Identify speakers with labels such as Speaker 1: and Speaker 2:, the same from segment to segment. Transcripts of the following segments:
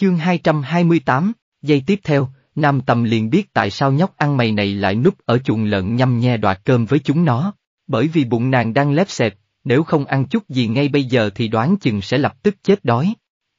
Speaker 1: Chương 228, giây tiếp theo, Nam Tầm liền biết tại sao nhóc ăn mày này lại núp ở chuồng lợn nhăm nhe đoạt cơm với chúng nó, bởi vì bụng nàng đang lép xẹp, nếu không ăn chút gì ngay bây giờ thì đoán chừng sẽ lập tức chết đói.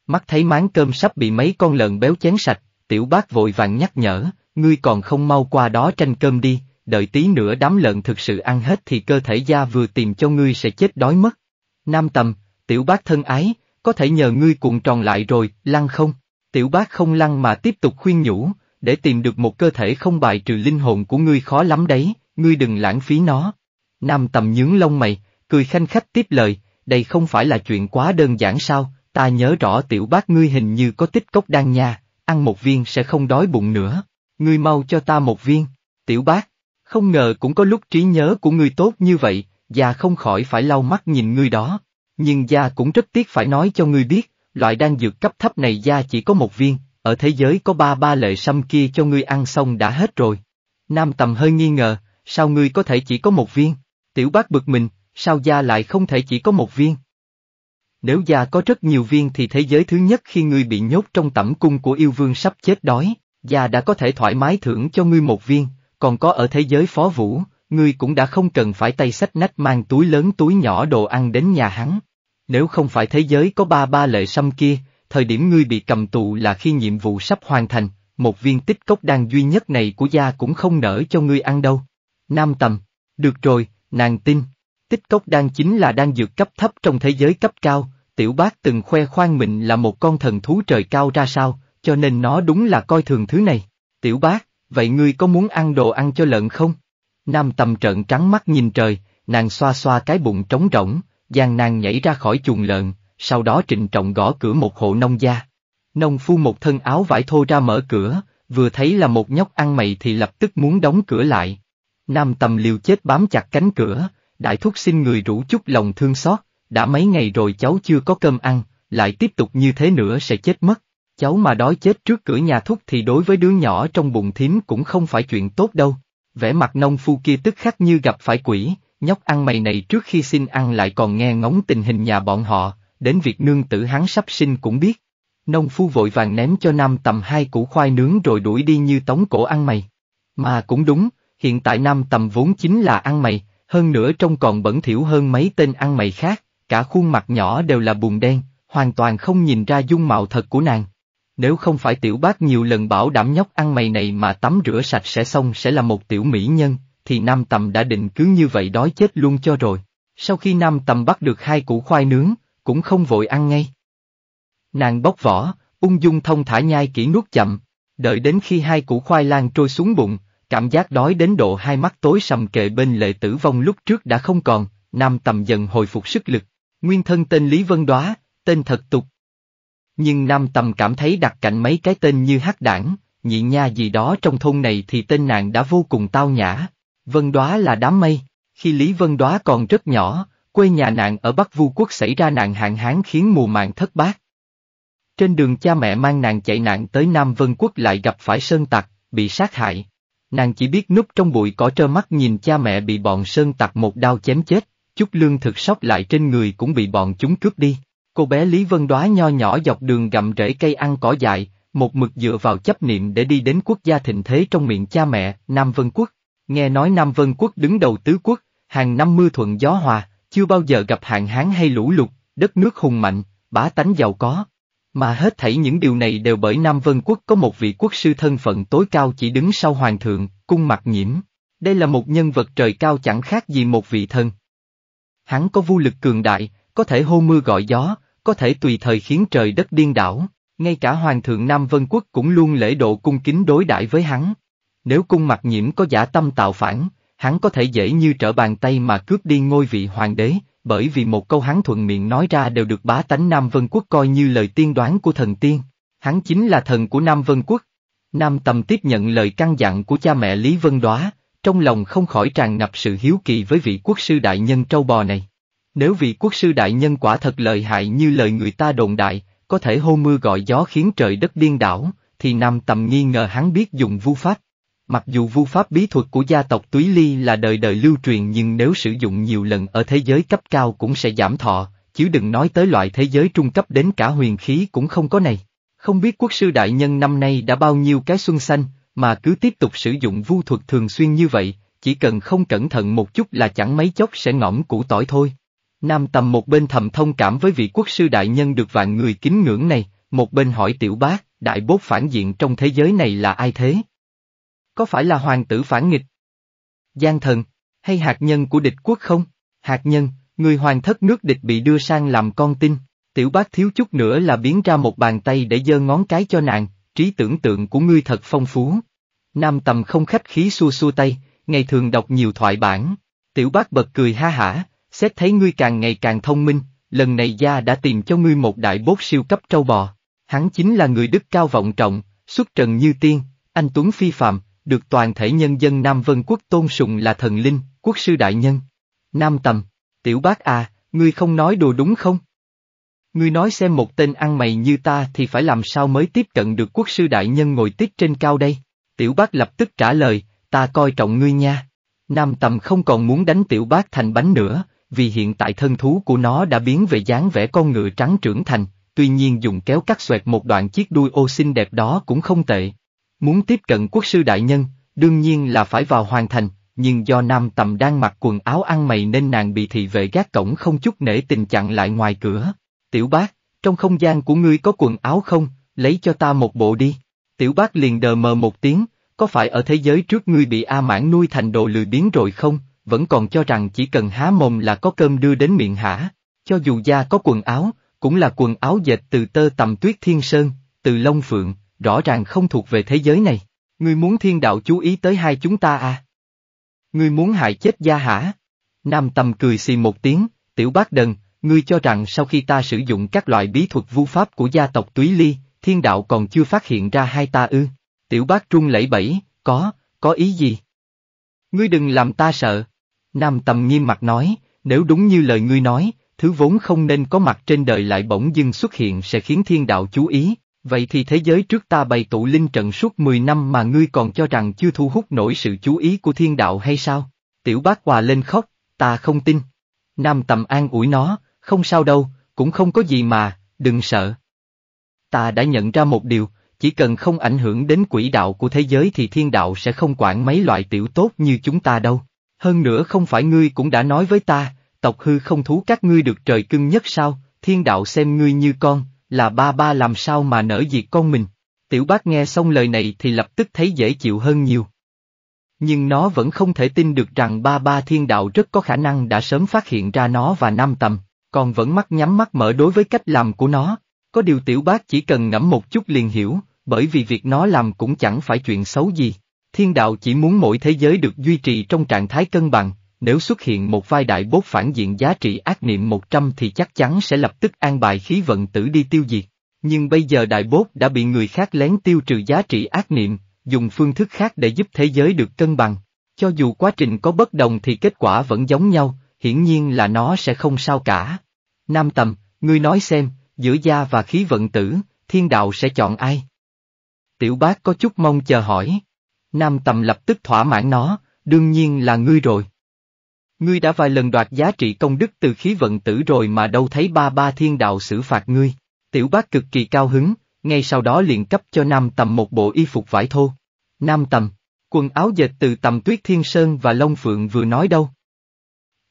Speaker 1: Mắt thấy máng cơm sắp bị mấy con lợn béo chén sạch, tiểu bác vội vàng nhắc nhở, ngươi còn không mau qua đó tranh cơm đi, đợi tí nữa đám lợn thực sự ăn hết thì cơ thể da vừa tìm cho ngươi sẽ chết đói mất. Nam Tầm, tiểu bác thân ái, có thể nhờ ngươi cuộn tròn lại rồi, lăn không? Tiểu bác không lăng mà tiếp tục khuyên nhủ, để tìm được một cơ thể không bài trừ linh hồn của ngươi khó lắm đấy, ngươi đừng lãng phí nó. Nam tầm nhướng lông mày, cười khanh khách tiếp lời, đây không phải là chuyện quá đơn giản sao, ta nhớ rõ tiểu bác ngươi hình như có tích cốc đan nha, ăn một viên sẽ không đói bụng nữa, ngươi mau cho ta một viên, tiểu bác, không ngờ cũng có lúc trí nhớ của ngươi tốt như vậy, già không khỏi phải lau mắt nhìn ngươi đó, nhưng già cũng rất tiếc phải nói cho ngươi biết, loại đan dược cấp thấp này da chỉ có một viên, ở thế giới có ba ba lệ sâm kia cho ngươi ăn xong đã hết rồi. Nam tầm hơi nghi ngờ, sao ngươi có thể chỉ có một viên? Tiểu bác bực mình, sao da lại không thể chỉ có một viên? Nếu da có rất nhiều viên thì thế giới thứ nhất khi ngươi bị nhốt trong tẩm cung của yêu vương sắp chết đói, da đã có thể thoải mái thưởng cho ngươi một viên, còn có ở thế giới phó vũ, ngươi cũng đã không cần phải tay sách nách mang túi lớn túi nhỏ đồ ăn đến nhà hắn nếu không phải thế giới có ba ba lệ sâm kia, thời điểm ngươi bị cầm tù là khi nhiệm vụ sắp hoàn thành, một viên tích cốc đan duy nhất này của gia cũng không nở cho ngươi ăn đâu. Nam tầm, được rồi, nàng tin. Tích cốc đan chính là đan dược cấp thấp trong thế giới cấp cao, tiểu bác từng khoe khoang mình là một con thần thú trời cao ra sao, cho nên nó đúng là coi thường thứ này. Tiểu bác, vậy ngươi có muốn ăn đồ ăn cho lợn không? Nam tầm trợn trắng mắt nhìn trời, nàng xoa xoa cái bụng trống rỗng, Giang nàng nhảy ra khỏi chuồng lợn, sau đó trịnh trọng gõ cửa một hộ nông gia. Nông phu một thân áo vải thô ra mở cửa, vừa thấy là một nhóc ăn mày thì lập tức muốn đóng cửa lại. Nam tầm liều chết bám chặt cánh cửa, đại thúc xin người rủ chút lòng thương xót, đã mấy ngày rồi cháu chưa có cơm ăn, lại tiếp tục như thế nữa sẽ chết mất. Cháu mà đói chết trước cửa nhà thúc thì đối với đứa nhỏ trong bụng thím cũng không phải chuyện tốt đâu. Vẻ mặt nông phu kia tức khắc như gặp phải quỷ, nhóc ăn mày này trước khi xin ăn lại còn nghe ngóng tình hình nhà bọn họ, đến việc nương tử hắn sắp sinh cũng biết. Nông phu vội vàng ném cho Nam Tầm hai củ khoai nướng rồi đuổi đi như tống cổ ăn mày. Mà cũng đúng, hiện tại Nam Tầm vốn chính là ăn mày, hơn nữa trông còn bẩn thỉu hơn mấy tên ăn mày khác, cả khuôn mặt nhỏ đều là bùn đen, hoàn toàn không nhìn ra dung mạo thật của nàng. Nếu không phải tiểu bác nhiều lần bảo đảm nhóc ăn mày này mà tắm rửa sạch sẽ xong sẽ là một tiểu mỹ nhân, thì Nam Tầm đã định cứ như vậy đói chết luôn cho rồi. Sau khi Nam Tầm bắt được hai củ khoai nướng, cũng không vội ăn ngay. Nàng bóc vỏ, ung dung thông thả nhai kỹ nuốt chậm, đợi đến khi hai củ khoai lang trôi xuống bụng, cảm giác đói đến độ hai mắt tối sầm kệ bên lệ tử vong lúc trước đã không còn, Nam Tầm dần hồi phục sức lực, nguyên thân tên Lý Vân Đóa, tên thật tục. Nhưng Nam Tầm cảm thấy đặt cạnh mấy cái tên như hắc đảng, nhị nha gì đó trong thôn này thì tên nàng đã vô cùng tao nhã, Vân Đóa là đám mây. Khi Lý Vân Đóa còn rất nhỏ, quê nhà nạn ở Bắc Vu Quốc xảy ra nạn hạn hán khiến mùa màng thất bát. Trên đường cha mẹ mang nàng chạy nạn tới Nam Vân Quốc lại gặp phải sơn tặc, bị sát hại. Nàng chỉ biết núp trong bụi cỏ trơ mắt nhìn cha mẹ bị bọn sơn tặc một đao chém chết, chút lương thực sóc lại trên người cũng bị bọn chúng cướp đi. Cô bé Lý Vân đóa nho nhỏ dọc đường gặm rễ cây ăn cỏ dại, một mực dựa vào chấp niệm để đi đến quốc gia thịnh thế trong miệng cha mẹ, Nam Vân Quốc nghe nói Nam Vân quốc đứng đầu tứ quốc, hàng năm mưa thuận gió hòa, chưa bao giờ gặp hạn hán hay lũ lụt, đất nước hùng mạnh, bá tánh giàu có. Mà hết thảy những điều này đều bởi Nam Vân quốc có một vị quốc sư thân phận tối cao chỉ đứng sau hoàng thượng, cung mặt nhiễm. Đây là một nhân vật trời cao chẳng khác gì một vị thân. Hắn có vô lực cường đại, có thể hô mưa gọi gió, có thể tùy thời khiến trời đất điên đảo, ngay cả hoàng thượng Nam Vân quốc cũng luôn lễ độ cung kính đối đãi với hắn. Nếu cung mặt nhiễm có giả tâm tạo phản, hắn có thể dễ như trở bàn tay mà cướp đi ngôi vị hoàng đế, bởi vì một câu hắn thuận miệng nói ra đều được bá tánh Nam Vân Quốc coi như lời tiên đoán của thần tiên. Hắn chính là thần của Nam Vân Quốc. Nam Tầm tiếp nhận lời căn dặn của cha mẹ Lý Vân Đoá, trong lòng không khỏi tràn ngập sự hiếu kỳ với vị quốc sư đại nhân trâu bò này. Nếu vị quốc sư đại nhân quả thật lợi hại như lời người ta đồn đại, có thể hô mưa gọi gió khiến trời đất điên đảo, thì Nam Tầm nghi ngờ hắn biết dùng vu pháp. Mặc dù vu pháp bí thuật của gia tộc Túy Ly là đời đời lưu truyền nhưng nếu sử dụng nhiều lần ở thế giới cấp cao cũng sẽ giảm thọ, chứ đừng nói tới loại thế giới trung cấp đến cả huyền khí cũng không có này. Không biết quốc sư đại nhân năm nay đã bao nhiêu cái xuân xanh, mà cứ tiếp tục sử dụng vu thuật thường xuyên như vậy, chỉ cần không cẩn thận một chút là chẳng mấy chốc sẽ ngõm củ tỏi thôi. Nam tầm một bên thầm thông cảm với vị quốc sư đại nhân được vạn người kính ngưỡng này, một bên hỏi tiểu bác, đại bốt phản diện trong thế giới này là ai thế, có phải là hoàng tử phản nghịch? Gian thần, hay hạt nhân của địch quốc không? Hạt nhân, người hoàng thất nước địch bị đưa sang làm con tin, tiểu bác thiếu chút nữa là biến ra một bàn tay để giơ ngón cái cho nàng, trí tưởng tượng của ngươi thật phong phú. Nam tầm không khách khí xua xua tay, ngày thường đọc nhiều thoại bản, tiểu bác bật cười ha hả, xét thấy ngươi càng ngày càng thông minh, lần này gia đã tìm cho ngươi một đại bốt siêu cấp trâu bò, hắn chính là người đức cao vọng trọng, xuất trần như tiên, anh Tuấn phi phạm, được toàn thể nhân dân Nam Vân quốc tôn sùng là thần linh, quốc sư đại nhân. Nam Tầm, tiểu bác à, ngươi không nói đùa đúng không? Ngươi nói xem một tên ăn mày như ta thì phải làm sao mới tiếp cận được quốc sư đại nhân ngồi tiết trên cao đây? Tiểu bác lập tức trả lời, ta coi trọng ngươi nha. Nam Tầm không còn muốn đánh tiểu bác thành bánh nữa, vì hiện tại thân thú của nó đã biến về dáng vẻ con ngựa trắng trưởng thành, tuy nhiên dùng kéo cắt xoẹt một đoạn chiếc đuôi ô xinh đẹp đó cũng không tệ. Muốn tiếp cận quốc sư đại nhân, đương nhiên là phải vào hoàn thành, nhưng do nam tầm đang mặc quần áo ăn mày nên nàng bị thị vệ gác cổng không chút nể tình chặn lại ngoài cửa. Tiểu bác, trong không gian của ngươi có quần áo không, lấy cho ta một bộ đi. Tiểu bác liền đờ mờ một tiếng, có phải ở thế giới trước ngươi bị A mãn nuôi thành đồ lười biến rồi không, vẫn còn cho rằng chỉ cần há mồm là có cơm đưa đến miệng hả, cho dù da có quần áo, cũng là quần áo dệt từ tơ tầm tuyết thiên sơn, từ lông phượng, rõ ràng không thuộc về thế giới này. Ngươi muốn thiên đạo chú ý tới hai chúng ta à? Ngươi muốn hại chết gia hả? Nam Tầm cười xì một tiếng, tiểu bác đần, ngươi cho rằng sau khi ta sử dụng các loại bí thuật vu pháp của gia tộc túy ly, thiên đạo còn chưa phát hiện ra hai ta ư? Tiểu bác trung lẫy bẫy, có, có ý gì? Ngươi đừng làm ta sợ. Nam Tầm nghiêm mặt nói, nếu đúng như lời ngươi nói, thứ vốn không nên có mặt trên đời lại bỗng dưng xuất hiện sẽ khiến thiên đạo chú ý, Vậy thì thế giới trước ta bày tụ linh trận suốt 10 năm mà ngươi còn cho rằng chưa thu hút nổi sự chú ý của thiên đạo hay sao? Tiểu bác hòa lên khóc, ta không tin. Nam tầm an ủi nó, không sao đâu, cũng không có gì mà, đừng sợ. Ta đã nhận ra một điều, chỉ cần không ảnh hưởng đến quỹ đạo của thế giới thì thiên đạo sẽ không quản mấy loại tiểu tốt như chúng ta đâu. Hơn nữa không phải ngươi cũng đã nói với ta, tộc hư không thú các ngươi được trời cưng nhất sao, thiên đạo xem ngươi như con, là ba ba làm sao mà nỡ diệt con mình. Tiểu bác nghe xong lời này thì lập tức thấy dễ chịu hơn nhiều. Nhưng nó vẫn không thể tin được rằng ba ba thiên đạo rất có khả năng đã sớm phát hiện ra nó và nam tầm, còn vẫn mắt nhắm mắt mở đối với cách làm của nó. Có điều tiểu bác chỉ cần ngẫm một chút liền hiểu, bởi vì việc nó làm cũng chẳng phải chuyện xấu gì. Thiên đạo chỉ muốn mỗi thế giới được duy trì trong trạng thái cân bằng, nếu xuất hiện một vai đại bốt phản diện giá trị ác niệm 100 thì chắc chắn sẽ lập tức an bài khí vận tử đi tiêu diệt. Nhưng bây giờ đại bốt đã bị người khác lén tiêu trừ giá trị ác niệm, dùng phương thức khác để giúp thế giới được cân bằng. Cho dù quá trình có bất đồng thì kết quả vẫn giống nhau, hiển nhiên là nó sẽ không sao cả. Nam Tầm, ngươi nói xem, giữa gia và khí vận tử, thiên đạo sẽ chọn ai? Tiểu bác có chút mong chờ hỏi. Nam Tầm lập tức thỏa mãn nó, đương nhiên là ngươi rồi. Ngươi đã vài lần đoạt giá trị công đức từ khí vận tử rồi mà đâu thấy ba ba thiên đạo xử phạt ngươi. Tiểu bác cực kỳ cao hứng, ngay sau đó liền cấp cho Nam Tầm một bộ y phục vải thô. Nam Tầm, quần áo dệt từ tầm tuyết thiên sơn và long phượng vừa nói đâu.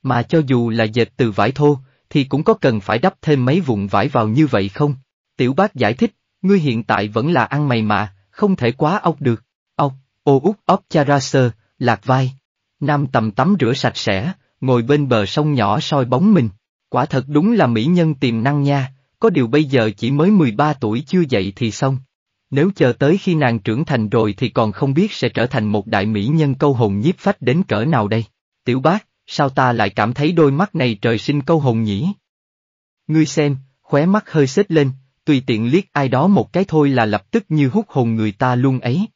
Speaker 1: Mà cho dù là dệt từ vải thô, thì cũng có cần phải đắp thêm mấy vụn vải vào như vậy không? Tiểu bác giải thích, ngươi hiện tại vẫn là ăn mày mà, không thể quá ốc được. Ốc, ô út ốc sơ, lạc vai. Nam tầm tắm rửa sạch sẽ, ngồi bên bờ sông nhỏ soi bóng mình. Quả thật đúng là mỹ nhân tiềm năng nha, có điều bây giờ chỉ mới 13 tuổi chưa dậy thì xong. Nếu chờ tới khi nàng trưởng thành rồi thì còn không biết sẽ trở thành một đại mỹ nhân câu hồn nhiếp phách đến cỡ nào đây. Tiểu bác, sao ta lại cảm thấy đôi mắt này trời sinh câu hồn nhỉ? Ngươi xem, khóe mắt hơi xếch lên, tùy tiện liếc ai đó một cái thôi là lập tức như hút hồn người ta luôn ấy.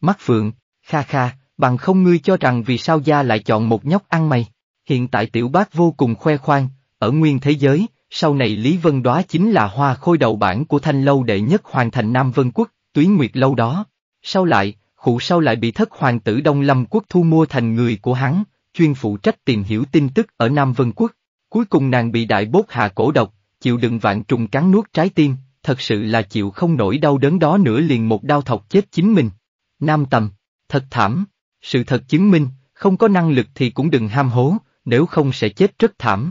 Speaker 1: Mắt phượng, kha kha, bằng không ngươi cho rằng vì sao gia lại chọn một nhóc ăn mày. Hiện tại tiểu bác vô cùng khoe khoang, ở nguyên thế giới, sau này Lý Vân đó chính là hoa khôi đầu bản của thanh lâu đệ nhất hoàn thành Nam Vân Quốc, tuyến nguyệt lâu đó. Sau lại, khụ sau lại bị thất hoàng tử Đông Lâm Quốc thu mua thành người của hắn, chuyên phụ trách tìm hiểu tin tức ở Nam Vân Quốc. Cuối cùng nàng bị đại bốt hạ cổ độc, chịu đựng vạn trùng cắn nuốt trái tim, thật sự là chịu không nổi đau đớn đó nữa liền một đau thọc chết chính mình. Nam tầm, thật thảm sự thật chứng minh, không có năng lực thì cũng đừng ham hố, nếu không sẽ chết rất thảm.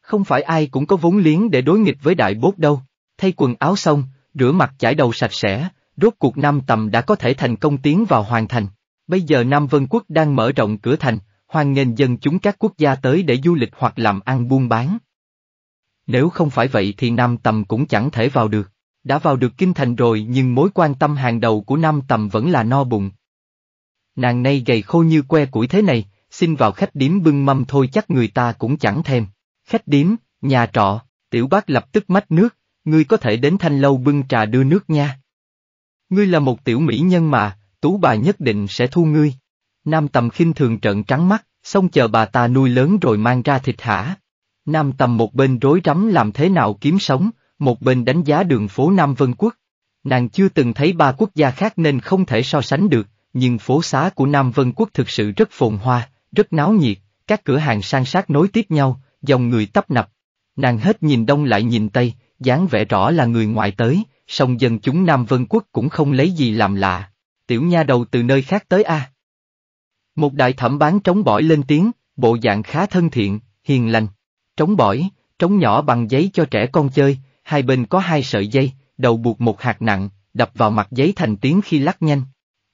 Speaker 1: Không phải ai cũng có vốn liếng để đối nghịch với đại bốt đâu, thay quần áo xong, rửa mặt chải đầu sạch sẽ, rốt cuộc Nam Tầm đã có thể thành công tiến vào hoàn thành. Bây giờ Nam Vân Quốc đang mở rộng cửa thành, hoan nghênh dân chúng các quốc gia tới để du lịch hoặc làm ăn buôn bán. Nếu không phải vậy thì Nam Tầm cũng chẳng thể vào được. Đã vào được kinh thành rồi nhưng mối quan tâm hàng đầu của Nam Tầm vẫn là no bụng, nàng nay gầy khô như que củi thế này, xin vào khách điếm bưng mâm thôi chắc người ta cũng chẳng thèm. Khách điếm, nhà trọ, tiểu bác lập tức mách nước, ngươi có thể đến thanh lâu bưng trà đưa nước nha. Ngươi là một tiểu mỹ nhân mà, tú bà nhất định sẽ thu ngươi. Nam tầm khinh thường trận trắng mắt, xong chờ bà ta nuôi lớn rồi mang ra thịt hả. Nam tầm một bên rối rắm làm thế nào kiếm sống, một bên đánh giá đường phố Nam Vân Quốc. Nàng chưa từng thấy ba quốc gia khác nên không thể so sánh được, nhưng phố xá của Nam Vân Quốc thực sự rất phồn hoa, rất náo nhiệt, các cửa hàng san sát nối tiếp nhau, dòng người tấp nập. Nàng hết nhìn đông lại nhìn tây, dáng vẻ rõ là người ngoại tới, song dân chúng Nam Vân Quốc cũng không lấy gì làm lạ. Tiểu nha đầu từ nơi khác tới a. Một đại thẩm bán trống bỏi lên tiếng, bộ dạng khá thân thiện, hiền lành. Trống bỏi, trống nhỏ bằng giấy cho trẻ con chơi, hai bên có hai sợi dây, đầu buộc một hạt nặng, đập vào mặt giấy thành tiếng khi lắc nhanh.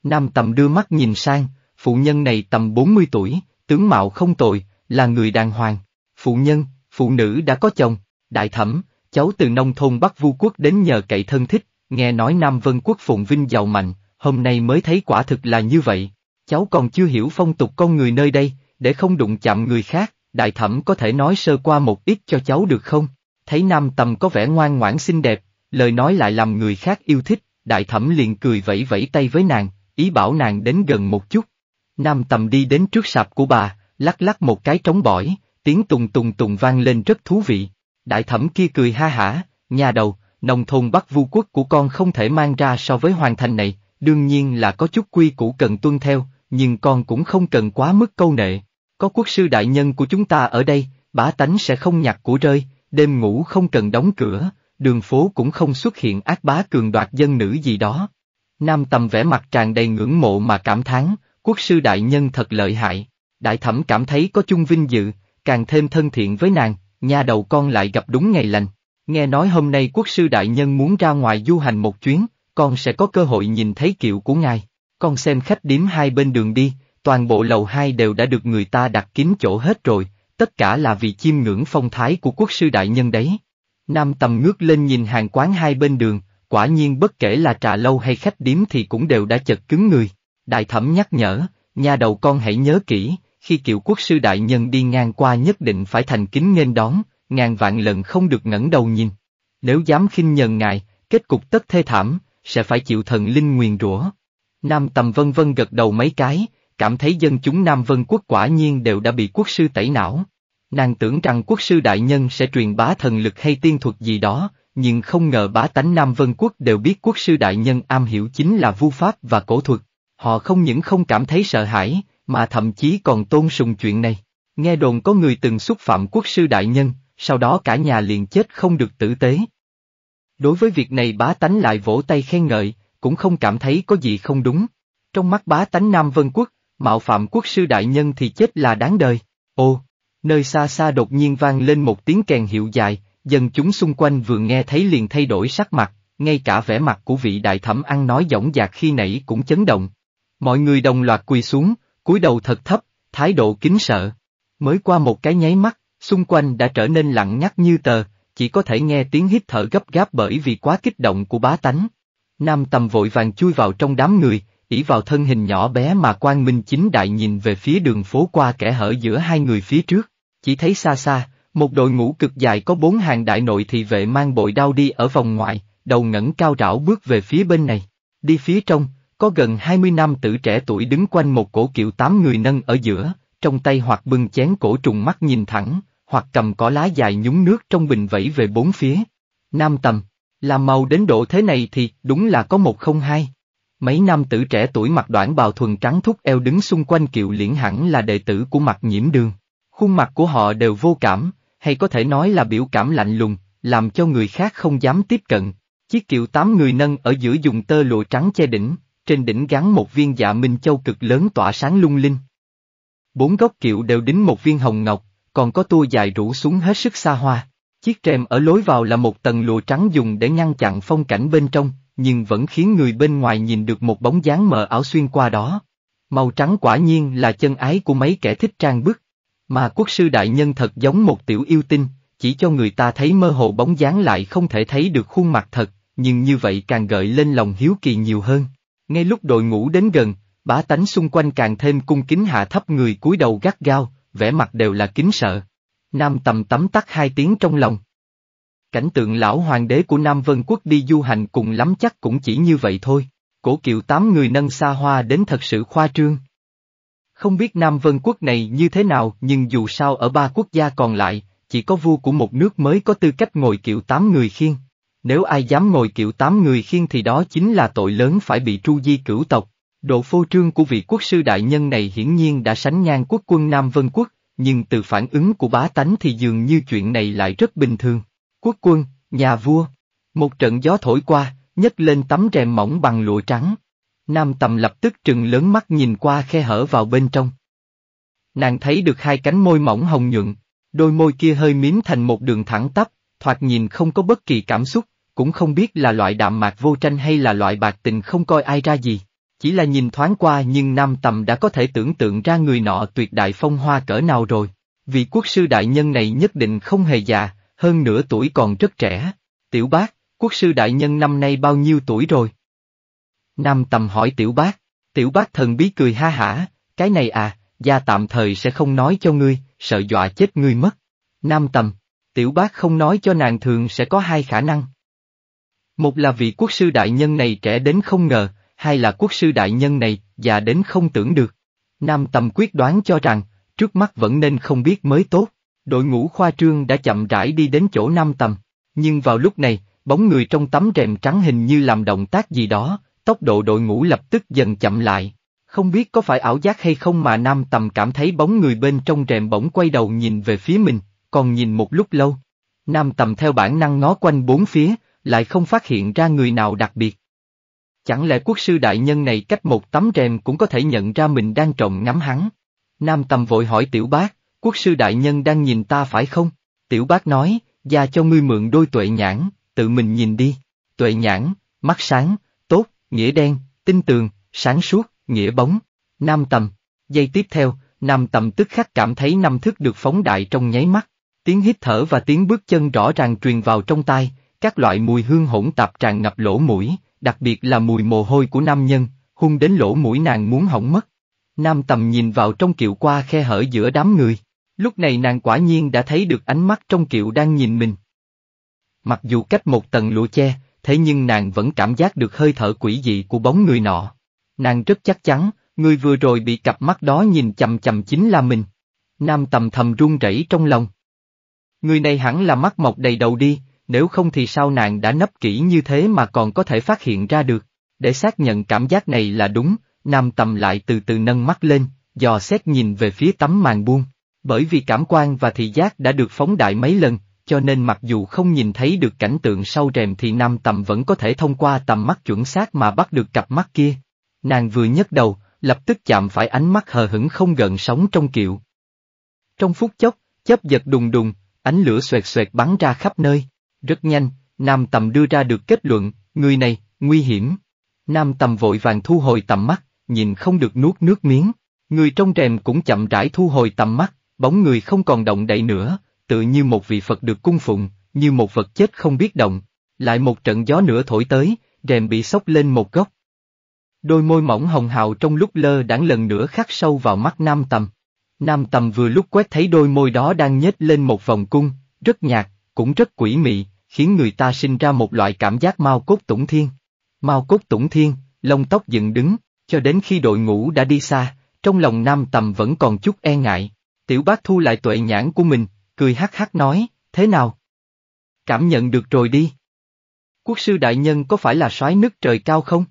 Speaker 1: Nam tầm đưa mắt nhìn sang, phụ nhân này tầm 40 tuổi, tướng mạo không tồi, là người đàng hoàng. Phụ nhân, phụ nữ đã có chồng, đại thẩm, cháu từ nông thôn Bắc Vu Quốc đến nhờ cậy thân thích, nghe nói Nam Vân Quốc phụng vinh giàu mạnh, hôm nay mới thấy quả thực là như vậy. Cháu còn chưa hiểu phong tục con người nơi đây, để không đụng chạm người khác, đại thẩm có thể nói sơ qua một ít cho cháu được không? Thấy Nam Tầm có vẻ ngoan ngoãn xinh đẹp, lời nói lại làm người khác yêu thích, đại thẩm liền cười vẫy vẫy tay với nàng, ý bảo nàng đến gần một chút. Nam tầm đi đến trước sạp của bà, lắc lắc một cái trống bỏi, tiếng tùng tùng tùng vang lên rất thú vị. Đại thẩm kia cười ha hả, nhà đầu, nông thôn bắt Vu Quốc của con không thể mang ra so với hoàn thành này, đương nhiên là có chút quy củ cần tuân theo, nhưng con cũng không cần quá mức câu nệ. Có quốc sư đại nhân của chúng ta ở đây, bá tánh sẽ không nhặt của rơi, đêm ngủ không cần đóng cửa, đường phố cũng không xuất hiện ác bá cường đoạt dân nữ gì đó. Nam Tầm vẽ mặt tràn đầy ngưỡng mộ mà cảm thán, quốc sư đại nhân thật lợi hại. Đại thẩm cảm thấy có chung vinh dự, càng thêm thân thiện với nàng, nhà đầu con lại gặp đúng ngày lành. Nghe nói hôm nay quốc sư đại nhân muốn ra ngoài du hành một chuyến, con sẽ có cơ hội nhìn thấy kiệu của ngài. Con xem khách điếm hai bên đường đi, toàn bộ lầu hai đều đã được người ta đặt kín chỗ hết rồi, tất cả là vì chiêm ngưỡng phong thái của quốc sư đại nhân đấy. Nam tầm ngước lên nhìn hàng quán hai bên đường, Quả nhiên bất kể là trà lâu hay khách điếm thì cũng đều đã chật cứng người. Đại thẩm nhắc nhở, nhà đầu con hãy nhớ kỹ, khi kiệu quốc sư đại nhân đi ngang qua nhất định phải thành kính nghênh đón, ngàn vạn lần không được ngẩng đầu nhìn. Nếu dám khinh nhờn ngài, kết cục tất thê thảm, sẽ phải chịu thần linh nguyền rủa. Nam Tầm vân vân gật đầu mấy cái, cảm thấy dân chúng Nam Vân quốc quả nhiên đều đã bị quốc sư tẩy não. Nàng tưởng rằng quốc sư đại nhân sẽ truyền bá thần lực hay tiên thuật gì đó, nhưng không ngờ bá tánh Nam Vân Quốc đều biết quốc sư đại nhân am hiểu chính là vu pháp và cổ thuật. Họ không những không cảm thấy sợ hãi, mà thậm chí còn tôn sùng chuyện này. Nghe đồn có người từng xúc phạm quốc sư đại nhân, sau đó cả nhà liền chết không được tử tế. Đối với việc này bá tánh lại vỗ tay khen ngợi, cũng không cảm thấy có gì không đúng. Trong mắt bá tánh Nam Vân Quốc, mạo phạm quốc sư đại nhân thì chết là đáng đời. Ô, nơi xa xa đột nhiên vang lên một tiếng kèn hiệu dài, dân chúng xung quanh vừa nghe thấy liền thay đổi sắc mặt, ngay cả vẻ mặt của vị đại thẩm ăn nói dõng dạc khi nãy cũng chấn động. Mọi người đồng loạt quỳ xuống, cúi đầu thật thấp, thái độ kính sợ. Mới qua một cái nháy mắt, xung quanh đã trở nên lặng nhắc như tờ, chỉ có thể nghe tiếng hít thở gấp gáp bởi vì quá kích động của bá tánh. Nam tầm vội vàng chui vào trong đám người, ỉ vào thân hình nhỏ bé mà quan minh chính đại nhìn về phía đường phố qua kẻ hở giữa hai người phía trước, chỉ thấy xa xa, một đội ngũ cực dài có bốn hàng đại nội thị vệ mang bội đao đi ở vòng ngoài, đầu ngẩng cao rảo bước về phía bên này. Đi phía trong, có gần hai mươi nam tử trẻ tuổi đứng quanh một cổ kiệu tám người nâng ở giữa, trong tay hoặc bưng chén cổ trùng mắt nhìn thẳng, hoặc cầm cỏ lá dài nhúng nước trong bình vẫy về bốn phía. Nam tầm, làm màu đến độ thế này thì đúng là có một không hai. Mấy nam tử trẻ tuổi mặc đoạn bào thuần trắng thúc eo đứng xung quanh kiệu liễn hẳn là đệ tử của mặt nhiễm đường. Khuôn mặt của họ đều vô cảm, hay có thể nói là biểu cảm lạnh lùng, làm cho người khác không dám tiếp cận. Chiếc kiệu tám người nâng ở giữa dùng tơ lụa trắng che đỉnh, trên đỉnh gắn một viên dạ minh châu cực lớn tỏa sáng lung linh. Bốn góc kiệu đều đính một viên hồng ngọc, còn có tua dài rủ xuống hết sức xa hoa. Chiếc trem ở lối vào là một tầng lụa trắng dùng để ngăn chặn phong cảnh bên trong, nhưng vẫn khiến người bên ngoài nhìn được một bóng dáng mờ ảo xuyên qua đó. Màu trắng quả nhiên là chân ái của mấy kẻ thích trang bức, mà quốc sư đại nhân thật giống một tiểu yêu tinh, chỉ cho người ta thấy mơ hồ bóng dáng lại không thể thấy được khuôn mặt thật, nhưng như vậy càng gợi lên lòng hiếu kỳ nhiều hơn. Ngay lúc đội ngũ đến gần, bá tánh xung quanh càng thêm cung kính hạ thấp người cúi đầu gắt gao, vẻ mặt đều là kính sợ. Nam tầm tắm tắt hai tiếng trong lòng. Cảnh tượng lão hoàng đế của Nam Vân Quốc đi du hành cùng lắm chắc cũng chỉ như vậy thôi. Cổ kiệu tám người nâng xa hoa đến thật sự khoa trương. Không biết Nam Vân quốc này như thế nào nhưng dù sao ở ba quốc gia còn lại, chỉ có vua của một nước mới có tư cách ngồi kiệu tám người khiên. Nếu ai dám ngồi kiệu tám người khiên thì đó chính là tội lớn phải bị tru di cửu tộc. Độ phô trương của vị quốc sư đại nhân này hiển nhiên đã sánh ngang quốc quân Nam Vân quốc, nhưng từ phản ứng của bá tánh thì dường như chuyện này lại rất bình thường. Quốc quân, nhà vua. Một trận gió thổi qua, nhấc lên tấm rèm mỏng bằng lụa trắng. Nam tầm lập tức trừng lớn mắt nhìn qua khe hở vào bên trong. Nàng thấy được hai cánh môi mỏng hồng nhuận, đôi môi kia hơi miếm thành một đường thẳng tắp, thoạt nhìn không có bất kỳ cảm xúc, cũng không biết là loại đạm mạc vô tranh hay là loại bạc tình không coi ai ra gì. Chỉ là nhìn thoáng qua nhưng Nam Tầm đã có thể tưởng tượng ra người nọ tuyệt đại phong hoa cỡ nào rồi. Vị quốc sư đại nhân này nhất định không hề già, hơn nửa tuổi còn rất trẻ. Tiểu bác, quốc sư đại nhân năm nay bao nhiêu tuổi rồi? Nam tầm hỏi tiểu bác, tiểu bác thần bí cười ha hả, cái này à, gia tạm thời sẽ không nói cho ngươi, sợ dọa chết ngươi mất. Nam tầm, tiểu bác không nói cho nàng thường sẽ có hai khả năng. Một là vị quốc sư đại nhân này trẻ đến không ngờ, hai là quốc sư đại nhân này già đến không tưởng được. Nam tầm quyết đoán cho rằng, trước mắt vẫn nên không biết mới tốt. Đội ngũ khoa trương đã chậm rãi đi đến chỗ Nam tầm, nhưng vào lúc này, bóng người trong tấm rèm trắng hình như làm động tác gì đó, tốc độ đội ngũ lập tức dần chậm lại. Không biết có phải ảo giác hay không mà Nam Tầm cảm thấy bóng người bên trong rèm bỗng quay đầu nhìn về phía mình, còn nhìn một lúc lâu. Nam Tầm theo bản năng ngó quanh bốn phía, lại không phát hiện ra người nào đặc biệt. Chẳng lẽ quốc sư đại nhân này cách một tấm rèm cũng có thể nhận ra mình đang trộm ngắm hắn? Nam Tầm vội hỏi tiểu bác, quốc sư đại nhân đang nhìn ta phải không? Tiểu bác nói, ra cho ngươi mượn đôi tuệ nhãn, tự mình nhìn đi. Tuệ nhãn, mắt sáng, nghĩa đen, tinh tường, sáng suốt, nghĩa bóng, nam tầm. Giây tiếp theo, nam tầm tức khắc cảm thấy năm thức được phóng đại trong nháy mắt. Tiếng hít thở và tiếng bước chân rõ ràng truyền vào trong tai, các loại mùi hương hỗn tạp tràn ngập lỗ mũi, đặc biệt là mùi mồ hôi của nam nhân, hung đến lỗ mũi nàng muốn hỏng mất. Nam tầm nhìn vào trong kiệu qua khe hở giữa đám người. Lúc này nàng quả nhiên đã thấy được ánh mắt trong kiệu đang nhìn mình. Mặc dù cách một tầng lụa che, thế nhưng nàng vẫn cảm giác được hơi thở quỷ dị của bóng người nọ. Nàng rất chắc chắn, người vừa rồi bị cặp mắt đó nhìn chầm chầm chính là mình. Nam tầm thầm run rẩy trong lòng. Người này hẳn là mắt mọc đầy đầu đi, nếu không thì sao nàng đã nấp kỹ như thế mà còn có thể phát hiện ra được. Để xác nhận cảm giác này là đúng, Nam tầm lại từ từ nâng mắt lên, dò xét nhìn về phía tấm màn buông. Bởi vì cảm quan và thị giác đã được phóng đại mấy lần, cho nên mặc dù không nhìn thấy được cảnh tượng sau rèm thì Nam Tầm vẫn có thể thông qua tầm mắt chuẩn xác mà bắt được cặp mắt kia. Nàng vừa nhấc đầu, lập tức chạm phải ánh mắt hờ hững không gần sóng trong kiệu. Trong phút chốc, chớp giật đùng đùng, ánh lửa xoẹt xoẹt bắn ra khắp nơi. Rất nhanh, Nam Tầm đưa ra được kết luận, người này, nguy hiểm. Nam Tầm vội vàng thu hồi tầm mắt, nhìn không được nuốt nước miếng. Người trong rèm cũng chậm rãi thu hồi tầm mắt, bóng người không còn động đậy nữa, tựa như một vị Phật được cung phụng, như một vật chết không biết động. Lại một trận gió nữa thổi tới, rèm bị sốc lên một góc. Đôi môi mỏng hồng hào trong lúc lơ đãng lần nữa khắc sâu vào mắt Nam Tầm. Nam Tầm vừa lúc quét thấy đôi môi đó đang nhếch lên một vòng cung, rất nhạt, cũng rất quỷ mị, khiến người ta sinh ra một loại cảm giác mau cốt tủng thiên. Mau cốt tủng thiên, lông tóc dựng đứng, cho đến khi đội ngũ đã đi xa, trong lòng Nam Tầm vẫn còn chút e ngại. Tiểu bác thu lại tuệ nhãn của mình, cười hắc hắc nói, thế nào? Cảm nhận được rồi đi. Quốc sư đại nhân có phải là soái nước trời cao không?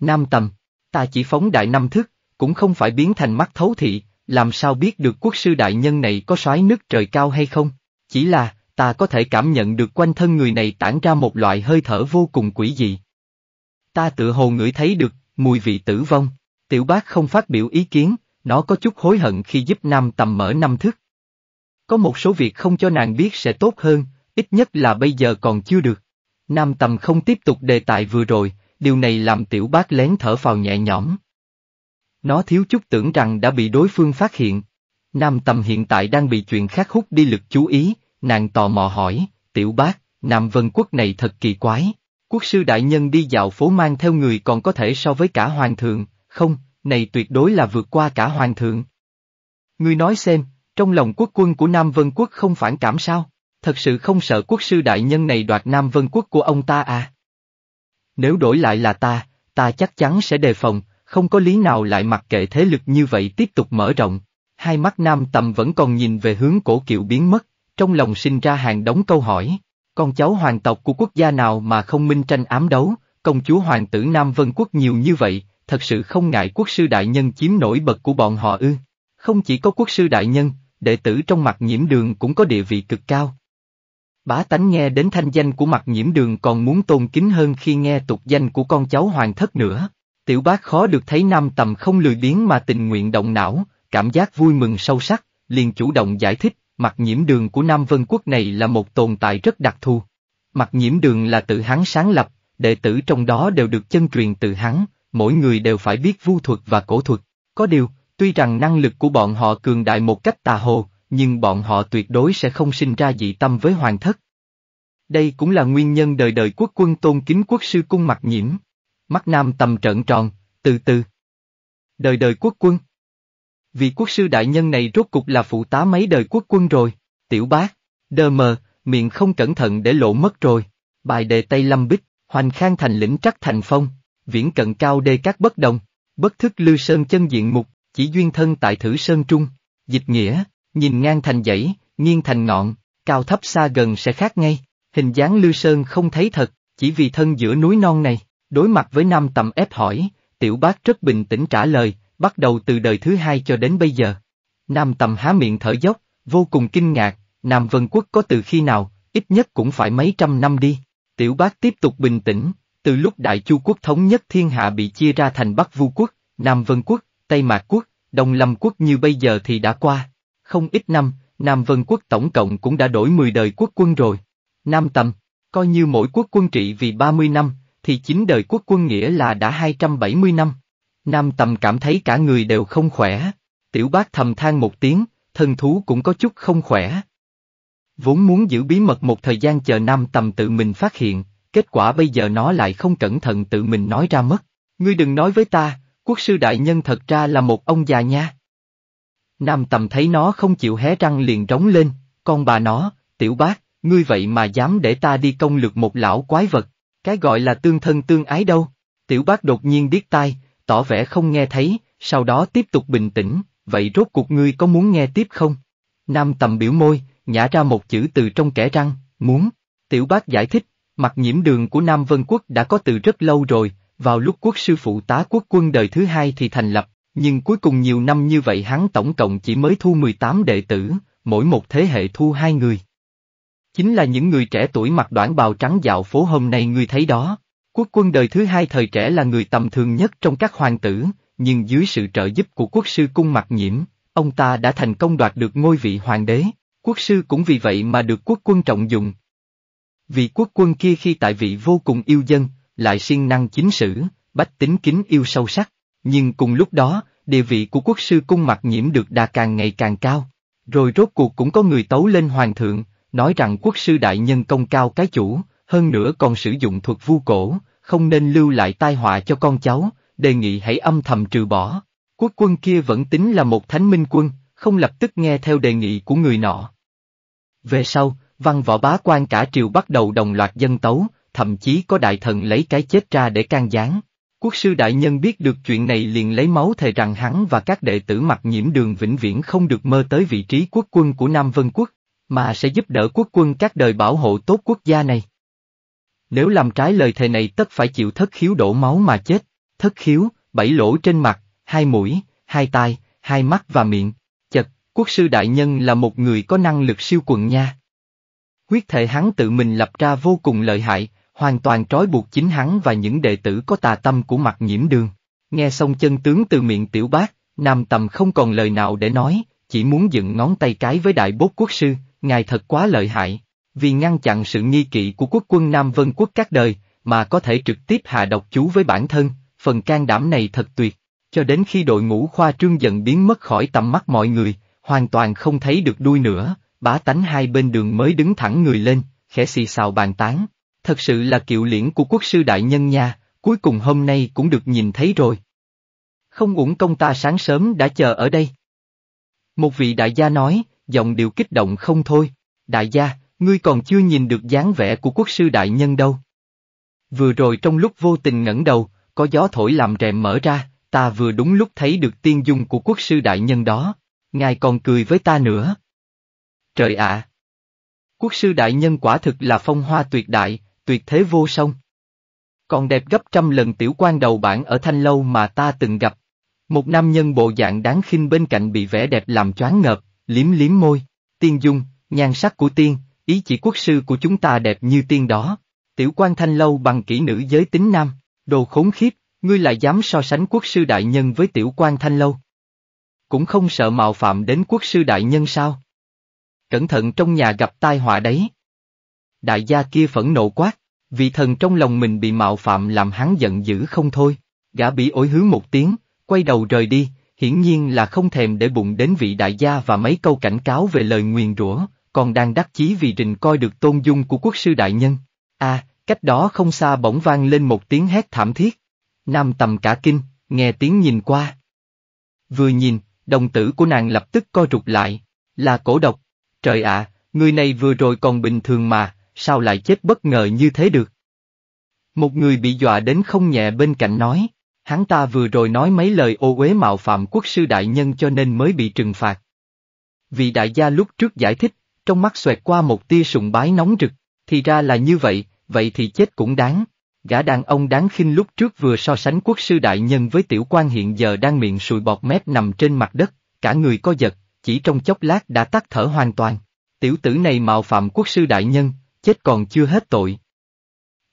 Speaker 1: Nam tầm, ta chỉ phóng đại năm thức, cũng không phải biến thành mắt thấu thị, làm sao biết được quốc sư đại nhân này có soái nước trời cao hay không? Chỉ là, ta có thể cảm nhận được quanh thân người này tản ra một loại hơi thở vô cùng quỷ dị. Ta tự hồ ngửi thấy được, mùi vị tử vong, tiểu bác không phát biểu ý kiến, nó có chút hối hận khi giúp nam tầm mở năm thức. Có một số việc không cho nàng biết sẽ tốt hơn, ít nhất là bây giờ còn chưa được. Nam Tầm không tiếp tục đề tài vừa rồi, điều này làm tiểu bác lén thở phào nhẹ nhõm. Nó thiếu chút tưởng rằng đã bị đối phương phát hiện. Nam Tầm hiện tại đang bị chuyện khác hút đi lực chú ý, nàng tò mò hỏi, tiểu bác, Nam Vân Quốc này thật kỳ quái. Quốc sư đại nhân đi dạo phố mang theo người còn có thể so với cả hoàng thượng, không, này tuyệt đối là vượt qua cả hoàng thượng. Ngươi nói xem, trong lòng quốc quân của Nam Vân Quốc không phản cảm sao? Thật sự không sợ quốc sư đại nhân này đoạt Nam Vân Quốc của ông ta à? Nếu đổi lại là ta, ta chắc chắn sẽ đề phòng, không có lý nào lại mặc kệ thế lực như vậy tiếp tục mở rộng. Hai mắt nam tầm vẫn còn nhìn về hướng cổ kiệu biến mất, trong lòng sinh ra hàng đống câu hỏi. Con cháu hoàng tộc của quốc gia nào mà không minh tranh ám đấu, công chúa hoàng tử Nam Vân Quốc nhiều như vậy, thật sự không ngại quốc sư đại nhân chiếm nổi bật của bọn họ ư. Không chỉ có quốc sư đại nhân, đệ tử trong mặt nhiễm đường cũng có địa vị cực cao. Bá tánh nghe đến thanh danh của mặt nhiễm đường còn muốn tôn kính hơn khi nghe tục danh của con cháu hoàng thất nữa. Tiểu bác khó được thấy nam tầm không lười biếng mà tình nguyện động não, cảm giác vui mừng sâu sắc, liền chủ động giải thích, mặt nhiễm đường của Nam Vân Quốc này là một tồn tại rất đặc thù. Mặt nhiễm đường là tự hắn sáng lập, đệ tử trong đó đều được chân truyền từ hắn, mỗi người đều phải biết vu thuật và cổ thuật. Có điều, Tuy rằng năng lực của bọn họ cường đại một cách tà hồ, nhưng bọn họ tuyệt đối sẽ không sinh ra dị tâm với hoàng thất. Đây cũng là nguyên nhân đời đời quốc quân tôn kính quốc sư cung mặt nhiễm. Mắt nam tầm trợn tròn, từ từ. Đời đời quốc quân. Vị quốc sư đại nhân này rốt cục là phụ tá mấy đời quốc quân rồi, tiểu bác, đờ mờ, miệng không cẩn thận để lộ mất rồi. Bài đề Tây Lâm Bích, Hoành Khang thành lĩnh trắc thành phong, viễn cận cao đê các bất đồng, bất thức lưu sơn chân diện mục, chỉ duyên thân tại thử sơn trung, dịch nghĩa, nhìn ngang thành dãy, nghiêng thành ngọn, cao thấp xa gần sẽ khác ngay, hình dáng lư sơn không thấy thật, chỉ vì thân giữa núi non này, đối mặt với nam tầm ép hỏi, tiểu bác rất bình tĩnh trả lời, bắt đầu từ đời thứ hai cho đến bây giờ. Nam tầm há miệng thở dốc, vô cùng kinh ngạc, Nam Vân Quốc có từ khi nào, ít nhất cũng phải mấy trăm năm đi. Tiểu bác tiếp tục bình tĩnh, từ lúc Đại Chu Quốc thống nhất thiên hạ bị chia ra thành Bắc Vu Quốc, Nam Vân Quốc, Tây Mạc Quốc, Đông Lâm Quốc như bây giờ thì đã qua. Không ít năm, Nam Vân Quốc tổng cộng cũng đã đổi 10 đời quốc quân rồi. Nam Tâm, coi như mỗi quốc quân trị vì 30 năm, thì chín đời quốc quân nghĩa là đã 270 năm. Nam Tâm cảm thấy cả người đều không khỏe. Tiểu bác thầm than một tiếng, thân thú cũng có chút không khỏe. Vốn muốn giữ bí mật một thời gian chờ Nam Tâm tự mình phát hiện, kết quả bây giờ nó lại không cẩn thận tự mình nói ra mất. Ngươi đừng nói với ta, Quốc sư đại nhân thật ra là một ông già nha. Nam tầm thấy nó không chịu hé răng liền rống lên, con bà nó, tiểu bác, ngươi vậy mà dám để ta đi công lược một lão quái vật, cái gọi là tương thân tương ái đâu. Tiểu bác đột nhiên điếc tai, tỏ vẻ không nghe thấy, sau đó tiếp tục bình tĩnh, vậy rốt cuộc ngươi có muốn nghe tiếp không? Nam tầm biểu môi, nhả ra một chữ từ trong kẻ răng, muốn. Tiểu bác giải thích, mặt nhiễm đường của Nam Vân Quốc đã có từ rất lâu rồi, vào lúc quốc sư phụ tá quốc quân đời thứ hai thì thành lập, nhưng cuối cùng nhiều năm như vậy hắn tổng cộng chỉ mới thu 18 đệ tử, mỗi một thế hệ thu hai người. Chính là những người trẻ tuổi mặc đoạn bào trắng dạo phố hôm nay người thấy đó. Quốc quân đời thứ hai thời trẻ là người tầm thường nhất trong các hoàng tử, nhưng dưới sự trợ giúp của quốc sư cung mặt nhiễm, ông ta đã thành công đoạt được ngôi vị hoàng đế, quốc sư cũng vì vậy mà được quốc quân trọng dụng. Vị quốc quân kia khi tại vị vô cùng yêu dân, lại siêng năng chính sử, bách tính kính yêu sâu sắc. Nhưng cùng lúc đó, địa vị của quốc sư cung mặt nhiễm được đà càng ngày càng cao. Rồi rốt cuộc cũng có người tấu lên hoàng thượng, nói rằng quốc sư đại nhân công cao cái chủ, hơn nữa còn sử dụng thuật vu cổ, không nên lưu lại tai họa cho con cháu, đề nghị hãy âm thầm trừ bỏ. Quốc quân kia vẫn tính là một thánh minh quân, không lập tức nghe theo đề nghị của người nọ. Về sau, văn võ bá quan cả triều bắt đầu đồng loạt dân tấu, thậm chí có đại thần lấy cái chết ra để can gián. Quốc sư đại nhân biết được chuyện này liền lấy máu thề rằng hắn và các đệ tử mặc nhiễm đường vĩnh viễn không được mơ tới vị trí quốc quân của Nam Vân Quốc, mà sẽ giúp đỡ quốc quân các đời bảo hộ tốt quốc gia này. Nếu làm trái lời thề này tất phải chịu thất khiếu đổ máu mà chết, thất khiếu, bảy lỗ trên mặt, hai mũi, hai tai, hai mắt và miệng, chật, quốc sư đại nhân là một người có năng lực siêu quần nha. Quyết thể hắn tự mình lập ra vô cùng lợi hại, hoàn toàn trói buộc chính hắn và những đệ tử có tà tâm của mặt nhiễm đường. Nghe xong chân tướng từ miệng tiểu bác, Nam Tầm không còn lời nào để nói, chỉ muốn dựng ngón tay cái với đại bốt quốc sư, ngài thật quá lợi hại, vì ngăn chặn sự nghi kỵ của quốc quân Nam Vân quốc các đời, mà có thể trực tiếp hạ độc chú với bản thân, phần can đảm này thật tuyệt, cho đến khi đội ngũ khoa trương dần biến mất khỏi tầm mắt mọi người, hoàn toàn không thấy được đuôi nữa, bá tánh hai bên đường mới đứng thẳng người lên, khẽ xì xào bàn tán, thật sự là kiệu liễn của quốc sư đại nhân nha, cuối cùng hôm nay cũng được nhìn thấy rồi. Không uổng công ta sáng sớm đã chờ ở đây. Một vị đại gia nói, giọng điệu kích động không thôi, đại gia, ngươi còn chưa nhìn được dáng vẻ của quốc sư đại nhân đâu. Vừa rồi trong lúc vô tình ngẩng đầu, có gió thổi làm rèm mở ra, ta vừa đúng lúc thấy được tiên dung của quốc sư đại nhân đó, ngài còn cười với ta nữa. Trời ạ! Quốc sư đại nhân quả thực là phong hoa tuyệt đại, tuyệt thế vô song. Còn đẹp gấp trăm lần tiểu quan đầu bản ở thanh lâu mà ta từng gặp. Một nam nhân bộ dạng đáng khinh bên cạnh bị vẻ đẹp làm choáng ngợp, liếm liếm môi, tiên dung, nhan sắc của tiên, ý chỉ quốc sư của chúng ta đẹp như tiên đó. Tiểu quan thanh lâu bằng kỹ nữ giới tính nam, đồ khốn khiếp, ngươi lại dám so sánh quốc sư đại nhân với tiểu quan thanh lâu. Cũng không sợ mạo phạm đến quốc sư đại nhân sao? Cẩn thận trong nhà gặp tai họa đấy. Đại gia kia phẫn nộ quát, vị thần trong lòng mình bị mạo phạm làm hắn giận dữ không thôi. Gã bị ối hứa một tiếng, quay đầu rời đi, hiển nhiên là không thèm để bụng đến vị đại gia và mấy câu cảnh cáo về lời nguyền rủa, còn đang đắc chí vì rình coi được tôn dung của quốc sư đại nhân. a à, cách đó không xa bỗng vang lên một tiếng hét thảm thiết. Nam tầm cả kinh, nghe tiếng nhìn qua. Vừa nhìn, đồng tử của nàng lập tức co rụt lại, là cổ độc. Trời ạ, người này vừa rồi còn bình thường mà, sao lại chết bất ngờ như thế được? Một người bị dọa đến không nhẹ bên cạnh nói, hắn ta vừa rồi nói mấy lời ô uế mạo phạm quốc sư đại nhân cho nên mới bị trừng phạt. Vị đại gia lúc trước giải thích, trong mắt xoẹt qua một tia sùng bái nóng rực, thì ra là như vậy, vậy thì chết cũng đáng. Gã đàn ông đáng khinh lúc trước vừa so sánh quốc sư đại nhân với tiểu quan hiện giờ đang miệng sùi bọt mép nằm trên mặt đất, cả người co giật, chỉ trong chốc lát đã tắt thở hoàn toàn. Tiểu tử này mạo phạm quốc sư đại nhân, chết còn chưa hết tội.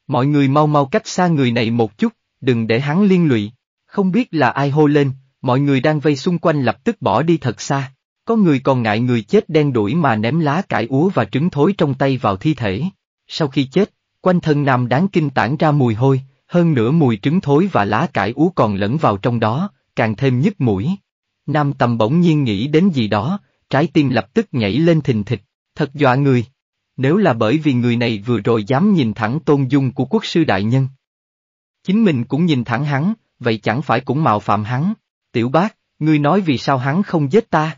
Speaker 1: Mọi người mau mau cách xa người này một chút, đừng để hắn liên lụy. Không biết là ai hô lên, mọi người đang vây xung quanh lập tức bỏ đi thật xa. Có người còn ngại người chết đen đuổi mà ném lá cải úa và trứng thối trong tay vào thi thể. Sau khi chết, quanh thân nam đáng kinh tản ra mùi hôi, hơn nữa mùi trứng thối và lá cải úa còn lẫn vào trong đó, càng thêm nhức mũi. Nam tầm bỗng nhiên nghĩ đến gì đó, trái tim lập tức nhảy lên thình thịch, thật dọa người nếu là bởi vì người này vừa rồi dám nhìn thẳng tôn dung của quốc sư đại nhân. Chính mình cũng nhìn thẳng hắn, vậy chẳng phải cũng mạo phạm hắn. Tiểu bác, ngươi nói vì sao hắn không giết ta?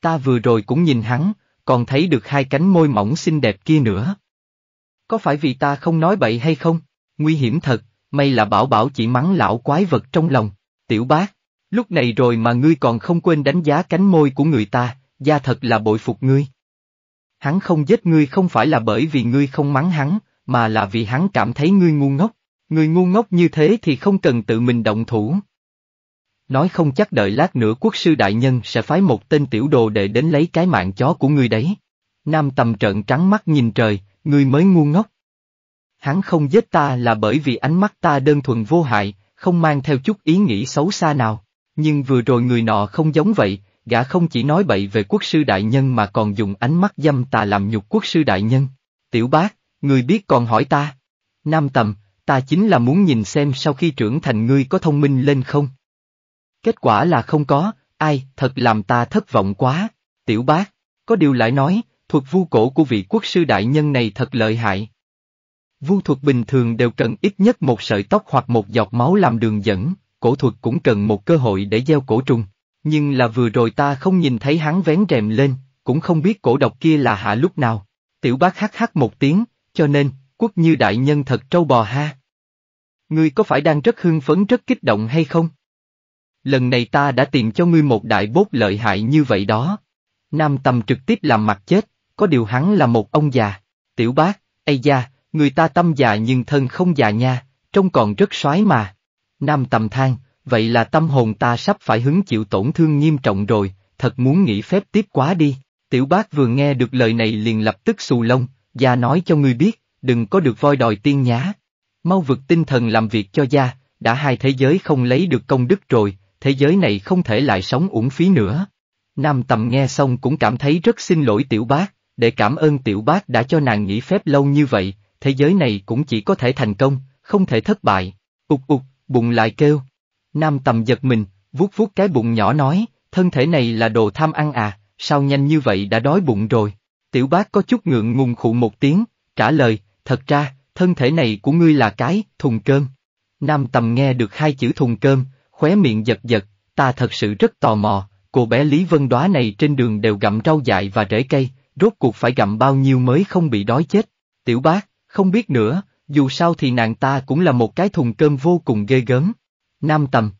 Speaker 1: Ta vừa rồi cũng nhìn hắn, còn thấy được hai cánh môi mỏng xinh đẹp kia nữa. Có phải vì ta không nói bậy hay không? Nguy hiểm thật, may là bảo bảo chỉ mắng lão quái vật trong lòng. Tiểu bác, lúc này rồi mà ngươi còn không quên đánh giá cánh môi của người ta, da thật là bội phục ngươi hắn không giết ngươi không phải là bởi vì ngươi không mắng hắn, mà là vì hắn cảm thấy ngươi ngu ngốc. Ngươi ngu ngốc như thế thì không cần tự mình động thủ. Nói không chắc đợi lát nữa quốc sư đại nhân sẽ phái một tên tiểu đồ để đến lấy cái mạng chó của ngươi đấy. Nam tầm trợn trắng mắt nhìn trời, ngươi mới ngu ngốc. Hắn không giết ta là bởi vì ánh mắt ta đơn thuần vô hại, không mang theo chút ý nghĩ xấu xa nào. Nhưng vừa rồi người nọ không giống vậy, gã không chỉ nói bậy về quốc sư đại nhân mà còn dùng ánh mắt dâm tà làm nhục quốc sư đại nhân. Tiểu bác, người biết còn hỏi ta. Nam tầm, ta chính là muốn nhìn xem sau khi trưởng thành ngươi có thông minh lên không. Kết quả là không có, ai, thật làm ta thất vọng quá. Tiểu bác, có điều lại nói, thuật vu cổ của vị quốc sư đại nhân này thật lợi hại. Vu thuật bình thường đều cần ít nhất một sợi tóc hoặc một giọt máu làm đường dẫn, cổ thuật cũng cần một cơ hội để gieo cổ trùng. Nhưng là vừa rồi ta không nhìn thấy hắn vén rèm lên, cũng không biết cổ độc kia là hạ lúc nào. Tiểu bác hắc hắc một tiếng, cho nên, quốc như đại nhân thật trâu bò ha. Ngươi có phải đang rất hưng phấn rất kích động hay không? Lần này ta đã tìm cho ngươi một đại bốt lợi hại như vậy đó. Nam tầm trực tiếp làm mặt chết, có điều hắn là một ông già. Tiểu bác, ây da, người ta tâm già nhưng thân không già nha, trông còn rất soái mà. Nam tầm than, vậy là tâm hồn ta sắp phải hứng chịu tổn thương nghiêm trọng rồi, thật muốn nghỉ phép tiếp quá đi. Tiểu bác vừa nghe được lời này liền lập tức xù lông, gia nói cho ngươi biết, đừng có được voi đòi tiên nhá. Mau vực tinh thần làm việc cho gia, đã hai thế giới không lấy được công đức rồi, thế giới này không thể lại sống uổng phí nữa. Nam tầm nghe xong cũng cảm thấy rất xin lỗi tiểu bác, để cảm ơn tiểu bác đã cho nàng nghỉ phép lâu như vậy, thế giới này cũng chỉ có thể thành công, không thể thất bại. Úc ục, bụng lại kêu. Nam tầm giật mình, vuốt vuốt cái bụng nhỏ nói, thân thể này là đồ tham ăn à, sao nhanh như vậy đã đói bụng rồi. Tiểu bác có chút ngượng ngùng khụ một tiếng, trả lời, thật ra, thân thể này của ngươi là cái, thùng cơm. Nam tầm nghe được hai chữ thùng cơm, khóe miệng giật giật, ta thật sự rất tò mò, cô bé Lý Vân Đóa này trên đường đều gặm rau dại và rễ cây, rốt cuộc phải gặm bao nhiêu mới không bị đói chết. Tiểu bác, không biết nữa, dù sao thì nàng ta cũng là một cái thùng cơm vô cùng ghê gớm. Nam Tầm.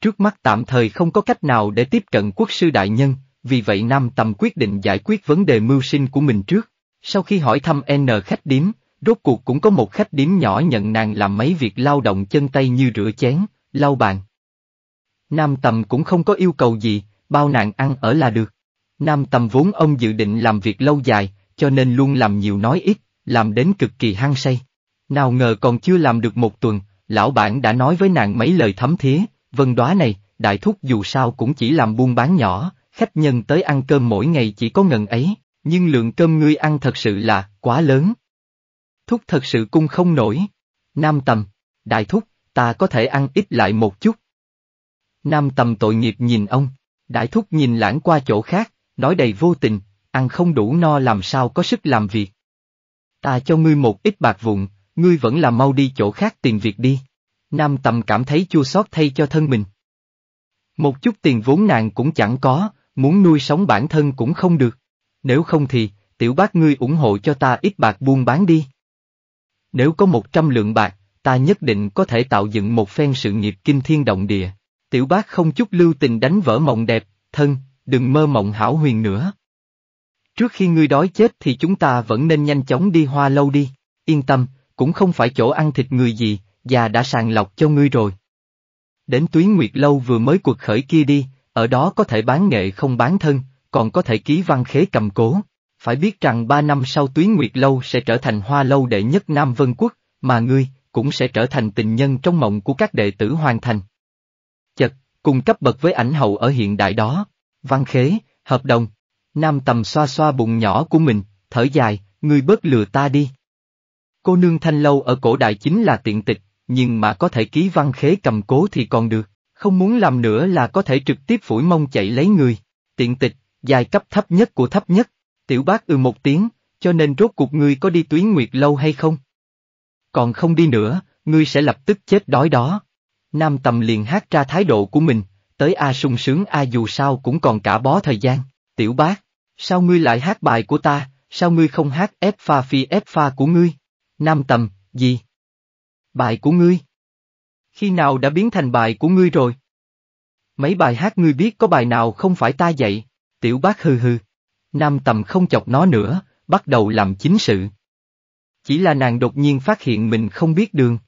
Speaker 1: Trước mắt tạm thời không có cách nào để tiếp cận quốc sư đại nhân, vì vậy Nam Tầm quyết định giải quyết vấn đề mưu sinh của mình trước. Sau khi hỏi thăm N khách điếm, rốt cuộc cũng có một khách điếm nhỏ nhận nàng làm mấy việc lao động chân tay như rửa chén, lau bàn. Nam Tầm cũng không có yêu cầu gì, bao nàng ăn ở là được. Nam Tầm vốn ông dự định làm việc lâu dài, cho nên luôn làm nhiều nói ít, làm đến cực kỳ hăng say. Nào ngờ còn chưa làm được một tuần, lão bản đã nói với nàng mấy lời thấm thía, vân đoá này, đại thúc dù sao cũng chỉ làm buôn bán nhỏ, khách nhân tới ăn cơm mỗi ngày chỉ có ngần ấy, nhưng lượng cơm ngươi ăn thật sự là quá lớn. Thúc thật sự cung không nổi. Nam tầm, đại thúc, ta có thể ăn ít lại một chút. Nam tầm tội nghiệp nhìn ông, đại thúc nhìn lãng qua chỗ khác, nói đầy vô tình, ăn không đủ no làm sao có sức làm việc. Ta cho ngươi một ít bạc vụn, ngươi vẫn là mau đi chỗ khác tìm việc đi. Nam tầm cảm thấy chua xót thay cho thân mình. Một chút tiền vốn nàng cũng chẳng có, muốn nuôi sống bản thân cũng không được. Nếu không thì, tiểu bác ngươi ủng hộ cho ta ít bạc buôn bán đi. Nếu có một trăm lượng bạc, ta nhất định có thể tạo dựng một phen sự nghiệp kinh thiên động địa. Tiểu bác không chút lưu tình đánh vỡ mộng đẹp, thân, đừng mơ mộng hảo huyền nữa. Trước khi ngươi đói chết thì chúng ta vẫn nên nhanh chóng đi hoa lâu đi, yên tâm, cũng không phải chỗ ăn thịt người gì, già đã sàng lọc cho ngươi rồi. Đến tuyến Nguyệt Lâu vừa mới cuộc khởi kia đi, ở đó có thể bán nghệ không bán thân, còn có thể ký văn khế cầm cố. Phải biết rằng ba năm sau tuyến Nguyệt Lâu sẽ trở thành hoa lâu đệ nhất Nam Vân Quốc, mà ngươi, cũng sẽ trở thành tình nhân trong mộng của các đệ tử hoàn thành. Chật, cùng cấp bậc với ảnh hậu ở hiện đại đó, văn khế, hợp đồng. Nam tầm xoa xoa bụng nhỏ của mình, thở dài, ngươi bớt lừa ta đi. Cô nương thanh lâu ở cổ đại chính là tiện tịch, nhưng mà có thể ký văn khế cầm cố thì còn được, không muốn làm nữa là có thể trực tiếp phủi mông chạy lấy người. Tiện tịch, giai cấp thấp nhất của thấp nhất, tiểu bác ừ một tiếng, cho nên rốt cuộc ngươi có đi tuyến nguyệt lâu hay không? Còn không đi nữa, ngươi sẽ lập tức chết đói đó. Nam tầm liền hát ra thái độ của mình, tới A sung sướng A dù sao cũng còn cả bó thời gian, tiểu bác, sao ngươi lại hát bài của ta, sao ngươi không hát ép pha phi ép pha của ngươi? Nam Tầm, gì? Bài của ngươi? Khi nào đã biến thành bài của ngươi rồi? Mấy bài hát ngươi biết có bài nào không phải ta dạy? Tiểu bác hư hư. Nam Tầm không chọc nó nữa, bắt đầu làm chính sự. Chỉ là nàng đột nhiên phát hiện mình không biết đường.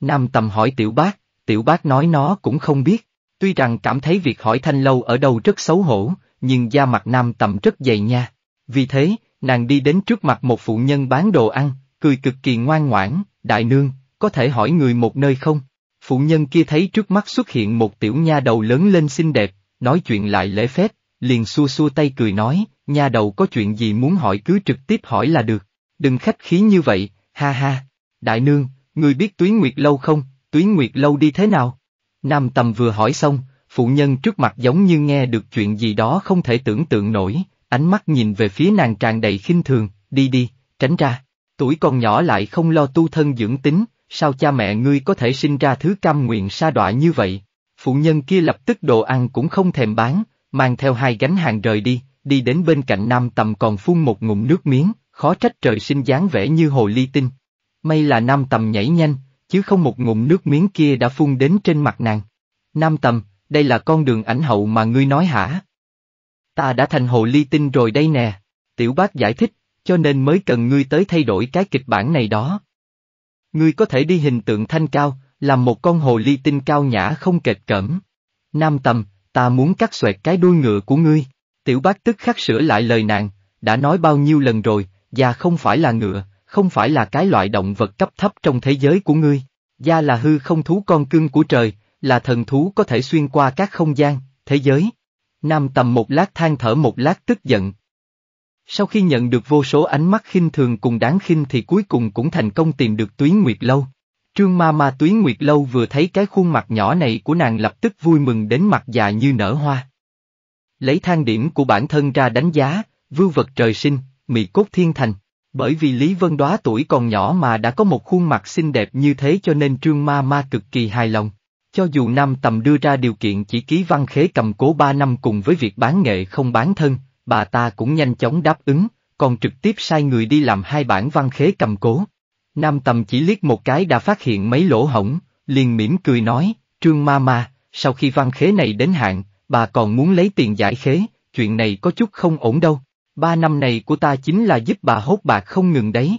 Speaker 1: Nam Tầm hỏi tiểu bác, tiểu bác nói nó cũng không biết. Tuy rằng cảm thấy việc hỏi thanh lâu ở đâu rất xấu hổ, nhưng da mặt Nam Tầm rất dày nha. Vì thế, nàng đi đến trước mặt một phụ nhân bán đồ ăn, cười cực kỳ ngoan ngoãn, đại nương, có thể hỏi người một nơi không? Phụ nhân kia thấy trước mắt xuất hiện một tiểu nha đầu lớn lên xinh đẹp, nói chuyện lại lễ phép, liền xua xua tay cười nói, nha đầu có chuyện gì muốn hỏi cứ trực tiếp hỏi là được, đừng khách khí như vậy, ha ha. Đại nương, người biết Tuyến Nguyệt Lâu không, Tuyến Nguyệt Lâu đi thế nào? Nam Tầm vừa hỏi xong, phụ nhân trước mặt giống như nghe được chuyện gì đó không thể tưởng tượng nổi, ánh mắt nhìn về phía nàng tràn đầy khinh thường, đi đi, tránh ra. Tuổi còn nhỏ lại không lo tu thân dưỡng tính, sao cha mẹ ngươi có thể sinh ra thứ cam nguyện sa đọa như vậy? Phụ nhân kia lập tức đồ ăn cũng không thèm bán, mang theo hai gánh hàng rời đi, đi đến bên cạnh nam tầm còn phun một ngụm nước miếng, khó trách trời sinh dáng vẻ như hồ ly tinh. May là nam tầm nhảy nhanh, chứ không một ngụm nước miếng kia đã phun đến trên mặt nàng. Nam tầm, đây là con đường ảnh hậu mà ngươi nói hả? Ta đã thành hồ ly tinh rồi đây nè. Tiểu bác giải thích, cho nên mới cần ngươi tới thay đổi cái kịch bản này đó. Ngươi có thể đi hình tượng thanh cao, làm một con hồ ly tinh cao nhã không kệch cỡm. Nam tầm, ta muốn cắt xoẹt cái đuôi ngựa của ngươi. Tiểu bác tức khắc sửa lại lời nàng, đã nói bao nhiêu lần rồi, da không phải là ngựa, không phải là cái loại động vật cấp thấp trong thế giới của ngươi. Da là hư không thú con cưng của trời, là thần thú có thể xuyên qua các không gian, thế giới. Nam tầm một lát than thở một lát tức giận, sau khi nhận được vô số ánh mắt khinh thường cùng đáng khinh thì cuối cùng cũng thành công tìm được Tuyến Nguyệt Lâu. Trương ma ma Tuyến Nguyệt Lâu vừa thấy cái khuôn mặt nhỏ này của nàng lập tức vui mừng đến mặt già như nở hoa. Lấy thang điểm của bản thân ra đánh giá, vưu vật trời sinh, mị cốt thiên thành. Bởi vì Lý Vân Đóa tuổi còn nhỏ mà đã có một khuôn mặt xinh đẹp như thế cho nên Trương Ma Ma cực kỳ hài lòng. Cho dù Nam Tầm đưa ra điều kiện chỉ ký văn khế cầm cố 3 năm cùng với việc bán nghệ không bán thân, bà ta cũng nhanh chóng đáp ứng, còn trực tiếp sai người đi làm hai bản văn khế cầm cố. Nam tầm chỉ liếc một cái đã phát hiện mấy lỗ hổng, liền mỉm cười nói, trương ma ma, sau khi văn khế này đến hạn, bà còn muốn lấy tiền giải khế, chuyện này có chút không ổn đâu. Ba năm này của ta chính là giúp bà hốt bạc không ngừng đấy.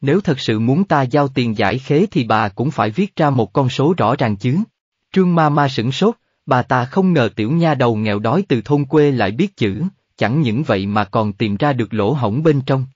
Speaker 1: Nếu thật sự muốn ta giao tiền giải khế thì bà cũng phải viết ra một con số rõ ràng chứ. Trương ma ma sửng sốt, Bà ta không ngờ tiểu nha đầu nghèo đói từ thôn quê lại biết chữ, chẳng những vậy mà còn tìm ra được lỗ hổng bên trong.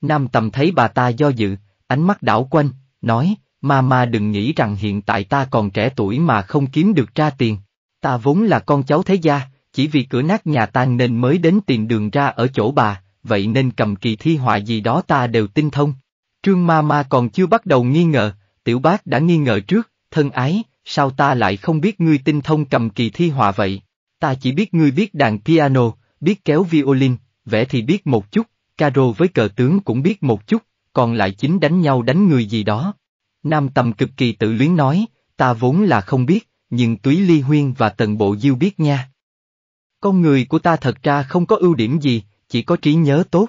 Speaker 1: Nam tầm thấy bà ta do dự, ánh mắt đảo quanh, nói, ma ma đừng nghĩ rằng hiện tại ta còn trẻ tuổi mà không kiếm được ra tiền. Ta vốn là con cháu thế gia, chỉ vì cửa nát nhà tan nên mới đến tìm đường ra ở chỗ bà, vậy nên cầm kỳ thi họa gì đó ta đều tinh thông. Trương ma ma còn chưa bắt đầu nghi ngờ, tiểu bác đã nghi ngờ trước, thân ái, sao ta lại không biết ngươi tinh thông cầm kỳ thi họa vậy? Ta chỉ biết ngươi biết đàn piano, biết kéo violin, vẽ thì biết một chút, caro với cờ tướng cũng biết một chút, còn lại chính đánh nhau đánh người gì đó. Nam tầm cực kỳ tự luyến nói, ta vốn là không biết, nhưng túy ly huyên và tần bộ diêu biết nha. Con người của ta thật ra không có ưu điểm gì, chỉ có trí nhớ tốt.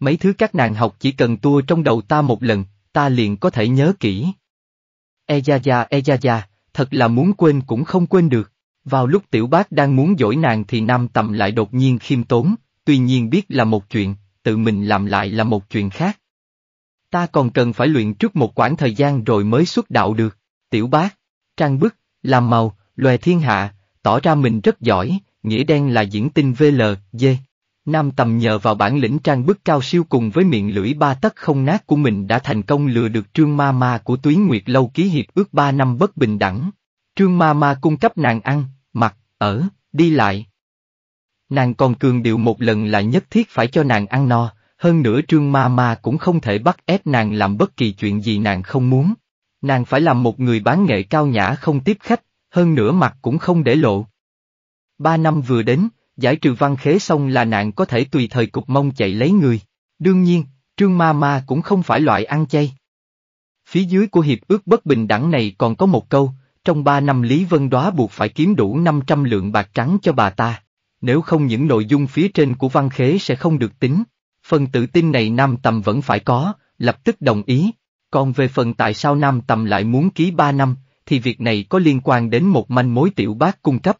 Speaker 1: Mấy thứ các nàng học chỉ cần tua trong đầu ta một lần, ta liền có thể nhớ kỹ. Ejaja ejaja, thật là muốn quên cũng không quên được. Vào lúc tiểu bác đang muốn dỗi nàng thì nam tầm lại đột nhiên khiêm tốn, tuy nhiên biết là một chuyện, tự mình làm lại là một chuyện khác. Ta còn cần phải luyện trước một quãng thời gian rồi mới xuất đạo được, tiểu bác, trang bức, làm màu, loè thiên hạ, tỏ ra mình rất giỏi, nghĩa đen là diễn tinh VL, dê. Nam Tầm nhờ vào bản lĩnh trang bức cao siêu cùng với miệng lưỡi ba tấc không nát của mình đã thành công lừa được Trương Ma Ma của Tuyến Nguyệt Lâu ký hiệp ước ba năm bất bình đẳng. Trương Ma Ma cung cấp nàng ăn, mặc, ở, đi lại. Nàng còn cường điệu một lần là nhất thiết phải cho nàng ăn no, hơn nữa Trương Ma Ma cũng không thể bắt ép nàng làm bất kỳ chuyện gì nàng không muốn. Nàng phải làm một người bán nghệ cao nhã không tiếp khách, hơn nữa mặt cũng không để lộ. Ba năm vừa đến, giải trừ văn khế xong là nạn có thể tùy thời cục mông chạy lấy người. Đương nhiên, Trương Ma Ma cũng không phải loại ăn chay. Phía dưới của hiệp ước bất bình đẳng này còn có một câu, trong ba năm Lý Vân Đóa buộc phải kiếm đủ 500 lượng bạc trắng cho bà ta, nếu không những nội dung phía trên của văn khế sẽ không được tính. Phần tự tin này Nam Tầm vẫn phải có, lập tức đồng ý. Còn về phần tại sao Nam Tầm lại muốn ký 3 năm, thì việc này có liên quan đến một manh mối tiểu bác cung cấp.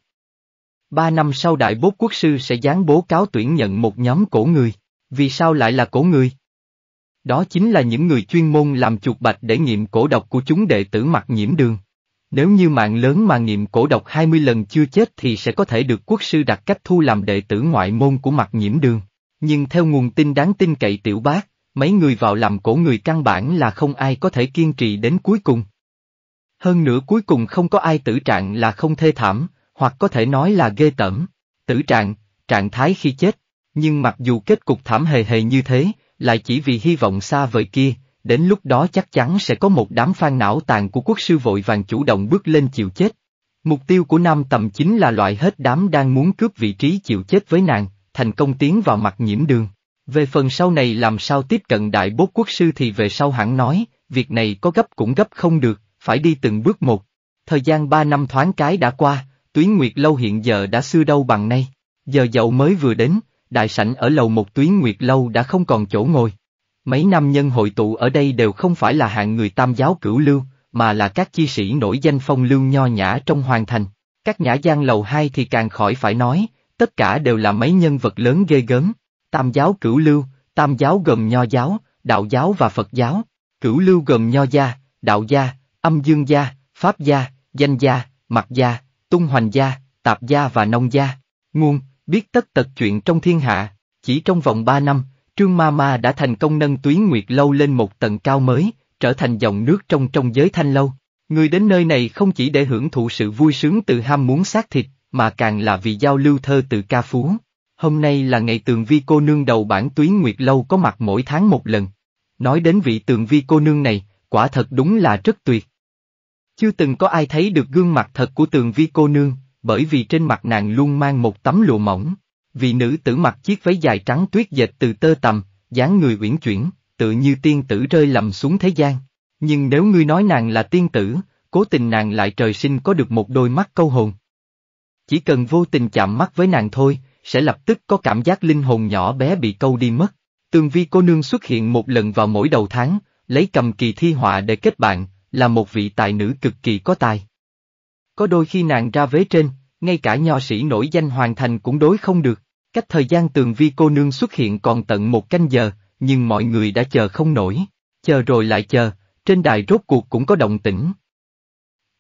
Speaker 1: Ba năm sau đại bốt quốc sư sẽ gián bố cáo tuyển nhận một nhóm cổ người. Vì sao lại là cổ người? Đó chính là những người chuyên môn làm chuột bạch để nghiệm cổ độc của chúng đệ tử mặt nhiễm đường. Nếu như mạng lớn mà nghiệm cổ độc hai mươi lần chưa chết thì sẽ có thể được quốc sư đặt cách thu làm đệ tử ngoại môn của mặt nhiễm đường. Nhưng theo nguồn tin đáng tin cậy tiểu bác, mấy người vào làm cổ người căn bản là không ai có thể kiên trì đến cuối cùng. Hơn nữa cuối cùng không có ai tử trạng là không thê thảm hoặc có thể nói là ghê tởm, tử trạng, trạng thái khi chết. Nhưng mặc dù kết cục thảm hề hề như thế, lại chỉ vì hy vọng xa vời kia, đến lúc đó chắc chắn sẽ có một đám phan não tàn của quốc sư vội vàng chủ động bước lên chịu chết. Mục tiêu của Nam Tầm chính là loại hết đám đang muốn cướp vị trí chịu chết với nàng, thành công tiến vào mặt nhiễm đường. Về phần sau này làm sao tiếp cận đại bốt quốc sư thì về sau hẳn nói, việc này có gấp cũng gấp không được, phải đi từng bước một. Thời gian 3 năm thoáng cái đã qua, tuyến nguyệt lâu hiện giờ đã xưa đâu bằng nay. Giờ dậu mới vừa đến, đại sảnh ở lầu một tuyến nguyệt lâu đã không còn chỗ ngồi. Mấy năm nhân hội tụ ở đây đều không phải là hạng người tam giáo cửu lưu, mà là các chi sĩ nổi danh phong lưu nho nhã trong hoàng thành. Các nhã gian lầu hai thì càng khỏi phải nói, tất cả đều là mấy nhân vật lớn ghê gớm. Tam giáo cửu lưu, tam giáo gồm nho giáo, đạo giáo và Phật giáo. Cửu lưu gồm nho gia, đạo gia, âm dương gia, pháp gia, danh gia, mặt gia, tung hoành gia, tạp gia và nông gia. Nguồn, biết tất tật chuyện trong thiên hạ, chỉ trong vòng 3 năm, Trương Ma Ma đã thành công nâng tuyến Nguyệt Lâu lên một tầng cao mới, trở thành dòng nước trong trong giới thanh lâu. Người đến nơi này không chỉ để hưởng thụ sự vui sướng từ ham muốn xác thịt, mà càng là vì giao lưu thơ từ ca phú. Hôm nay là ngày tường vi cô nương đầu bản tuyến Nguyệt Lâu có mặt mỗi tháng một lần. Nói đến vị tường vi cô nương này, quả thật đúng là rất tuyệt. Chưa từng có ai thấy được gương mặt thật của tường vi cô nương, bởi vì trên mặt nàng luôn mang một tấm lụa mỏng. Vị nữ tử mặc chiếc váy dài trắng tuyết dệt từ tơ tầm, dáng người uyển chuyển, tự như tiên tử rơi lầm xuống thế gian. Nhưng nếu ngươi nói nàng là tiên tử, cố tình nàng lại trời sinh có được một đôi mắt câu hồn. Chỉ cần vô tình chạm mắt với nàng thôi, sẽ lập tức có cảm giác linh hồn nhỏ bé bị câu đi mất. Tường vi cô nương xuất hiện một lần vào mỗi đầu tháng, lấy cầm kỳ thi họa để kết bạn, là một vị tài nữ cực kỳ có tài. Có đôi khi nàng ra vế trên, ngay cả nho sĩ nổi danh hoàn thành cũng đối không được, cách thời gian tường vi cô nương xuất hiện còn tận một canh giờ, nhưng mọi người đã chờ không nổi, chờ rồi lại chờ, trên đài rốt cuộc cũng có động tĩnh.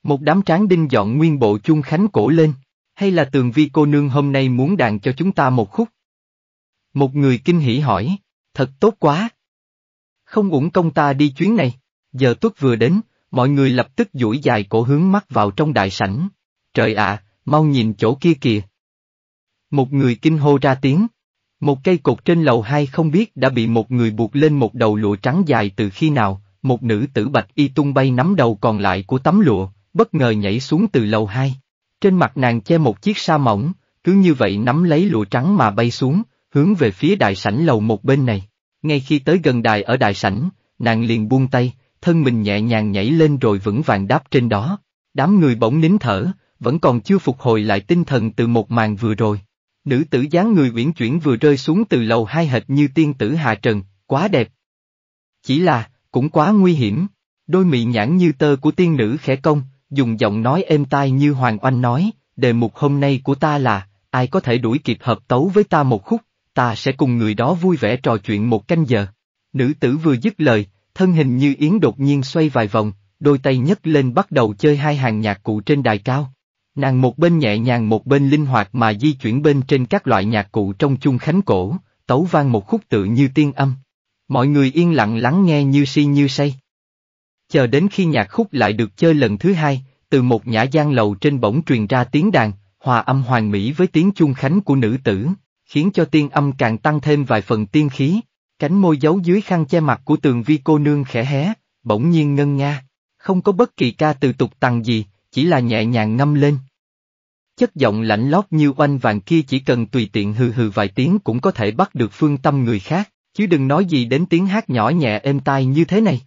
Speaker 1: Một đám tráng đinh dọn nguyên bộ chung khánh cổ lên, hay là tường vi cô nương hôm nay muốn đàn cho chúng ta một khúc? Một người kinh hỉ hỏi, thật tốt quá. Không ủng công ta đi chuyến này, giờ tuất vừa đến, Mọi người lập tức duỗi dài cổ hướng mắt vào trong đại sảnh. Trời ạ, mau nhìn chỗ kia kìa. Một người kinh hô ra tiếng. Một cây cột trên lầu hai không biết đã bị một người buộc lên một đầu lụa trắng dài từ khi nào, một nữ tử bạch y tung bay nắm đầu còn lại của tấm lụa, bất ngờ nhảy xuống từ lầu hai. Trên mặt nàng che một chiếc sa mỏng, cứ như vậy nắm lấy lụa trắng mà bay xuống, hướng về phía đại sảnh lầu một bên này. Ngay khi tới gần đài ở đại sảnh, nàng liền buông tay, thân mình nhẹ nhàng nhảy lên rồi vững vàng đáp trên đó. Đám người bỗng nín thở, vẫn còn chưa phục hồi lại tinh thần từ một màn vừa rồi. Nữ tử dáng người uyển chuyển vừa rơi xuống từ lầu hai hệt như tiên tử hạ trần, quá đẹp. Chỉ là, cũng quá nguy hiểm. Đôi mị nhãn như tơ của tiên nữ khẽ công, dùng giọng nói êm tai như Hoàng Oanh nói, đề mục hôm nay của ta là, ai có thể đuổi kịp hợp tấu với ta một khúc, ta sẽ cùng người đó vui vẻ trò chuyện một canh giờ. Nữ tử vừa dứt lời, thân hình như yến đột nhiên xoay vài vòng, đôi tay nhấc lên bắt đầu chơi hai hàng nhạc cụ trên đài cao. Nàng một bên nhẹ nhàng một bên linh hoạt mà di chuyển bên trên các loại nhạc cụ trong chung khánh cổ, tấu vang một khúc tự như tiên âm. Mọi người yên lặng lắng nghe như si như say. Chờ đến khi nhạc khúc lại được chơi lần thứ hai, từ một nhã gian lầu trên bỗng truyền ra tiếng đàn, hòa âm hoàng mỹ với tiếng chung khánh của nữ tử, khiến cho tiên âm càng tăng thêm vài phần tiên khí. Cánh môi giấu dưới khăn che mặt của tường vi cô nương khẽ hé, bỗng nhiên ngân nga, không có bất kỳ ca từ tục tằng gì, chỉ là nhẹ nhàng ngâm lên. Chất giọng lạnh lót như oanh vàng kia chỉ cần tùy tiện hừ hừ vài tiếng cũng có thể bắt được phương tâm người khác, chứ đừng nói gì đến tiếng hát nhỏ nhẹ êm tai như thế này.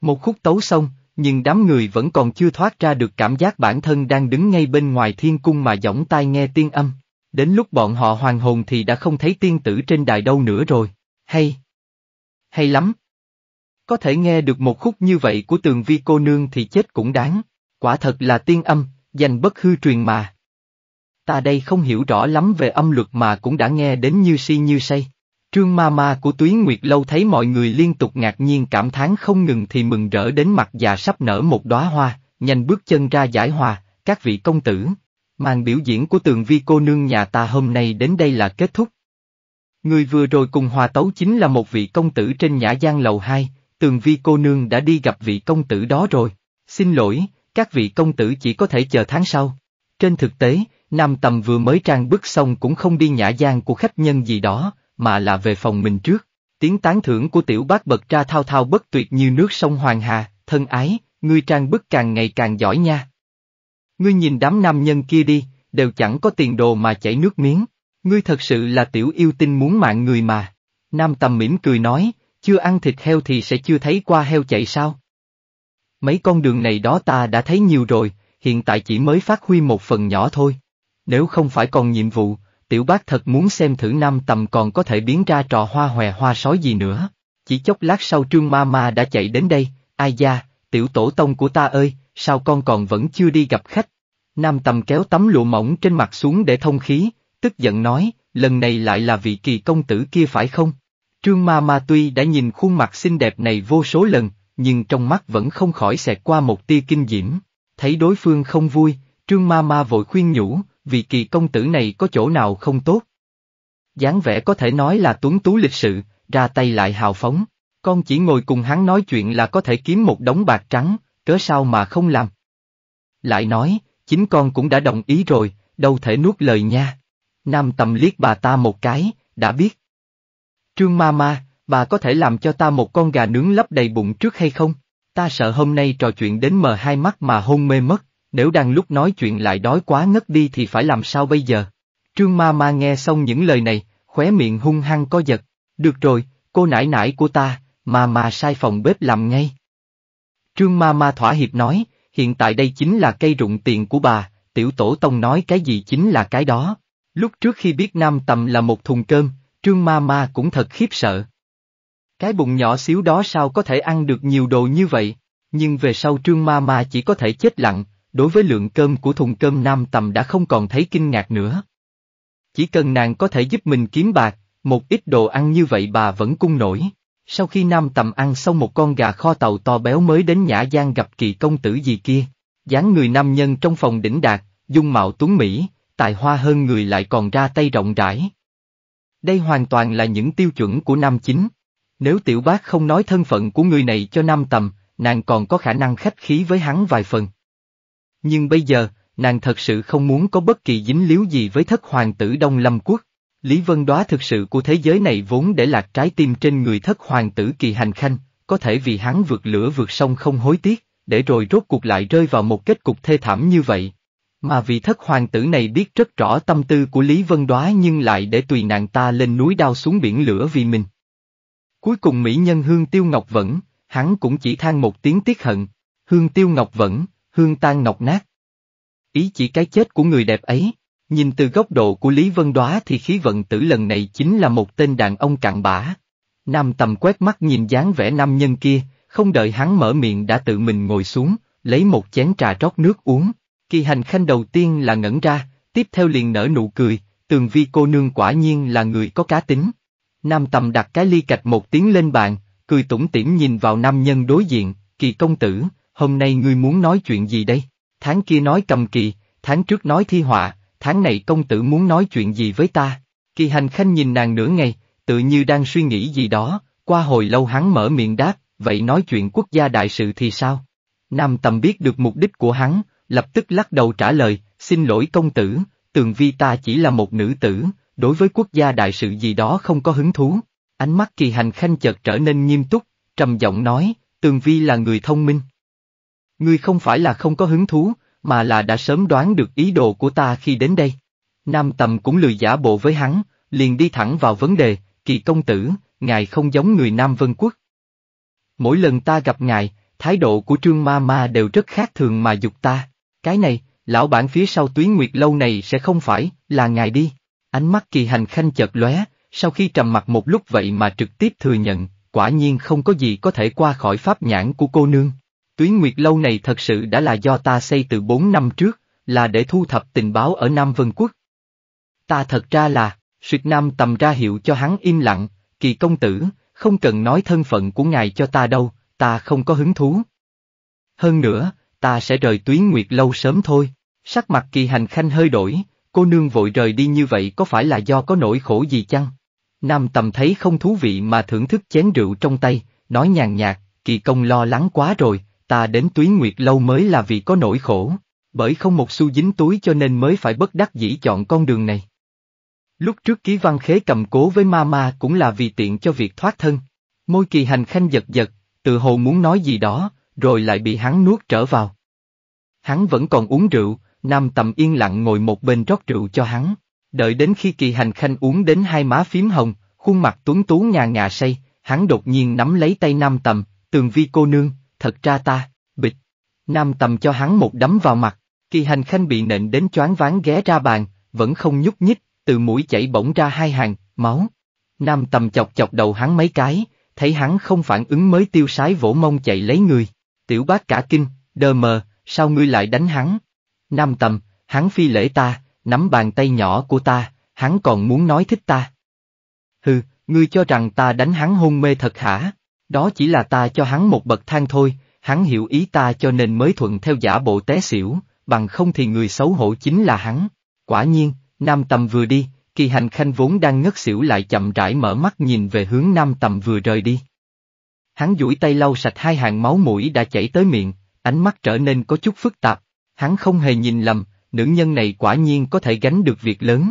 Speaker 1: Một khúc tấu xong, nhưng đám người vẫn còn chưa thoát ra được cảm giác bản thân đang đứng ngay bên ngoài thiên cung mà giỏng tai nghe tiên âm. Đến lúc bọn họ hoàng hồn thì đã không thấy tiên tử trên đài đâu nữa rồi. Hay, hay lắm. Có thể nghe được một khúc như vậy của tường vi cô nương thì chết cũng đáng, quả thật là tiên âm, danh bất hư truyền mà. Ta đây không hiểu rõ lắm về âm luật mà cũng đã nghe đến như si như say. Trương ma ma của Tuyến Nguyệt Lâu thấy mọi người liên tục ngạc nhiên cảm thán không ngừng thì mừng rỡ đến mặt già sắp nở một đóa hoa, nhanh bước chân ra giải hòa, các vị công tử. Màn biểu diễn của tường vi cô nương nhà ta hôm nay đến đây là kết thúc. Người vừa rồi cùng hòa tấu chính là một vị công tử trên nhã gian lầu 2, tường vi cô nương đã đi gặp vị công tử đó rồi. Xin lỗi, các vị công tử chỉ có thể chờ tháng sau. Trên thực tế, Nam Tầm vừa mới trang bức xong cũng không đi nhã gian của khách nhân gì đó, mà là về phòng mình trước. Tiếng tán thưởng của tiểu bác bật ra thao thao bất tuyệt như nước sông Hoàng Hà, thân ái, ngươi trang bức càng ngày càng giỏi nha. Ngươi nhìn đám nam nhân kia đi, đều chẳng có tiền đồ mà chảy nước miếng. Ngươi thật sự là tiểu yêu tinh muốn mạng người mà. Nam tầm mỉm cười nói, chưa ăn thịt heo thì sẽ chưa thấy qua heo chạy sao? Mấy con đường này đó ta đã thấy nhiều rồi, hiện tại chỉ mới phát huy một phần nhỏ thôi. Nếu không phải còn nhiệm vụ, tiểu bác thật muốn xem thử nam tầm còn có thể biến ra trò hoa hòe hoa sói gì nữa. Chỉ chốc lát sau trương ma ma đã chạy đến đây, ai da, tiểu tổ tông của ta ơi, sao con còn vẫn chưa đi gặp khách? Nam tầm kéo tấm lụa mỏng trên mặt xuống để thông khí, tức giận nói, lần này lại là vị kỳ công tử kia phải không? Trương Ma Ma tuy đã nhìn khuôn mặt xinh đẹp này vô số lần, nhưng trong mắt vẫn không khỏi xẹt qua một tia kinh diễm. Thấy đối phương không vui, Trương Ma Ma vội khuyên nhủ, vị kỳ công tử này có chỗ nào không tốt. dáng vẻ có thể nói là tuấn tú lịch sự, ra tay lại hào phóng, con chỉ ngồi cùng hắn nói chuyện là có thể kiếm một đống bạc trắng, cớ sao mà không làm. Lại nói, chính con cũng đã đồng ý rồi, đâu thể nuốt lời nha. Nam tầm liếc bà ta một cái, đã biết. Trương ma ma, bà có thể làm cho ta một con gà nướng lấp đầy bụng trước hay không? Ta sợ hôm nay trò chuyện đến mờ hai mắt mà hôn mê mất, nếu đang lúc nói chuyện lại đói quá ngất đi thì phải làm sao bây giờ? Trương ma ma nghe xong những lời này, khóe miệng hung hăng co giật. Được rồi, cô nải nải của ta, Ma Ma sai phòng bếp làm ngay. Trương ma ma thỏa hiệp nói, hiện tại đây chính là cây rụng tiền của bà, tiểu tổ tông nói cái gì chính là cái đó. Lúc trước khi biết Nam Tầm là một thùng cơm, Trương Ma Ma cũng thật khiếp sợ. Cái bụng nhỏ xíu đó sao có thể ăn được nhiều đồ như vậy, nhưng về sau Trương Ma Ma chỉ có thể chết lặng, đối với lượng cơm của thùng cơm Nam Tầm đã không còn thấy kinh ngạc nữa. Chỉ cần nàng có thể giúp mình kiếm bạc, một ít đồ ăn như vậy bà vẫn cung nổi. Sau khi Nam Tầm ăn xong một con gà kho tàu to béo mới đến Nhã Giang gặp kỳ công tử gì kia, dáng người nam nhân trong phòng đỉnh đạt, dung mạo tuấn Mỹ, tài hoa hơn người lại còn ra tay rộng rãi. Đây hoàn toàn là những tiêu chuẩn của nam chính. Nếu tiểu bác không nói thân phận của người này cho nam tầm, nàng còn có khả năng khách khí với hắn vài phần. Nhưng bây giờ, nàng thật sự không muốn có bất kỳ dính líu gì với thất hoàng tử Đông Lâm Quốc. Lý Vân đoá thực sự của thế giới này vốn để lạc trái tim trên người thất hoàng tử kỳ hành khanh, có thể vì hắn vượt lửa vượt sông không hối tiếc, để rồi rốt cuộc lại rơi vào một kết cục thê thảm như vậy. Mà vị thất hoàng tử này biết rất rõ tâm tư của Lý Vân Đoá nhưng lại để tùy nàng ta lên núi đao xuống biển lửa vì mình. Cuối cùng mỹ nhân Hương Tiêu Ngọc Vẫn, hắn cũng chỉ than một tiếng tiếc hận, Hương Tiêu Ngọc Vẫn, Hương tan ngọc nát. Ý chỉ cái chết của người đẹp ấy, nhìn từ góc độ của Lý Vân Đoá thì khí vận tử lần này chính là một tên đàn ông cặn bã. Nam tầm quét mắt nhìn dáng vẻ nam nhân kia, không đợi hắn mở miệng đã tự mình ngồi xuống, lấy một chén trà rót nước uống. Kỳ hành khanh đầu tiên là ngẩn ra, tiếp theo liền nở nụ cười, tường vi cô nương quả nhiên là người có cá tính. Nam tầm đặt cái ly cạch một tiếng lên bàn, cười tủm tỉm nhìn vào nam nhân đối diện, kỳ công tử, hôm nay ngươi muốn nói chuyện gì đây? Tháng kia nói cầm kỳ, tháng trước nói thi họa, tháng này công tử muốn nói chuyện gì với ta? Kỳ hành khanh nhìn nàng nửa ngày, tự như đang suy nghĩ gì đó, qua hồi lâu hắn mở miệng đáp, vậy nói chuyện quốc gia đại sự thì sao? Nam tầm biết được mục đích của hắn, lập tức lắc đầu trả lời, xin lỗi công tử, tường vi ta chỉ là một nữ tử, đối với quốc gia đại sự gì đó không có hứng thú. Ánh mắt kỳ hành khanh chợt trở nên nghiêm túc, trầm giọng nói, tường vi là người thông minh. Ngươi không phải là không có hứng thú, mà là đã sớm đoán được ý đồ của ta khi đến đây. Nam tầm cũng lười giả bộ với hắn, liền đi thẳng vào vấn đề, kỳ công tử, ngài không giống người Nam Vân Quốc. Mỗi lần ta gặp ngài, thái độ của trương ma ma đều rất khác thường mà dục ta. Cái này, lão bản phía sau tuyến nguyệt lâu này sẽ không phải, là ngài đi. Ánh mắt kỳ hành khanh chợt lóe, sau khi trầm mặt một lúc vậy mà trực tiếp thừa nhận, quả nhiên không có gì có thể qua khỏi pháp nhãn của cô nương. Tuyến nguyệt lâu này thật sự đã là do ta xây từ 4 năm trước, là để thu thập tình báo ở Nam Vân Quốc. Ta thật ra là, suyệt nam tầm ra hiệu cho hắn im lặng, kỳ công tử, không cần nói thân phận của ngài cho ta đâu, ta không có hứng thú. Hơn nữa, ta sẽ rời tuyến nguyệt lâu sớm thôi. Sắc mặt kỳ hành khanh hơi đổi, cô nương vội rời đi như vậy có phải là do có nỗi khổ gì chăng? Nam tầm thấy không thú vị mà thưởng thức chén rượu trong tay, nói nhàn nhạt, kỳ công lo lắng quá rồi, ta đến tuyến nguyệt lâu mới là vì có nỗi khổ, bởi không một xu dính túi cho nên mới phải bất đắc dĩ chọn con đường này. Lúc trước ký văn khế cầm cố với Mama cũng là vì tiện cho việc thoát thân. Môi kỳ hành khanh giật giật, tự hồ muốn nói gì đó, rồi lại bị hắn nuốt trở vào. Hắn vẫn còn uống rượu, Nam Tầm yên lặng ngồi một bên rót rượu cho hắn, đợi đến khi kỳ hành khanh uống đến hai má phím hồng, khuôn mặt tuấn tú ngà ngà say, hắn đột nhiên nắm lấy tay Nam Tầm, tường vi cô nương, thật ra ta, bịch. Nam Tầm cho hắn một đấm vào mặt, kỳ hành khanh bị nện đến choáng váng ghé ra bàn, vẫn không nhúc nhích, từ mũi chảy bỗng ra hai hàng, máu. Nam Tầm chọc chọc đầu hắn mấy cái, thấy hắn không phản ứng mới tiêu sái vỗ mông chạy lấy người. Tiểu bác cả kinh, đờ mờ, sao ngươi lại đánh hắn? Nam tầm, hắn phi lễ ta, nắm bàn tay nhỏ của ta, hắn còn muốn nói thích ta. Hừ, ngươi cho rằng ta đánh hắn hôn mê thật hả? Đó chỉ là ta cho hắn một bậc thang thôi, hắn hiểu ý ta cho nên mới thuận theo giả bộ té xỉu, bằng không thì người xấu hổ chính là hắn. Quả nhiên, Nam Tầm vừa đi, kỳ hành khanh vốn đang ngất xỉu lại chậm rãi mở mắt nhìn về hướng Nam Tầm vừa rời đi. Hắn duỗi tay lau sạch hai hàng máu mũi đã chảy tới miệng, ánh mắt trở nên có chút phức tạp. Hắn không hề nhìn lầm, nữ nhân này quả nhiên có thể gánh được việc lớn.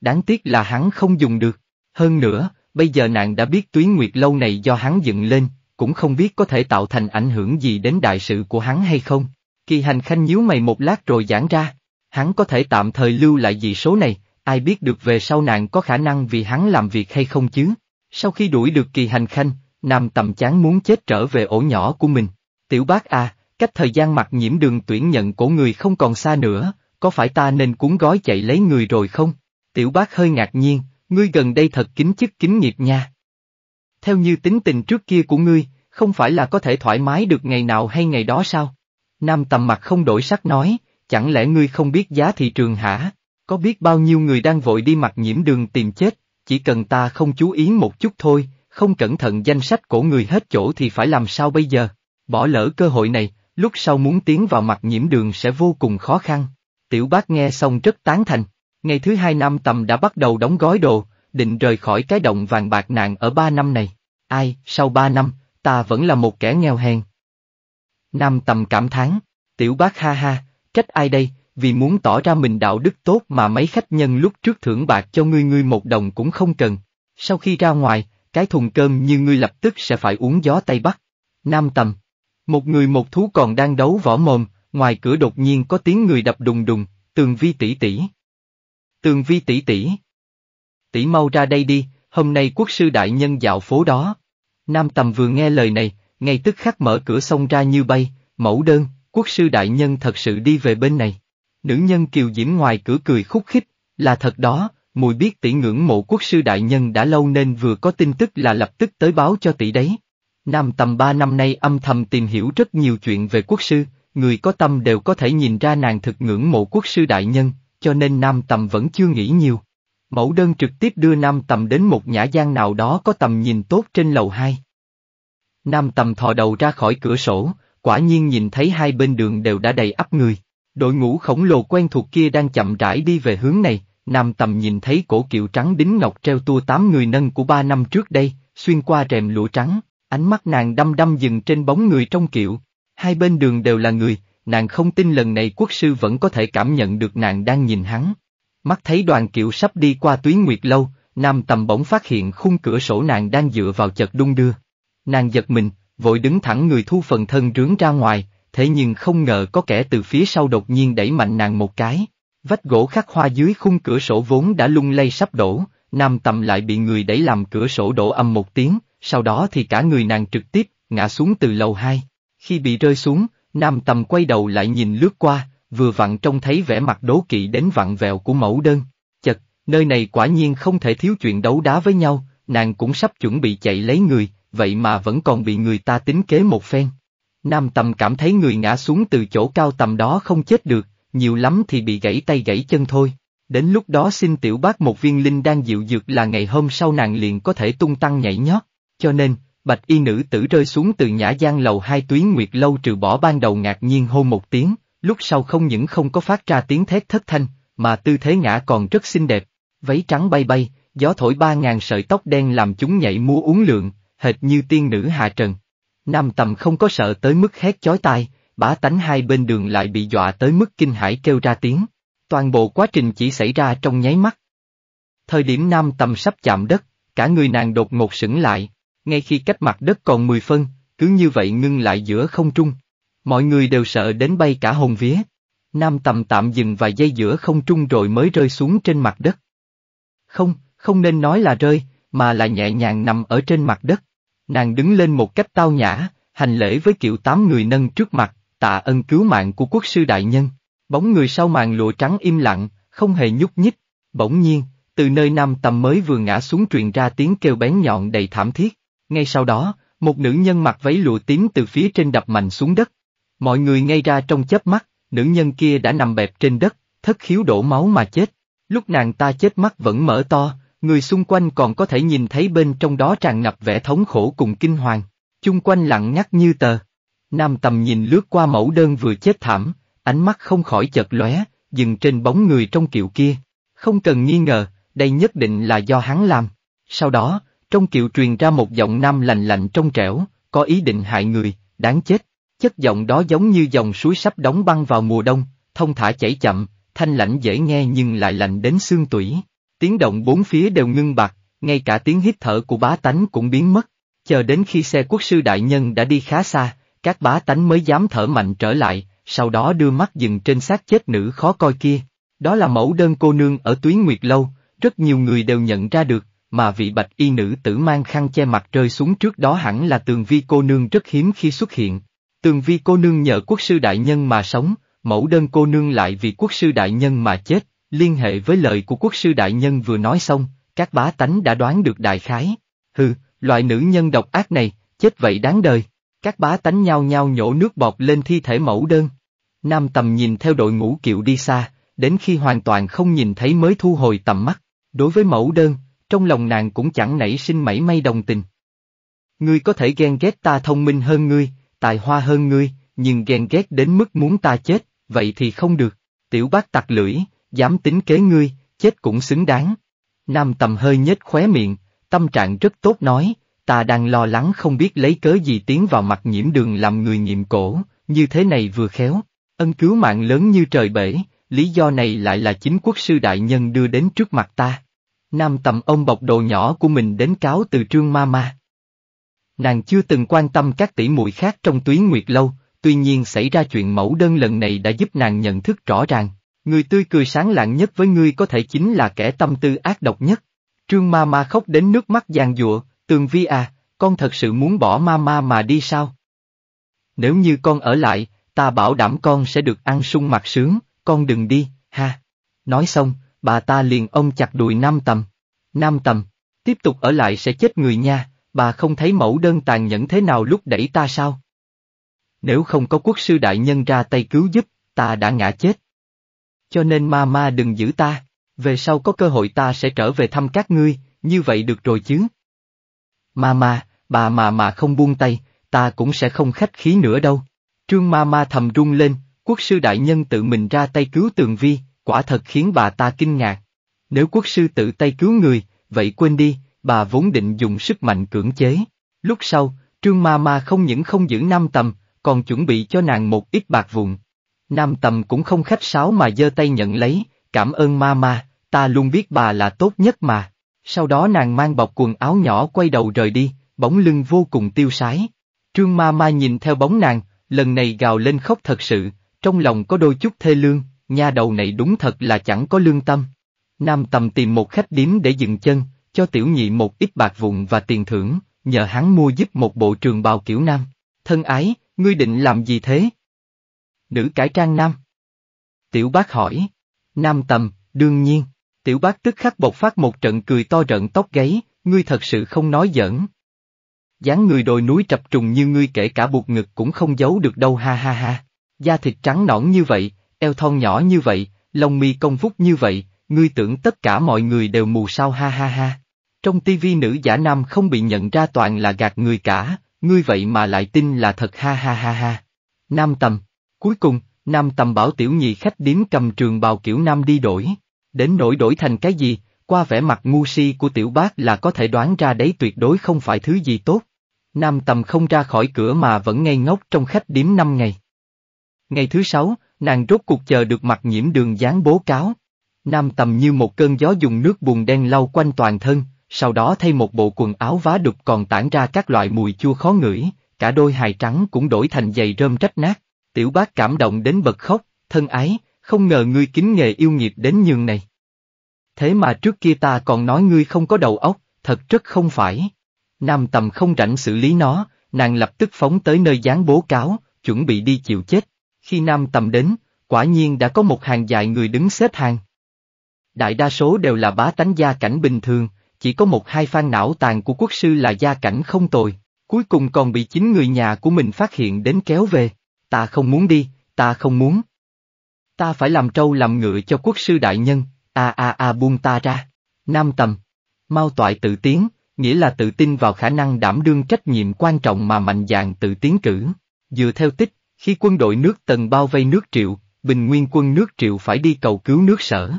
Speaker 1: Đáng tiếc là hắn không dùng được. Hơn nữa, bây giờ nàng đã biết tuyến nguyệt lâu này do hắn dựng lên, cũng không biết có thể tạo thành ảnh hưởng gì đến đại sự của hắn hay không. Kỳ hành khanh nhíu mày một lát rồi giãn ra, hắn có thể tạm thời lưu lại dị số này, ai biết được về sau nàng có khả năng vì hắn làm việc hay không chứ. Sau khi đuổi được kỳ hành khanh, Nam tầm chán muốn chết trở về ổ nhỏ của mình. Tiểu bác à, cách thời gian mặt nhiễm đường tuyển nhận cổ người không còn xa nữa, có phải ta nên cuốn gói chạy lấy người rồi không? Tiểu bác hơi ngạc nhiên, ngươi gần đây thật kính chức kính nghiệp nha. Theo như tính tình trước kia của ngươi, không phải là có thể thoải mái được ngày nào hay ngày đó sao? Nam tầm mặt không đổi sắc nói, chẳng lẽ ngươi không biết giá thị trường hả? Có biết bao nhiêu người đang vội đi mặt nhiễm đường tìm chết, chỉ cần ta không chú ý một chút thôi, không cẩn thận danh sách của người hết chỗ thì phải làm sao bây giờ? Bỏ lỡ cơ hội này, lúc sau muốn tiến vào mặt nhiễm đường sẽ vô cùng khó khăn. Tiểu bác nghe xong rất tán thành. Ngày thứ hai năm tầm đã bắt đầu đóng gói đồ, định rời khỏi cái động vàng bạc nạn ở ba năm này. Ai, sau ba năm, ta vẫn là một kẻ nghèo hèn. Nam tầm cảm thán, tiểu bác ha ha, trách ai đây, vì muốn tỏ ra mình đạo đức tốt mà mấy khách nhân lúc trước thưởng bạc cho ngươi ngươi một đồng cũng không cần. Sau khi ra ngoài, cái thùng cơm như ngươi lập tức sẽ phải uống gió Tây Bắc. Nam tầm. Một người một thú còn đang đấu võ mồm, ngoài cửa đột nhiên có tiếng người đập đùng đùng, tường vi tỷ tỷ. Tường vi tỷ tỷ. Tỷ mau ra đây đi, hôm nay quốc sư đại nhân dạo phố đó. Nam tầm vừa nghe lời này, ngay tức khắc mở cửa xông ra như bay, mẫu đơn, quốc sư đại nhân thật sự đi về bên này. Nữ nhân kiều diễm ngoài cửa cười khúc khích, là thật đó, mùi biết tỷ ngưỡng mộ quốc sư đại nhân đã lâu nên vừa có tin tức là lập tức tới báo cho tỷ đấy. Nam tầm ba năm nay âm thầm tìm hiểu rất nhiều chuyện về quốc sư, người có tâm đều có thể nhìn ra nàng thực ngưỡng mộ quốc sư đại nhân, cho nên Nam tầm vẫn chưa nghĩ nhiều. Mẫu đơn trực tiếp đưa Nam tầm đến một nhã gian nào đó có tầm nhìn tốt trên lầu 2. Nam tầm thò đầu ra khỏi cửa sổ, quả nhiên nhìn thấy hai bên đường đều đã đầy ắp người. Đội ngũ khổng lồ quen thuộc kia đang chậm rãi đi về hướng này, Nam Tầm nhìn thấy cổ kiệu trắng đính ngọc treo tua tám người nâng của ba năm trước đây, xuyên qua rèm lụa trắng, ánh mắt nàng đăm đăm dừng trên bóng người trong kiệu. Hai bên đường đều là người, nàng không tin lần này quốc sư vẫn có thể cảm nhận được nàng đang nhìn hắn. Mắt thấy đoàn kiệu sắp đi qua tuyến nguyệt lâu, Nam Tầm bỗng phát hiện khung cửa sổ nàng đang dựa vào chợt đung đưa. Nàng giật mình, vội đứng thẳng người thu phần thân rướng ra ngoài, thế nhưng không ngờ có kẻ từ phía sau đột nhiên đẩy mạnh nàng một cái. Vách gỗ khắc hoa dưới khung cửa sổ vốn đã lung lay sắp đổ, nam tầm lại bị người đẩy làm cửa sổ đổ âm một tiếng, sau đó thì cả người nàng trực tiếp, ngã xuống từ lầu hai. Khi bị rơi xuống, nam tầm quay đầu lại nhìn lướt qua, vừa vặn trông thấy vẻ mặt đố kỵ đến vặn vẹo của mẫu đơn. Chật, nơi này quả nhiên không thể thiếu chuyện đấu đá với nhau, nàng cũng sắp chuẩn bị chạy lấy người, vậy mà vẫn còn bị người ta tính kế một phen. Nam tầm cảm thấy người ngã xuống từ chỗ cao tầm đó không chết được, nhiều lắm thì bị gãy tay gãy chân thôi. Đến lúc đó xin tiểu bác một viên linh đang dịu dược là ngày hôm sau nàng liền có thể tung tăng nhảy nhót. Cho nên, bạch y nữ tử rơi xuống từ nhã gian lầu hai tuyến nguyệt lâu trừ bỏ ban đầu ngạc nhiên hô một tiếng, lúc sau không những không có phát ra tiếng thét thất thanh, mà tư thế ngã còn rất xinh đẹp. Váy trắng bay bay, gió thổi ba ngàn sợi tóc đen làm chúng nhảy múa uống lượng, hệt như tiên nữ hạ trần. Nam tầm không có sợ tới mức hét chói tai, bá tánh hai bên đường lại bị dọa tới mức kinh hãi kêu ra tiếng. Toàn bộ quá trình chỉ xảy ra trong nháy mắt. Thời điểm nam tầm sắp chạm đất, cả người nàng đột ngột sững lại, ngay khi cách mặt đất còn 10 phân, cứ như vậy ngưng lại giữa không trung. Mọi người đều sợ đến bay cả hồn vía. Nam tầm tạm dừng vài giây giữa không trung rồi mới rơi xuống trên mặt đất. Không, không nên nói là rơi, mà là nhẹ nhàng nằm ở trên mặt đất. Nàng đứng lên một cách tao nhã, hành lễ với kiểu tám người nâng trước mặt, tạ ân cứu mạng của quốc sư đại nhân. Bóng người sau màn lụa trắng im lặng, không hề nhúc nhích. Bỗng nhiên, từ nơi nam tầm mới vừa ngã xuống truyền ra tiếng kêu bén nhọn đầy thảm thiết. Ngay sau đó, một nữ nhân mặc váy lụa tím từ phía trên đập mạnh xuống đất. Mọi người ngay ra trong chớp mắt, nữ nhân kia đã nằm bẹp trên đất, thất khiếu đổ máu mà chết. Lúc nàng ta chết mắt vẫn mở to, người xung quanh còn có thể nhìn thấy bên trong đó tràn ngập vẻ thống khổ cùng kinh hoàng. Chung quanh lặng ngắt như tờ. Nam tầm nhìn lướt qua mẫu đơn vừa chết thảm, ánh mắt không khỏi chợt lóe, dừng trên bóng người trong kiệu kia. Không cần nghi ngờ, đây nhất định là do hắn làm. Sau đó, trong kiệu truyền ra một giọng nam lành lạnh trong trẻo, có ý định hại người, đáng chết. Chất giọng đó giống như dòng suối sắp đóng băng vào mùa đông, thông thả chảy chậm, thanh lãnh dễ nghe nhưng lại lạnh đến xương tủy. Tiếng động bốn phía đều ngưng bặt, ngay cả tiếng hít thở của bá tánh cũng biến mất. Chờ đến khi xe quốc sư đại nhân đã đi khá xa, các bá tánh mới dám thở mạnh trở lại, sau đó đưa mắt dừng trên xác chết nữ khó coi kia. Đó là mẫu đơn cô nương ở Tuyến Nguyệt Lâu, rất nhiều người đều nhận ra được, mà vị bạch y nữ tử mang khăn che mặt rơi xuống trước đó hẳn là tường vi cô nương rất hiếm khi xuất hiện. Tường vi cô nương nhờ quốc sư đại nhân mà sống, mẫu đơn cô nương lại vì quốc sư đại nhân mà chết, liên hệ với lời của quốc sư đại nhân vừa nói xong, các bá tánh đã đoán được đại khái. Hừ, loại nữ nhân độc ác này, chết vậy đáng đời. Các bá tánh nhao nhao nhổ nước bọt lên thi thể mẫu đơn. Nam tầm nhìn theo đội ngũ kiệu đi xa, đến khi hoàn toàn không nhìn thấy mới thu hồi tầm mắt. Đối với mẫu đơn, trong lòng nàng cũng chẳng nảy sinh mảy may đồng tình. Ngươi có thể ghen ghét ta thông minh hơn ngươi, tài hoa hơn ngươi, nhưng ghen ghét đến mức muốn ta chết, vậy thì không được. Tiểu bác tặc lưỡi, dám tính kế ngươi, chết cũng xứng đáng. Nam tầm hơi nhếch khóe miệng, tâm trạng rất tốt nói, ta đang lo lắng không biết lấy cớ gì tiến vào mặt nhiễm đường làm người nghiệm cổ, như thế này vừa khéo, ân cứu mạng lớn như trời bể, lý do này lại là chính quốc sư đại nhân đưa đến trước mặt ta. Nam tầm ông bọc đồ nhỏ của mình đến cáo từ trương ma ma. Nàng chưa từng quan tâm các tỷ muội khác trong tuyến nguyệt lâu, tuy nhiên xảy ra chuyện mẫu đơn lần này đã giúp nàng nhận thức rõ ràng, người tươi cười sáng lạng nhất với ngươi có thể chính là kẻ tâm tư ác độc nhất. Trương ma ma khóc đến nước mắt giang giụa, Tường Vi à, con thật sự muốn bỏ mama mà đi sao? Nếu như con ở lại, ta bảo đảm con sẽ được ăn sung mặc sướng, con đừng đi, ha. Nói xong, bà ta liền ông chặt đùi Nam Tầm. Nam Tầm, tiếp tục ở lại sẽ chết người nha, bà không thấy mẫu đơn tàn nhẫn thế nào lúc đẩy ta sao? Nếu không có quốc sư đại nhân ra tay cứu giúp, ta đã ngã chết. Cho nên Mama đừng giữ ta, về sau có cơ hội ta sẽ trở về thăm các ngươi, như vậy được rồi chứ? Ma ma, bà mà mà không buông tay, ta cũng sẽ không khách khí nữa đâu. Trương ma ma thầm rung lên, quốc sư đại nhân tự mình ra tay cứu tường vi, quả thật khiến bà ta kinh ngạc. Nếu quốc sư tự tay cứu người, vậy quên đi, bà vốn định dùng sức mạnh cưỡng chế. Lúc sau, Trương ma ma không những không giữ nam tầm, còn chuẩn bị cho nàng một ít bạc vụn. Nam tầm cũng không khách sáo mà giơ tay nhận lấy, cảm ơn ma ma, ta luôn biết bà là tốt nhất mà. Sau đó nàng mang bọc quần áo nhỏ quay đầu rời đi, bóng lưng vô cùng tiêu sái. Trương ma ma nhìn theo bóng nàng, lần này gào lên khóc thật sự, trong lòng có đôi chút thê lương, nha đầu này đúng thật là chẳng có lương tâm. Nam tầm tìm một khách điếm để dừng chân, cho tiểu nhị một ít bạc vụn và tiền thưởng, nhờ hắn mua giúp một bộ trường bào kiểu nam. Thân ái, ngươi định làm gì thế? Nữ cải trang nam. Tiểu bác hỏi. Nam tầm, đương nhiên. Tiểu bác tức khắc bộc phát một trận cười to rợn tóc gáy, ngươi thật sự không nói giỡn. dáng người đồi núi trập trùng như ngươi kể cả buộc ngực cũng không giấu được đâu ha ha ha. Da thịt trắng nõn như vậy, eo thon nhỏ như vậy, lông mi công phúc như vậy, ngươi tưởng tất cả mọi người đều mù sao ha ha ha. Trong tivi nữ giả nam không bị nhận ra toàn là gạt người cả, ngươi vậy mà lại tin là thật ha ha ha ha. Nam tầm. Cuối cùng, nam tầm bảo tiểu nhị khách điếm cầm trường bào kiểu nam đi đổi. Đến nỗi đổi thành cái gì, qua vẻ mặt ngu si của tiểu bác là có thể đoán ra đấy tuyệt đối không phải thứ gì tốt. Nam tầm không ra khỏi cửa mà vẫn ngây ngốc trong khách điếm năm ngày. Ngày thứ sáu, nàng rốt cuộc chờ được mặt nhiễm đường dán bố cáo. Nam tầm như một cơn gió dùng nước bùn đen lau quanh toàn thân, sau đó thay một bộ quần áo vá đục còn tản ra các loại mùi chua khó ngửi, cả đôi hài trắng cũng đổi thành giày rơm rách nát. Tiểu bác cảm động đến bật khóc, thân ái, không ngờ ngươi kính nghề yêu nghiệp đến nhường này. Thế mà trước kia ta còn nói ngươi không có đầu óc, thật rất không phải. Nam tầm không rảnh xử lý nó, nàng lập tức phóng tới nơi dán bố cáo, chuẩn bị đi chịu chết. Khi nam tầm đến, quả nhiên đã có một hàng dài người đứng xếp hàng. Đại đa số đều là bá tánh gia cảnh bình thường, chỉ có một hai phan não tàn của quốc sư là gia cảnh không tồi, cuối cùng còn bị chính người nhà của mình phát hiện đến kéo về. Ta không muốn đi, ta không muốn, Ta phải làm trâu làm ngựa cho quốc sư đại nhân, a a a buông ta ra. Nam tầm. mau toại tự tiến, nghĩa là tự tin vào khả năng đảm đương trách nhiệm quan trọng mà mạnh dạn tự tiến cử. Dựa theo tích, khi quân đội nước tần bao vây nước triệu, bình nguyên quân nước triệu phải đi cầu cứu nước sở.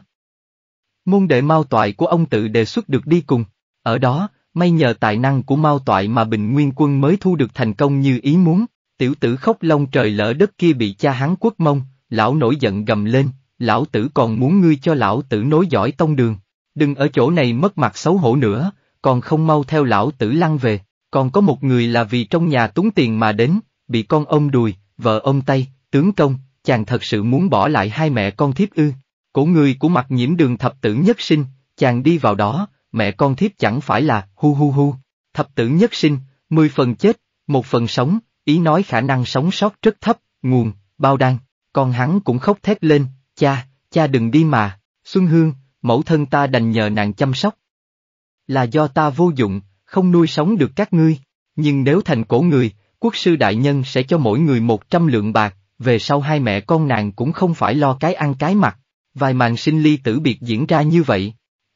Speaker 1: Môn đệ mau Toại của ông tự đề xuất được đi cùng, ở đó, may nhờ tài năng của mau Toại mà bình nguyên quân mới thu được thành công như ý muốn, tiểu tử khóc long trời lỡ đất kia bị cha hắn quốc mông, lão nổi giận gầm lên, lão tử còn muốn ngươi cho lão tử nối giỏi tông đường, đừng ở chỗ này mất mặt xấu hổ nữa, còn không mau theo lão tử lăn về, còn có một người là vì trong nhà túng tiền mà đến, bị con ông đùi, vợ ông tay, tướng công, chàng thật sự muốn bỏ lại hai mẹ con thiếp ư, cổ người của mặt nhiễm đường thập tử nhất sinh, chàng đi vào đó, mẹ con thiếp chẳng phải là hu hu hu, thập tử nhất sinh, mười phần chết, một phần sống, ý nói khả năng sống sót rất thấp, nguồn, bao đan. Còn hắn cũng khóc thét lên, cha, cha đừng đi mà, Xuân Hương, mẫu thân ta đành nhờ nàng chăm sóc. Là do ta vô dụng, không nuôi sống được các ngươi, nhưng nếu thành cổ người, quốc sư đại nhân sẽ cho mỗi người một trăm lượng bạc, về sau hai mẹ con nàng cũng không phải lo cái ăn cái mặc. Vài màn sinh ly tử biệt diễn ra như vậy.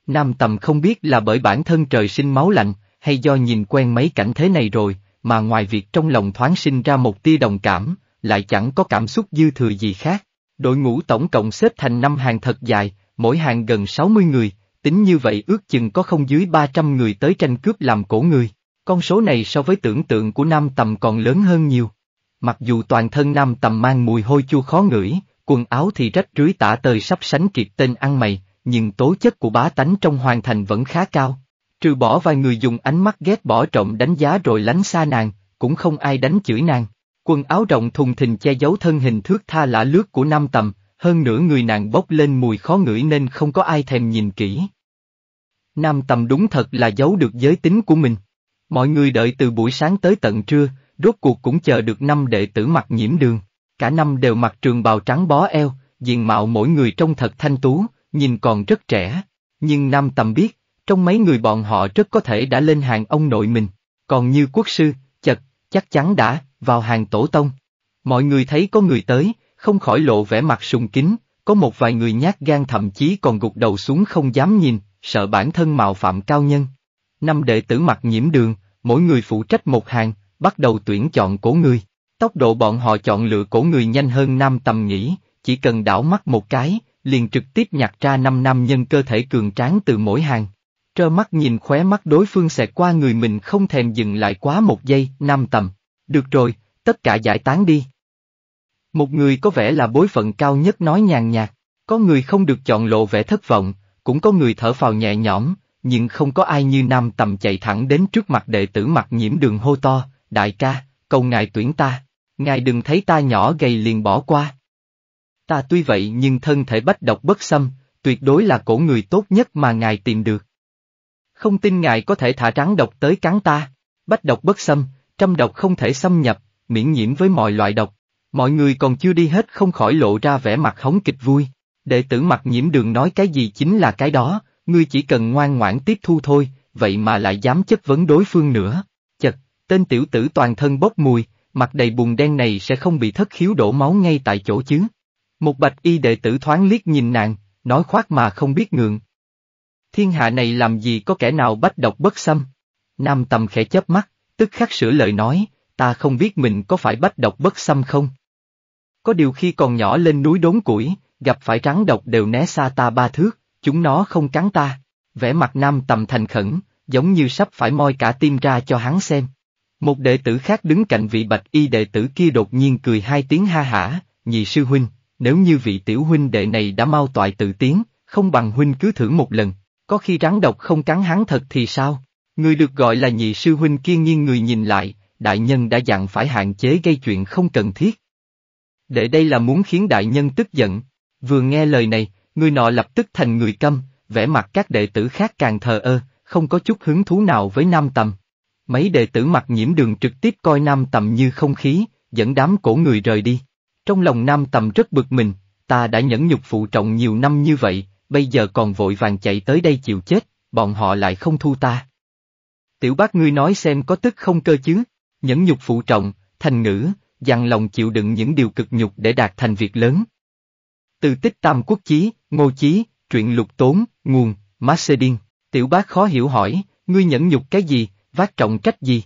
Speaker 1: Nam tầm không biết là bởi bản thân trời sinh máu lạnh, hay do nhìn quen mấy cảnh thế này rồi, mà ngoài việc trong lòng thoáng sinh ra một tia đồng cảm, lại chẳng có cảm xúc dư thừa gì khác. Đội ngũ tổng cộng xếp thành năm hàng thật dài, mỗi hàng gần 60 người, tính như vậy ước chừng có không dưới 300 người tới tranh cướp làm cổ người. Con số này so với tưởng tượng của Nam Tầm còn lớn hơn nhiều. Mặc dù toàn thân Nam Tầm mang mùi hôi chua khó ngửi, quần áo thì rách rưới tả tơi sắp sánh kịp tên ăn mày, nhưng tố chất của bá tánh trong hoàn thành vẫn khá cao. Trừ bỏ vài người dùng ánh mắt ghét bỏ trộm đánh giá rồi lánh xa nàng, cũng không ai đánh chửi nàng. Quần áo rộng thùng thình che giấu thân hình thước tha lả lướt của nam tầm, hơn nữa người nàng bốc lên mùi khó ngửi nên không có ai thèm nhìn kỹ. Nam tầm đúng thật là giấu được giới tính của mình. Mọi người đợi từ buổi sáng tới tận trưa, rốt cuộc cũng chờ được năm đệ tử mặc nhiễm đường. Cả năm đều mặc trường bào trắng bó eo, diện mạo mỗi người trông thật thanh tú, nhìn còn rất trẻ. Nhưng Nam Tầm biết, trong mấy người bọn họ rất có thể đã lên hàng ông nội mình, còn như quốc sư, chật, chắc chắn đã vào hàng tổ tông. Mọi người thấy có người tới, không khỏi lộ vẻ mặt sùng kính, có một vài người nhát gan thậm chí còn gục đầu xuống không dám nhìn, sợ bản thân mạo phạm cao nhân. Năm đệ tử mặt nhiễm đường, mỗi người phụ trách một hàng, bắt đầu tuyển chọn cổ người. Tốc độ bọn họ chọn lựa cổ người nhanh hơn nam tầm nghĩ, chỉ cần đảo mắt một cái, liền trực tiếp nhặt ra năm nam nhân cơ thể cường tráng từ mỗi hàng. Trơ mắt nhìn khóe mắt đối phương xẹt qua người mình không thèm dừng lại quá một giây, nam tầm. Được rồi, tất cả giải tán đi. Một người có vẻ là bối phận cao nhất nói nhàn nhạt, có người không được chọn lộ vẻ thất vọng, cũng có người thở phào nhẹ nhõm, nhưng không có ai như nam tầm chạy thẳng đến trước mặt đệ tử mặt nhiễm đường hô to, đại ca, cầu ngài tuyển ta, ngài đừng thấy ta nhỏ gầy liền bỏ qua. Ta tuy vậy nhưng thân thể bách độc bất xâm, tuyệt đối là cổ người tốt nhất mà ngài tìm được. Không tin ngài có thể thả trắng độc tới cắn ta, bách độc bất xâm, châm độc không thể xâm nhập, miễn nhiễm với mọi loại độc. Mọi người còn chưa đi hết không khỏi lộ ra vẻ mặt hống kịch vui. Đệ tử mặt nhiễm đường nói cái gì chính là cái đó, ngươi chỉ cần ngoan ngoãn tiếp thu thôi, vậy mà lại dám chất vấn đối phương nữa. Chật, tên tiểu tử toàn thân bốc mùi, mặt đầy bùn đen này sẽ không bị thất khiếu đổ máu ngay tại chỗ chứ. Một bạch y đệ tử thoáng liếc nhìn nàng, nói khoác mà không biết ngượng. Thiên hạ này làm gì có kẻ nào bách độc bất xâm? Nam tầm khẽ chớp mắt tức khắc sửa lời nói, ta không biết mình có phải bách độc bất xâm không. Có điều khi còn nhỏ lên núi đốn củi, gặp phải rắn độc đều né xa ta ba thước, chúng nó không cắn ta. Vẻ mặt nam tầm thành khẩn, giống như sắp phải moi cả tim ra cho hắn xem. Một đệ tử khác đứng cạnh vị bạch y đệ tử kia đột nhiên cười hai tiếng ha hả, nhị sư huynh, nếu như vị tiểu huynh đệ này đã mau toại tự tiến, không bằng huynh cứ thử một lần, có khi rắn độc không cắn hắn thật thì sao? Người được gọi là nhị sư huynh kia nghiêng người nhìn lại, đại nhân đã dặn phải hạn chế gây chuyện không cần thiết. Để đây là muốn khiến đại nhân tức giận. Vừa nghe lời này, người nọ lập tức thành người câm, vẻ mặt các đệ tử khác càng thờ ơ, không có chút hứng thú nào với nam tầm. Mấy đệ tử mặt nhiễm đường trực tiếp coi nam tầm như không khí, dẫn đám cổ người rời đi. Trong lòng nam tầm rất bực mình, ta đã nhẫn nhục phụ trọng nhiều năm như vậy, bây giờ còn vội vàng chạy tới đây chịu chết, bọn họ lại không thu ta tiểu bác ngươi nói xem có tức không cơ chứ, nhẫn nhục phụ trọng, thành ngữ, dặn lòng chịu đựng những điều cực nhục để đạt thành việc lớn. Từ tích tam quốc chí, ngô chí, truyện lục tốn, nguồn, Macedin, tiểu bác khó hiểu hỏi, ngươi nhẫn nhục cái gì, vác trọng trách gì?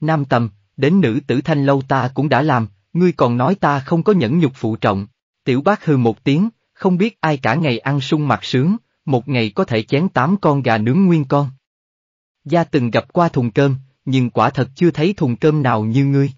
Speaker 1: Nam tầm, đến nữ tử thanh lâu ta cũng đã làm, ngươi còn nói ta không có nhẫn nhục phụ trọng. Tiểu bác hư một tiếng, không biết ai cả ngày ăn sung mặt sướng, một ngày có thể chén tám con gà nướng nguyên con. Gia từng gặp qua thùng cơm, nhưng quả thật chưa thấy thùng cơm nào như ngươi.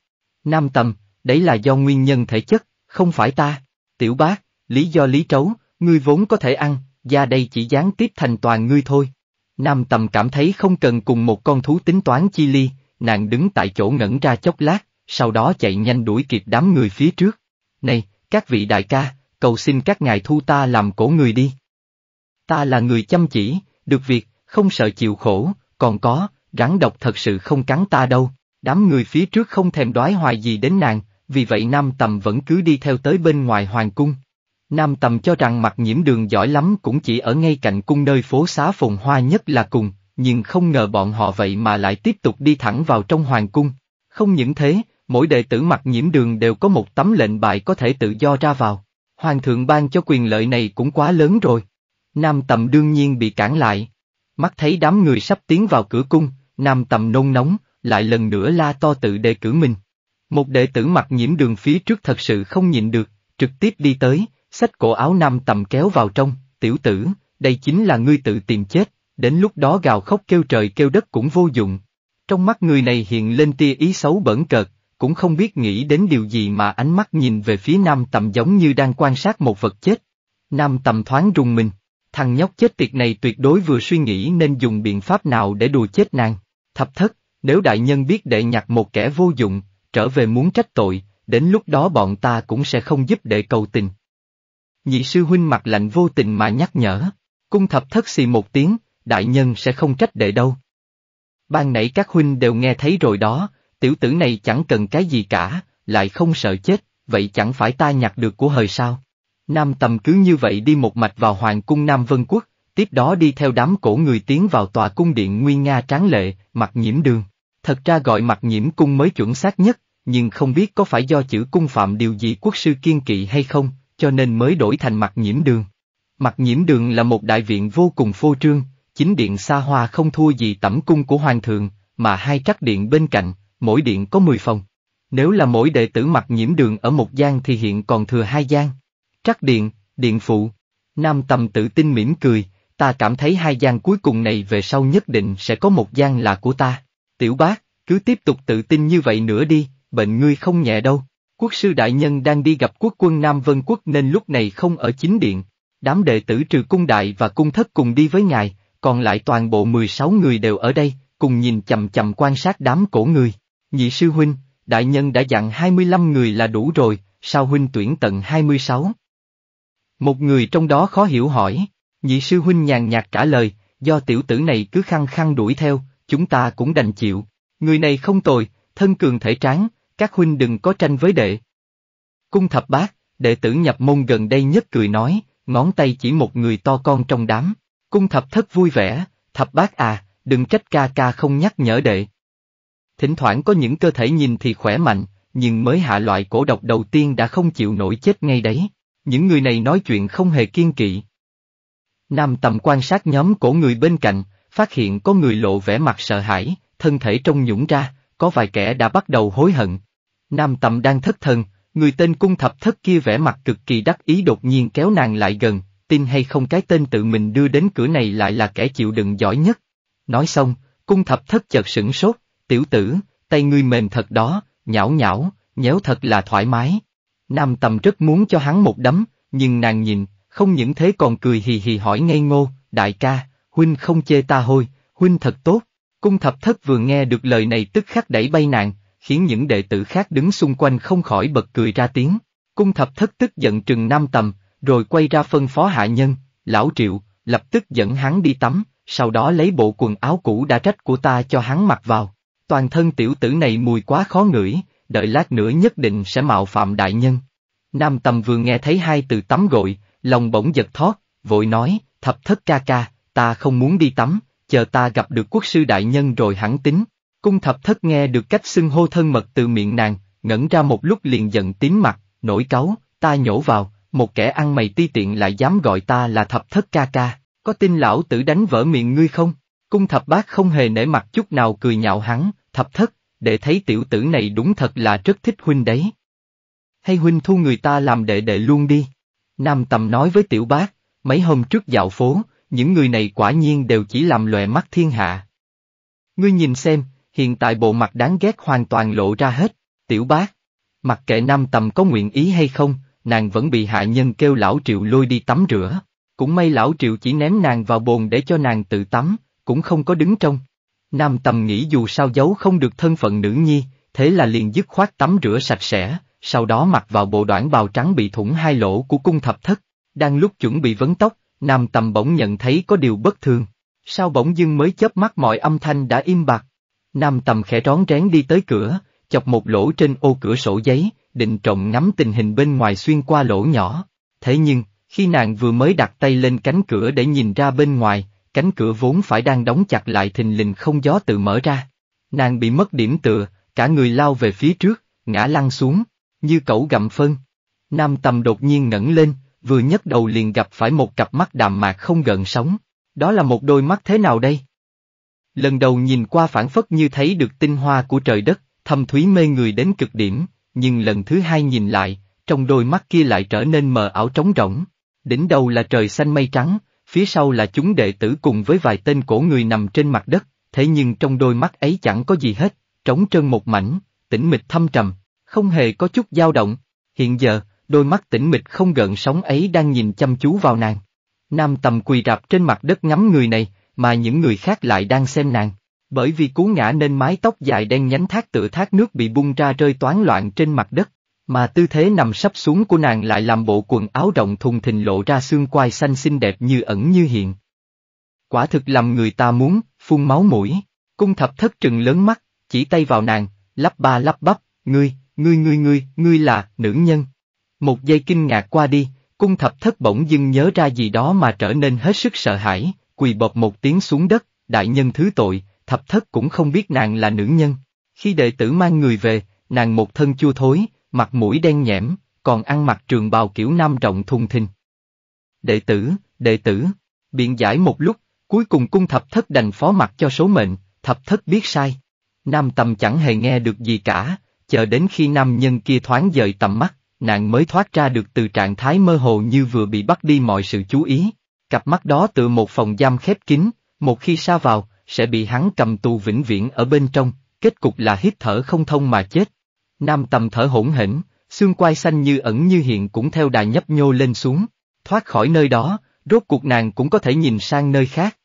Speaker 1: Nam tầm, đấy là do nguyên nhân thể chất, không phải ta. Tiểu bác, lý do lý trấu, ngươi vốn có thể ăn, Gia đây chỉ gián tiếp thành toàn ngươi thôi. Nam tầm cảm thấy không cần cùng một con thú tính toán chi ly, nàng đứng tại chỗ ngẩn ra chốc lát, sau đó chạy nhanh đuổi kịp đám người phía trước. Này, các vị đại ca, cầu xin các ngài thu ta làm cổ người đi. Ta là người chăm chỉ, được việc, không sợ chịu khổ, còn có, rắn độc thật sự không cắn ta đâu, đám người phía trước không thèm đoái hoài gì đến nàng, vì vậy Nam Tầm vẫn cứ đi theo tới bên ngoài hoàng cung. Nam Tầm cho rằng mặt nhiễm đường giỏi lắm cũng chỉ ở ngay cạnh cung nơi phố xá phồn hoa nhất là cùng, nhưng không ngờ bọn họ vậy mà lại tiếp tục đi thẳng vào trong hoàng cung. Không những thế, mỗi đệ tử mặt nhiễm đường đều có một tấm lệnh bại có thể tự do ra vào. Hoàng thượng ban cho quyền lợi này cũng quá lớn rồi. Nam Tầm đương nhiên bị cản lại. Mắt thấy đám người sắp tiến vào cửa cung, nam tầm nôn nóng, lại lần nữa la to tự đề cử mình. Một đệ tử mặt nhiễm đường phía trước thật sự không nhịn được, trực tiếp đi tới, xách cổ áo nam tầm kéo vào trong, tiểu tử, đây chính là ngươi tự tìm chết, đến lúc đó gào khóc kêu trời kêu đất cũng vô dụng. Trong mắt người này hiện lên tia ý xấu bẩn cợt, cũng không biết nghĩ đến điều gì mà ánh mắt nhìn về phía nam tầm giống như đang quan sát một vật chết. Nam tầm thoáng rùng mình, Thằng nhóc chết tiệt này tuyệt đối vừa suy nghĩ nên dùng biện pháp nào để đùa chết nàng. Thập thất, nếu đại nhân biết đệ nhặt một kẻ vô dụng, trở về muốn trách tội, đến lúc đó bọn ta cũng sẽ không giúp đệ cầu tình. Nhị sư huynh mặt lạnh vô tình mà nhắc nhở, cung thập thất xì một tiếng, đại nhân sẽ không trách đệ đâu. Ban nãy các huynh đều nghe thấy rồi đó, tiểu tử này chẳng cần cái gì cả, lại không sợ chết, vậy chẳng phải ta nhặt được của hời sao? Nam Tầm cứ như vậy đi một mạch vào Hoàng cung Nam Vân Quốc, tiếp đó đi theo đám cổ người tiến vào tòa cung điện Nguyên Nga tráng lệ, mặt nhiễm đường. Thật ra gọi mặt nhiễm cung mới chuẩn xác nhất, nhưng không biết có phải do chữ cung phạm điều gì quốc sư kiên kỵ hay không, cho nên mới đổi thành mặt nhiễm đường. Mặt nhiễm đường là một đại viện vô cùng phô trương, chính điện xa hoa không thua gì tẩm cung của hoàng thượng, mà hai trắc điện bên cạnh, mỗi điện có 10 phòng. Nếu là mỗi đệ tử mặt nhiễm đường ở một gian thì hiện còn thừa hai gian, Trắc điện, điện phụ. Nam tầm tự tin mỉm cười, ta cảm thấy hai gian cuối cùng này về sau nhất định sẽ có một gian là của ta. Tiểu bác, cứ tiếp tục tự tin như vậy nữa đi, bệnh ngươi không nhẹ đâu. Quốc sư đại nhân đang đi gặp quốc quân Nam Vân Quốc nên lúc này không ở chính điện. Đám đệ tử trừ cung đại và cung thất cùng đi với ngài, còn lại toàn bộ 16 người đều ở đây, cùng nhìn chầm chầm quan sát đám cổ người. Nhị sư huynh, đại nhân đã dặn 25 người là đủ rồi, sao huynh tuyển tận 26? Một người trong đó khó hiểu hỏi, nhị sư huynh nhàn nhạt trả lời, do tiểu tử này cứ khăng khăng đuổi theo, chúng ta cũng đành chịu. Người này không tồi, thân cường thể tráng, các huynh đừng có tranh với đệ. Cung thập bác, đệ tử nhập môn gần đây nhất cười nói, ngón tay chỉ một người to con trong đám. Cung thập thất vui vẻ, thập bác à, đừng trách ca ca không nhắc nhở đệ. Thỉnh thoảng có những cơ thể nhìn thì khỏe mạnh, nhưng mới hạ loại cổ độc đầu tiên đã không chịu nổi chết ngay đấy. Những người này nói chuyện không hề kiên kỵ. Nam tầm quan sát nhóm cổ người bên cạnh, phát hiện có người lộ vẻ mặt sợ hãi, thân thể trông nhũng ra, có vài kẻ đã bắt đầu hối hận. Nam tầm đang thất thần, người tên cung thập thất kia vẻ mặt cực kỳ đắc ý đột nhiên kéo nàng lại gần, tin hay không cái tên tự mình đưa đến cửa này lại là kẻ chịu đựng giỏi nhất. Nói xong, cung thập thất chợt sửng sốt, tiểu tử, tay ngươi mềm thật đó, nhão nhão, nhéo thật là thoải mái. Nam Tâm rất muốn cho hắn một đấm, nhưng nàng nhìn, không những thế còn cười hì hì hỏi ngây ngô, đại ca, huynh không chê ta hôi, huynh thật tốt. Cung thập thất vừa nghe được lời này tức khắc đẩy bay nàng, khiến những đệ tử khác đứng xung quanh không khỏi bật cười ra tiếng. Cung thập thất tức giận trừng nam Tâm, rồi quay ra phân phó hạ nhân, lão triệu, lập tức dẫn hắn đi tắm, sau đó lấy bộ quần áo cũ đã rách của ta cho hắn mặc vào. Toàn thân tiểu tử này mùi quá khó ngửi, đợi lát nữa nhất định sẽ mạo phạm đại nhân. Nam Tâm vừa nghe thấy hai từ tắm gội, lòng bỗng giật thoát, vội nói, thập thất ca ca, ta không muốn đi tắm, chờ ta gặp được quốc sư đại nhân rồi hẳn tính. Cung thập thất nghe được cách xưng hô thân mật từ miệng nàng, ngẩn ra một lúc liền giận tím mặt, nổi cáu, ta nhổ vào, một kẻ ăn mày ti tiện lại dám gọi ta là thập thất ca ca, có tin lão tử đánh vỡ miệng ngươi không? Cung thập bác không hề nể mặt chút nào cười nhạo hắn, thập thất, để thấy tiểu tử này đúng thật là rất thích huynh đấy. Hay huynh thu người ta làm đệ đệ luôn đi. Nam Tầm nói với tiểu bác, mấy hôm trước dạo phố, những người này quả nhiên đều chỉ làm lòe mắt thiên hạ. Ngươi nhìn xem, hiện tại bộ mặt đáng ghét hoàn toàn lộ ra hết, tiểu bác. Mặc kệ Nam Tầm có nguyện ý hay không, nàng vẫn bị hạ nhân kêu lão triệu lôi đi tắm rửa. Cũng may lão triệu chỉ ném nàng vào bồn để cho nàng tự tắm, cũng không có đứng trong. Nam tầm nghĩ dù sao giấu không được thân phận nữ nhi, thế là liền dứt khoát tắm rửa sạch sẽ, sau đó mặc vào bộ đoạn bào trắng bị thủng hai lỗ của cung thập thất. Đang lúc chuẩn bị vấn tóc, Nam tầm bỗng nhận thấy có điều bất thường. Sao bỗng dưng mới chớp mắt mọi âm thanh đã im bặt. Nam tầm khẽ rón rén đi tới cửa, chọc một lỗ trên ô cửa sổ giấy, định trộm ngắm tình hình bên ngoài xuyên qua lỗ nhỏ. Thế nhưng, khi nàng vừa mới đặt tay lên cánh cửa để nhìn ra bên ngoài, cánh cửa vốn phải đang đóng chặt lại thình lình không gió tự mở ra. Nàng bị mất điểm tựa, cả người lao về phía trước, ngã lăn xuống, như cẩu gặm phân. Nam tầm đột nhiên ngẩng lên, vừa nhấc đầu liền gặp phải một cặp mắt đàm mạc không gần sống Đó là một đôi mắt thế nào đây? Lần đầu nhìn qua phản phất như thấy được tinh hoa của trời đất, thầm thúy mê người đến cực điểm, nhưng lần thứ hai nhìn lại, trong đôi mắt kia lại trở nên mờ ảo trống rỗng. Đỉnh đầu là trời xanh mây trắng, phía sau là chúng đệ tử cùng với vài tên cổ người nằm trên mặt đất, thế nhưng trong đôi mắt ấy chẳng có gì hết, trống trơn một mảnh, tĩnh mịch thâm trầm, không hề có chút dao động. Hiện giờ, đôi mắt tĩnh mịch không gợn sóng ấy đang nhìn chăm chú vào nàng. Nam tầm quỳ rạp trên mặt đất ngắm người này, mà những người khác lại đang xem nàng. Bởi vì cú ngã nên mái tóc dài đen nhánh thác tựa thác nước bị bung ra rơi toán loạn trên mặt đất. Mà tư thế nằm sắp xuống của nàng lại làm bộ quần áo rộng thùng thình lộ ra xương quai xanh xinh đẹp như ẩn như hiện. Quả thực làm người ta muốn, phun máu mũi, cung thập thất trừng lớn mắt, chỉ tay vào nàng, lắp ba lắp bắp, ngươi, ngươi ngươi ngươi, ngươi là, nữ nhân. Một giây kinh ngạc qua đi, cung thập thất bỗng dưng nhớ ra gì đó mà trở nên hết sức sợ hãi, quỳ bọp một tiếng xuống đất, đại nhân thứ tội, thập thất cũng không biết nàng là nữ nhân. Khi đệ tử mang người về, nàng một thân chua thối, mặt mũi đen nhẽm, còn ăn mặc trường bào kiểu nam rộng thùng thình. Đệ tử, đệ tử, biện giải một lúc, cuối cùng cung thập thất đành phó mặt cho số mệnh, thập thất biết sai. Nam tầm chẳng hề nghe được gì cả, chờ đến khi nam nhân kia thoáng dời tầm mắt, nạn mới thoát ra được từ trạng thái mơ hồ như vừa bị bắt đi mọi sự chú ý. Cặp mắt đó tựa một phòng giam khép kín, một khi xa vào, sẽ bị hắn cầm tù vĩnh viễn ở bên trong, kết cục là hít thở không thông mà chết. Nam tầm thở hổn hển, xương quai xanh như ẩn như hiện cũng theo đà nhấp nhô lên xuống, thoát khỏi nơi đó, rốt cuộc nàng cũng có thể nhìn sang nơi khác.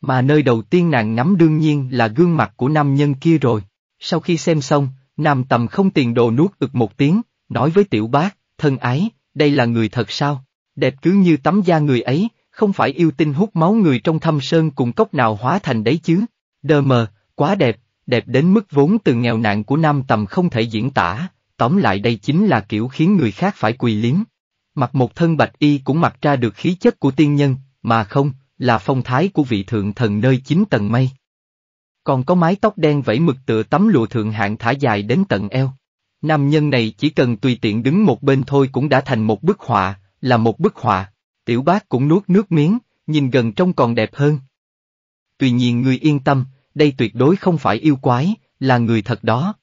Speaker 1: Mà nơi đầu tiên nàng ngắm đương nhiên là gương mặt của nam nhân kia rồi. Sau khi xem xong, nam tầm không tiền đồ nuốt ực một tiếng, nói với tiểu bác, thân ái, đây là người thật sao? Đẹp cứ như tấm da người ấy, không phải yêu tinh hút máu người trong thâm sơn cùng cốc nào hóa thành đấy chứ. Đờ mờ, quá đẹp, đẹp đến mức vốn từ nghèo nạn của nam tầm không thể diễn tả, tóm lại đây chính là kiểu khiến người khác phải quỳ liếm. Mặc một thân bạch y cũng mặc ra được khí chất của tiên nhân, mà không, là phong thái của vị thượng thần nơi chín tầng mây. Còn có mái tóc đen vẫy mực tựa tấm lụa thượng hạng thả dài đến tận eo. Nam nhân này chỉ cần tùy tiện đứng một bên thôi cũng đã thành một bức họa, là một bức họa, tiểu bác cũng nuốt nước miếng, nhìn gần trông còn đẹp hơn. Tuy nhiên ngươi yên tâm, đây tuyệt đối không phải yêu quái, là người thật đó.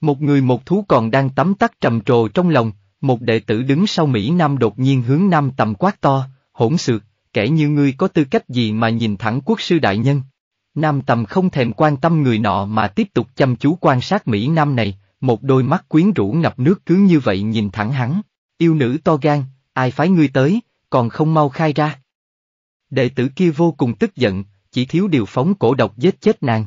Speaker 1: Một người một thú còn đang tắm tắt trầm trồ trong lòng, một đệ tử đứng sau Mỹ Nam đột nhiên hướng Nam tầm quát to, hỗn xược, kẻ như ngươi có tư cách gì mà nhìn thẳng quốc sư đại nhân. Nam tầm không thèm quan tâm người nọ mà tiếp tục chăm chú quan sát Mỹ Nam này, một đôi mắt quyến rũ ngập nước cứ như vậy nhìn thẳng hắn, yêu nữ to gan, ai phái ngươi tới, còn không mau khai ra. Đệ tử kia vô cùng tức giận, chỉ thiếu điều phóng cổ độc giết chết nàng.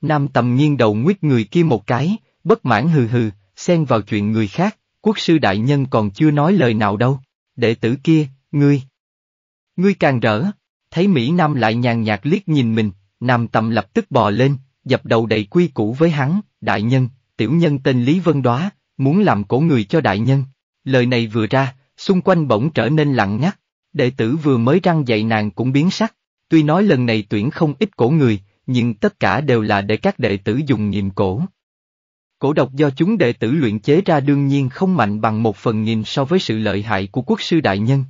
Speaker 1: Nam tầm nghiêng đầu nguyết người kia một cái, bất mãn hừ hừ, xen vào chuyện người khác, quốc sư đại nhân còn chưa nói lời nào đâu. Đệ tử kia, ngươi. Ngươi càng rỡ, thấy Mỹ Nam lại nhàn nhạt liếc nhìn mình, Nam tầm lập tức bò lên, dập đầu đầy quy củ với hắn, đại nhân, tiểu nhân tên Lý Vân Đóa, muốn làm cổ người cho đại nhân. Lời này vừa ra, xung quanh bỗng trở nên lặng ngắt, đệ tử vừa mới răng dậy nàng cũng biến sắc. Tuy nói lần này tuyển không ít cổ người, nhưng tất cả đều là để các đệ tử dùng nghiệm cổ. Cổ độc do chúng đệ tử luyện chế ra đương nhiên không mạnh bằng một phần nghìn so với sự lợi hại của quốc sư đại nhân.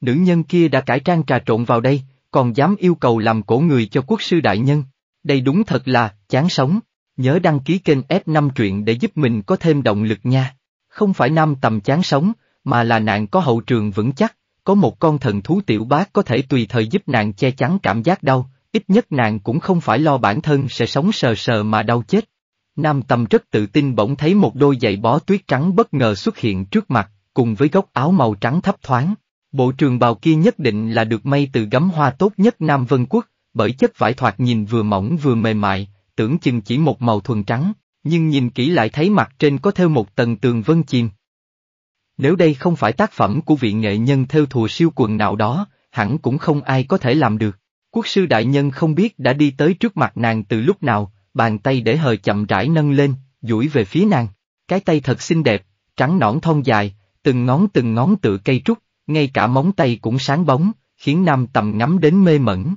Speaker 1: Nữ nhân kia đã cải trang trà trộn vào đây, còn dám yêu cầu làm cổ người cho quốc sư đại nhân. Đây đúng thật là, chán sống. Nhớ đăng ký kênh F5 truyện để giúp mình có thêm động lực nha. Không phải nam tầm chán sống, mà là nạn có hậu trường vững chắc có một con thần thú tiểu bác có thể tùy thời giúp nàng che chắn cảm giác đau, ít nhất nàng cũng không phải lo bản thân sẽ sống sờ sờ mà đau chết. Nam Tâm rất tự tin bỗng thấy một đôi giày bó tuyết trắng bất ngờ xuất hiện trước mặt, cùng với góc áo màu trắng thấp thoáng. Bộ trường bào kia nhất định là được may từ gấm hoa tốt nhất Nam Vân Quốc, bởi chất vải thoạt nhìn vừa mỏng vừa mềm mại, tưởng chừng chỉ một màu thuần trắng, nhưng nhìn kỹ lại thấy mặt trên có thêu một tầng tường vân chìm, nếu đây không phải tác phẩm của vị nghệ nhân theo thùa siêu quần nào đó, hẳn cũng không ai có thể làm được. Quốc sư đại nhân không biết đã đi tới trước mặt nàng từ lúc nào, bàn tay để hờ chậm rãi nâng lên, duỗi về phía nàng. Cái tay thật xinh đẹp, trắng nõn thon dài, từng ngón từng ngón tựa cây trúc, ngay cả móng tay cũng sáng bóng, khiến nam tầm ngắm đến mê mẩn.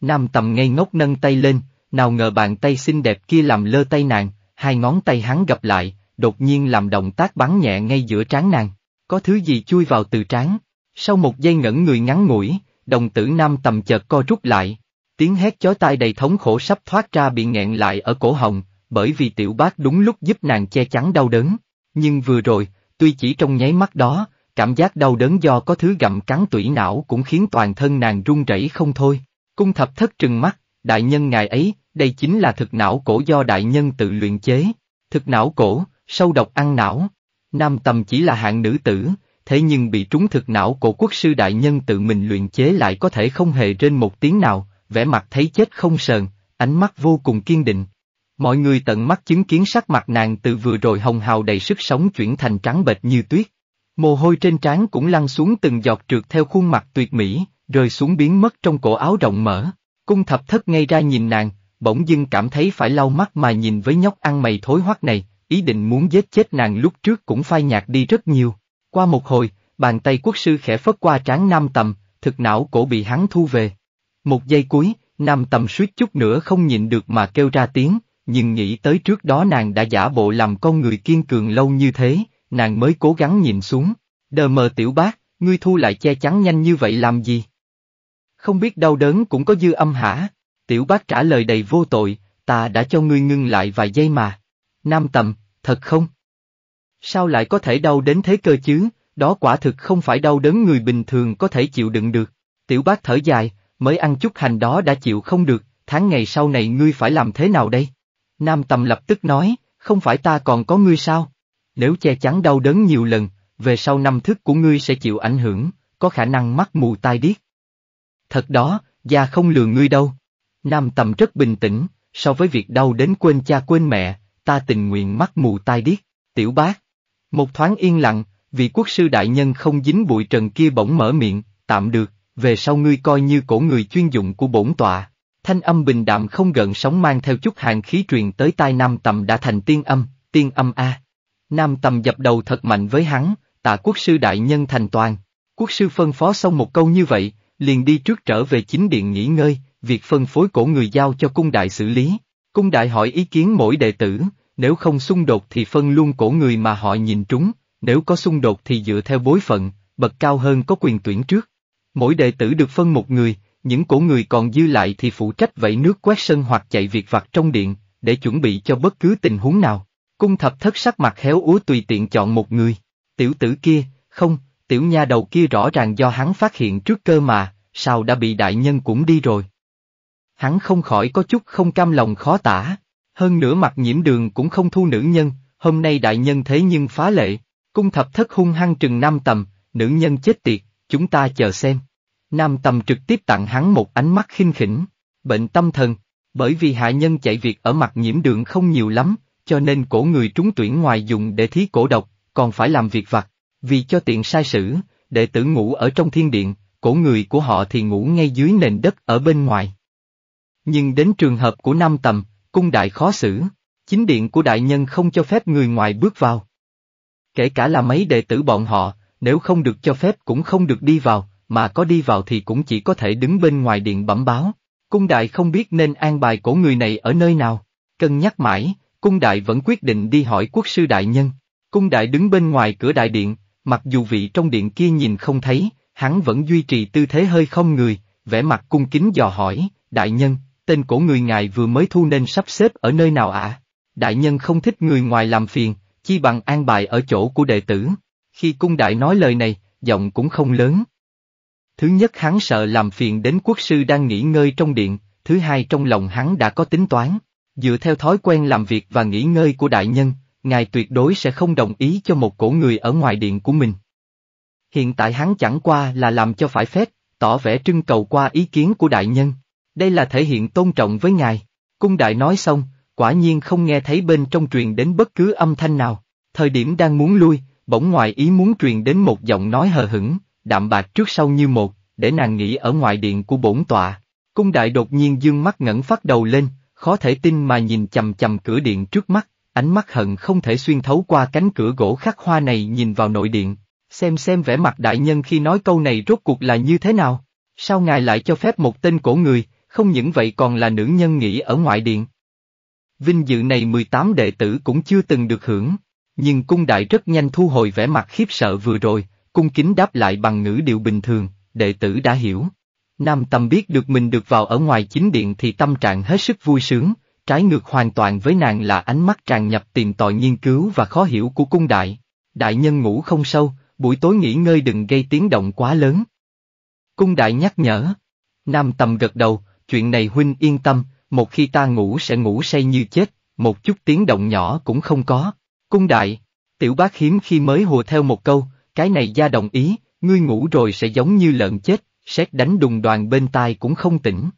Speaker 1: Nam tầm ngây ngốc nâng tay lên, nào ngờ bàn tay xinh đẹp kia làm lơ tay nàng, hai ngón tay hắn gặp lại, đột nhiên làm động tác bắn nhẹ ngay giữa trán nàng có thứ gì chui vào từ trán. Sau một giây ngẩn người ngắn ngủi, đồng tử nam tầm chợt co rút lại. Tiếng hét chó tai đầy thống khổ sắp thoát ra bị nghẹn lại ở cổ họng, bởi vì tiểu bác đúng lúc giúp nàng che chắn đau đớn. Nhưng vừa rồi, tuy chỉ trong nháy mắt đó, cảm giác đau đớn do có thứ gặm cắn tủy não cũng khiến toàn thân nàng run rẩy không thôi. Cung thập thất trừng mắt, đại nhân ngài ấy, đây chính là thực não cổ do đại nhân tự luyện chế. Thực não cổ, sâu độc ăn não. Nam tầm chỉ là hạng nữ tử, thế nhưng bị trúng thực não cổ quốc sư đại nhân tự mình luyện chế lại có thể không hề trên một tiếng nào, vẻ mặt thấy chết không sờn, ánh mắt vô cùng kiên định. Mọi người tận mắt chứng kiến sắc mặt nàng từ vừa rồi hồng hào đầy sức sống chuyển thành trắng bệch như tuyết. Mồ hôi trên trán cũng lăn xuống từng giọt trượt theo khuôn mặt tuyệt mỹ, rơi xuống biến mất trong cổ áo rộng mở. Cung thập thất ngay ra nhìn nàng, bỗng dưng cảm thấy phải lau mắt mà nhìn với nhóc ăn mày thối hoắc này, ý định muốn giết chết nàng lúc trước cũng phai nhạt đi rất nhiều. Qua một hồi, bàn tay quốc sư khẽ phất qua trán nam tầm, thực não cổ bị hắn thu về. Một giây cuối, nam tầm suýt chút nữa không nhịn được mà kêu ra tiếng, nhưng nghĩ tới trước đó nàng đã giả bộ làm con người kiên cường lâu như thế, nàng mới cố gắng nhìn xuống. Đờ mờ tiểu bác, ngươi thu lại che chắn nhanh như vậy làm gì? Không biết đau đớn cũng có dư âm hả? Tiểu bác trả lời đầy vô tội, ta đã cho ngươi ngưng lại vài giây mà. Nam tầm, thật không? Sao lại có thể đau đến thế cơ chứ, đó quả thực không phải đau đớn người bình thường có thể chịu đựng được. Tiểu bác thở dài, mới ăn chút hành đó đã chịu không được, tháng ngày sau này ngươi phải làm thế nào đây? Nam tầm lập tức nói, không phải ta còn có ngươi sao? Nếu che chắn đau đớn nhiều lần, về sau năm thức của ngươi sẽ chịu ảnh hưởng, có khả năng mắt mù tai điếc. Thật đó, gia không lừa ngươi đâu. Nam tầm rất bình tĩnh, so với việc đau đến quên cha quên mẹ, ta tình nguyện mắt mù tai điếc, tiểu bác. Một thoáng yên lặng, vị quốc sư đại nhân không dính bụi trần kia bỗng mở miệng, tạm được, về sau ngươi coi như cổ người chuyên dụng của bổn tọa. Thanh âm bình đạm không gần sóng mang theo chút hàng khí truyền tới tai nam tầm đã thành tiên âm, tiên âm A. Nam tầm dập đầu thật mạnh với hắn, tạ quốc sư đại nhân thành toàn. Quốc sư phân phó xong một câu như vậy, liền đi trước trở về chính điện nghỉ ngơi, việc phân phối cổ người giao cho cung đại xử lý. Cung đại hỏi ý kiến mỗi đệ tử, nếu không xung đột thì phân luôn cổ người mà họ nhìn trúng, nếu có xung đột thì dựa theo bối phận, bậc cao hơn có quyền tuyển trước. Mỗi đệ tử được phân một người, những cổ người còn dư lại thì phụ trách vẫy nước quét sân hoặc chạy việc vặt trong điện, để chuẩn bị cho bất cứ tình huống nào. Cung thập thất sắc mặt héo úa tùy tiện chọn một người. Tiểu tử kia, không, tiểu nha đầu kia rõ ràng do hắn phát hiện trước cơ mà, sao đã bị đại nhân cũng đi rồi hắn không khỏi có chút không cam lòng khó tả. Hơn nữa mặt nhiễm đường cũng không thu nữ nhân, hôm nay đại nhân thế nhưng phá lệ, cung thập thất hung hăng trừng nam tầm, nữ nhân chết tiệt, chúng ta chờ xem. Nam tầm trực tiếp tặng hắn một ánh mắt khinh khỉnh, bệnh tâm thần, bởi vì hạ nhân chạy việc ở mặt nhiễm đường không nhiều lắm, cho nên cổ người trúng tuyển ngoài dùng để thí cổ độc, còn phải làm việc vặt, vì cho tiện sai sử, đệ tử ngủ ở trong thiên điện, cổ người của họ thì ngủ ngay dưới nền đất ở bên ngoài nhưng đến trường hợp của Nam Tầm, cung đại khó xử, chính điện của đại nhân không cho phép người ngoài bước vào. Kể cả là mấy đệ tử bọn họ, nếu không được cho phép cũng không được đi vào, mà có đi vào thì cũng chỉ có thể đứng bên ngoài điện bẩm báo. Cung đại không biết nên an bài cổ người này ở nơi nào, cân nhắc mãi, cung đại vẫn quyết định đi hỏi quốc sư đại nhân. Cung đại đứng bên ngoài cửa đại điện, mặc dù vị trong điện kia nhìn không thấy, hắn vẫn duy trì tư thế hơi không người, vẻ mặt cung kính dò hỏi, đại nhân, tên cổ người ngài vừa mới thu nên sắp xếp ở nơi nào ạ? Đại nhân không thích người ngoài làm phiền, chi bằng an bài ở chỗ của đệ tử. Khi cung đại nói lời này, giọng cũng không lớn. Thứ nhất hắn sợ làm phiền đến quốc sư đang nghỉ ngơi trong điện, thứ hai trong lòng hắn đã có tính toán. Dựa theo thói quen làm việc và nghỉ ngơi của đại nhân, ngài tuyệt đối sẽ không đồng ý cho một cổ người ở ngoài điện của mình. Hiện tại hắn chẳng qua là làm cho phải phép, tỏ vẻ trưng cầu qua ý kiến của đại nhân đây là thể hiện tôn trọng với ngài. Cung đại nói xong, quả nhiên không nghe thấy bên trong truyền đến bất cứ âm thanh nào. Thời điểm đang muốn lui, bỗng ngoài ý muốn truyền đến một giọng nói hờ hững, đạm bạc trước sau như một, để nàng nghỉ ở ngoài điện của bổn tọa. Cung đại đột nhiên dương mắt ngẩn phát đầu lên, khó thể tin mà nhìn chầm chầm cửa điện trước mắt, ánh mắt hận không thể xuyên thấu qua cánh cửa gỗ khắc hoa này nhìn vào nội điện, xem xem vẻ mặt đại nhân khi nói câu này rốt cuộc là như thế nào. Sao ngài lại cho phép một tên cổ người, không những vậy còn là nữ nhân nghỉ ở ngoại điện. Vinh dự này 18 đệ tử cũng chưa từng được hưởng, nhưng cung đại rất nhanh thu hồi vẻ mặt khiếp sợ vừa rồi, cung kính đáp lại bằng ngữ điệu bình thường, đệ tử đã hiểu. Nam Tâm biết được mình được vào ở ngoài chính điện thì tâm trạng hết sức vui sướng, trái ngược hoàn toàn với nàng là ánh mắt tràn nhập tìm tòi nghiên cứu và khó hiểu của cung đại. Đại nhân ngủ không sâu, buổi tối nghỉ ngơi đừng gây tiếng động quá lớn. Cung đại nhắc nhở. Nam Tâm gật đầu, chuyện này huynh yên tâm, một khi ta ngủ sẽ ngủ say như chết, một chút tiếng động nhỏ cũng không có. Cung đại, tiểu bác hiếm khi mới hùa theo một câu, cái này gia đồng ý, ngươi ngủ rồi sẽ giống như lợn chết, xét đánh đùng đoàn bên tai cũng không tỉnh.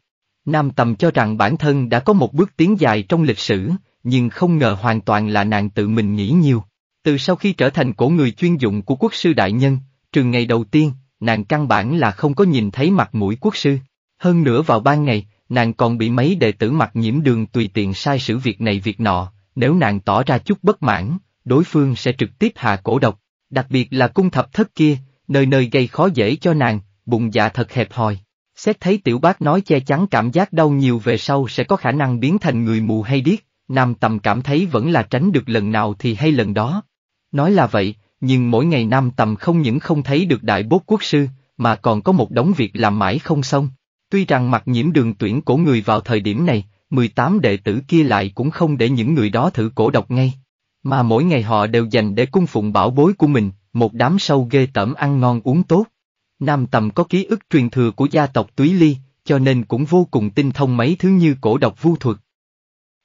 Speaker 1: Nam Tầm cho rằng bản thân đã có một bước tiến dài trong lịch sử, nhưng không ngờ hoàn toàn là nàng tự mình nghĩ nhiều. Từ sau khi trở thành cổ người chuyên dụng của quốc sư đại nhân, trường ngày đầu tiên, nàng căn bản là không có nhìn thấy mặt mũi quốc sư. Hơn nữa vào ban ngày, nàng còn bị mấy đệ tử mặc nhiễm đường tùy tiện sai sử việc này việc nọ, nếu nàng tỏ ra chút bất mãn, đối phương sẽ trực tiếp hạ cổ độc, đặc biệt là cung thập thất kia, nơi nơi gây khó dễ cho nàng, bụng dạ thật hẹp hòi. Xét thấy tiểu bác nói che chắn cảm giác đau nhiều về sau sẽ có khả năng biến thành người mù hay điếc, Nam Tầm cảm thấy vẫn là tránh được lần nào thì hay lần đó. Nói là vậy, nhưng mỗi ngày Nam Tầm không những không thấy được đại bốt quốc sư, mà còn có một đống việc làm mãi không xong. Tuy rằng mặt nhiễm đường tuyển cổ người vào thời điểm này, 18 đệ tử kia lại cũng không để những người đó thử cổ độc ngay. Mà mỗi ngày họ đều dành để cung phụng bảo bối của mình, một đám sâu ghê tởm ăn ngon uống tốt. Nam Tầm có ký ức truyền thừa của gia tộc Túy Ly, cho nên cũng vô cùng tinh thông mấy thứ như cổ độc vu thuật.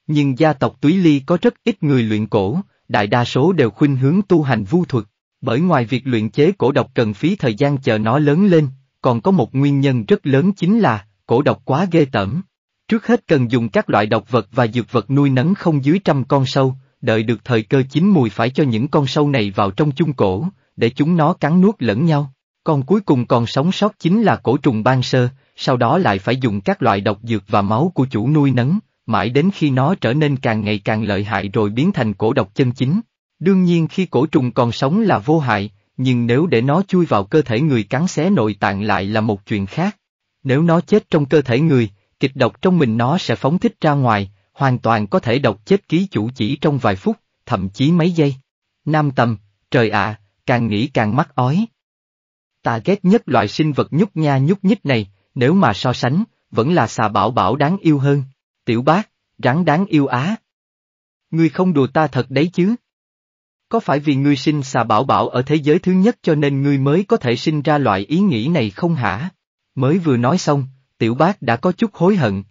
Speaker 1: Nhưng gia tộc Túy Ly có rất ít người luyện cổ, đại đa số đều khuynh hướng tu hành vu thuật, bởi ngoài việc luyện chế cổ độc cần phí thời gian chờ nó lớn lên, còn có một nguyên nhân rất lớn chính là, cổ độc quá ghê tởm. Trước hết cần dùng các loại độc vật và dược vật nuôi nấng không dưới trăm con sâu, đợi được thời cơ chín mùi phải cho những con sâu này vào trong chung cổ, để chúng nó cắn nuốt lẫn nhau. Còn cuối cùng còn sống sót chính là cổ trùng ban sơ, sau đó lại phải dùng các loại độc dược và máu của chủ nuôi nấng, mãi đến khi nó trở nên càng ngày càng lợi hại rồi biến thành cổ độc chân chính. Đương nhiên khi cổ trùng còn sống là vô hại, nhưng nếu để nó chui vào cơ thể người cắn xé nội tạng lại là một chuyện khác. Nếu nó chết trong cơ thể người, kịch độc trong mình nó sẽ phóng thích ra ngoài, hoàn toàn có thể độc chết ký chủ chỉ trong vài phút, thậm chí mấy giây. Nam tầm, trời ạ, càng nghĩ càng mắc ói. Ta ghét nhất loại sinh vật nhúc nha nhúc nhích này, nếu mà so sánh, vẫn là xà bảo bảo đáng yêu hơn. Tiểu bác, rắn đáng yêu á. Ngươi không đùa ta thật đấy chứ? Có phải vì ngươi sinh xà bảo bảo ở thế giới thứ nhất cho nên ngươi mới có thể sinh ra loại ý nghĩ này không hả? Mới vừa nói xong, tiểu bác đã có chút hối hận.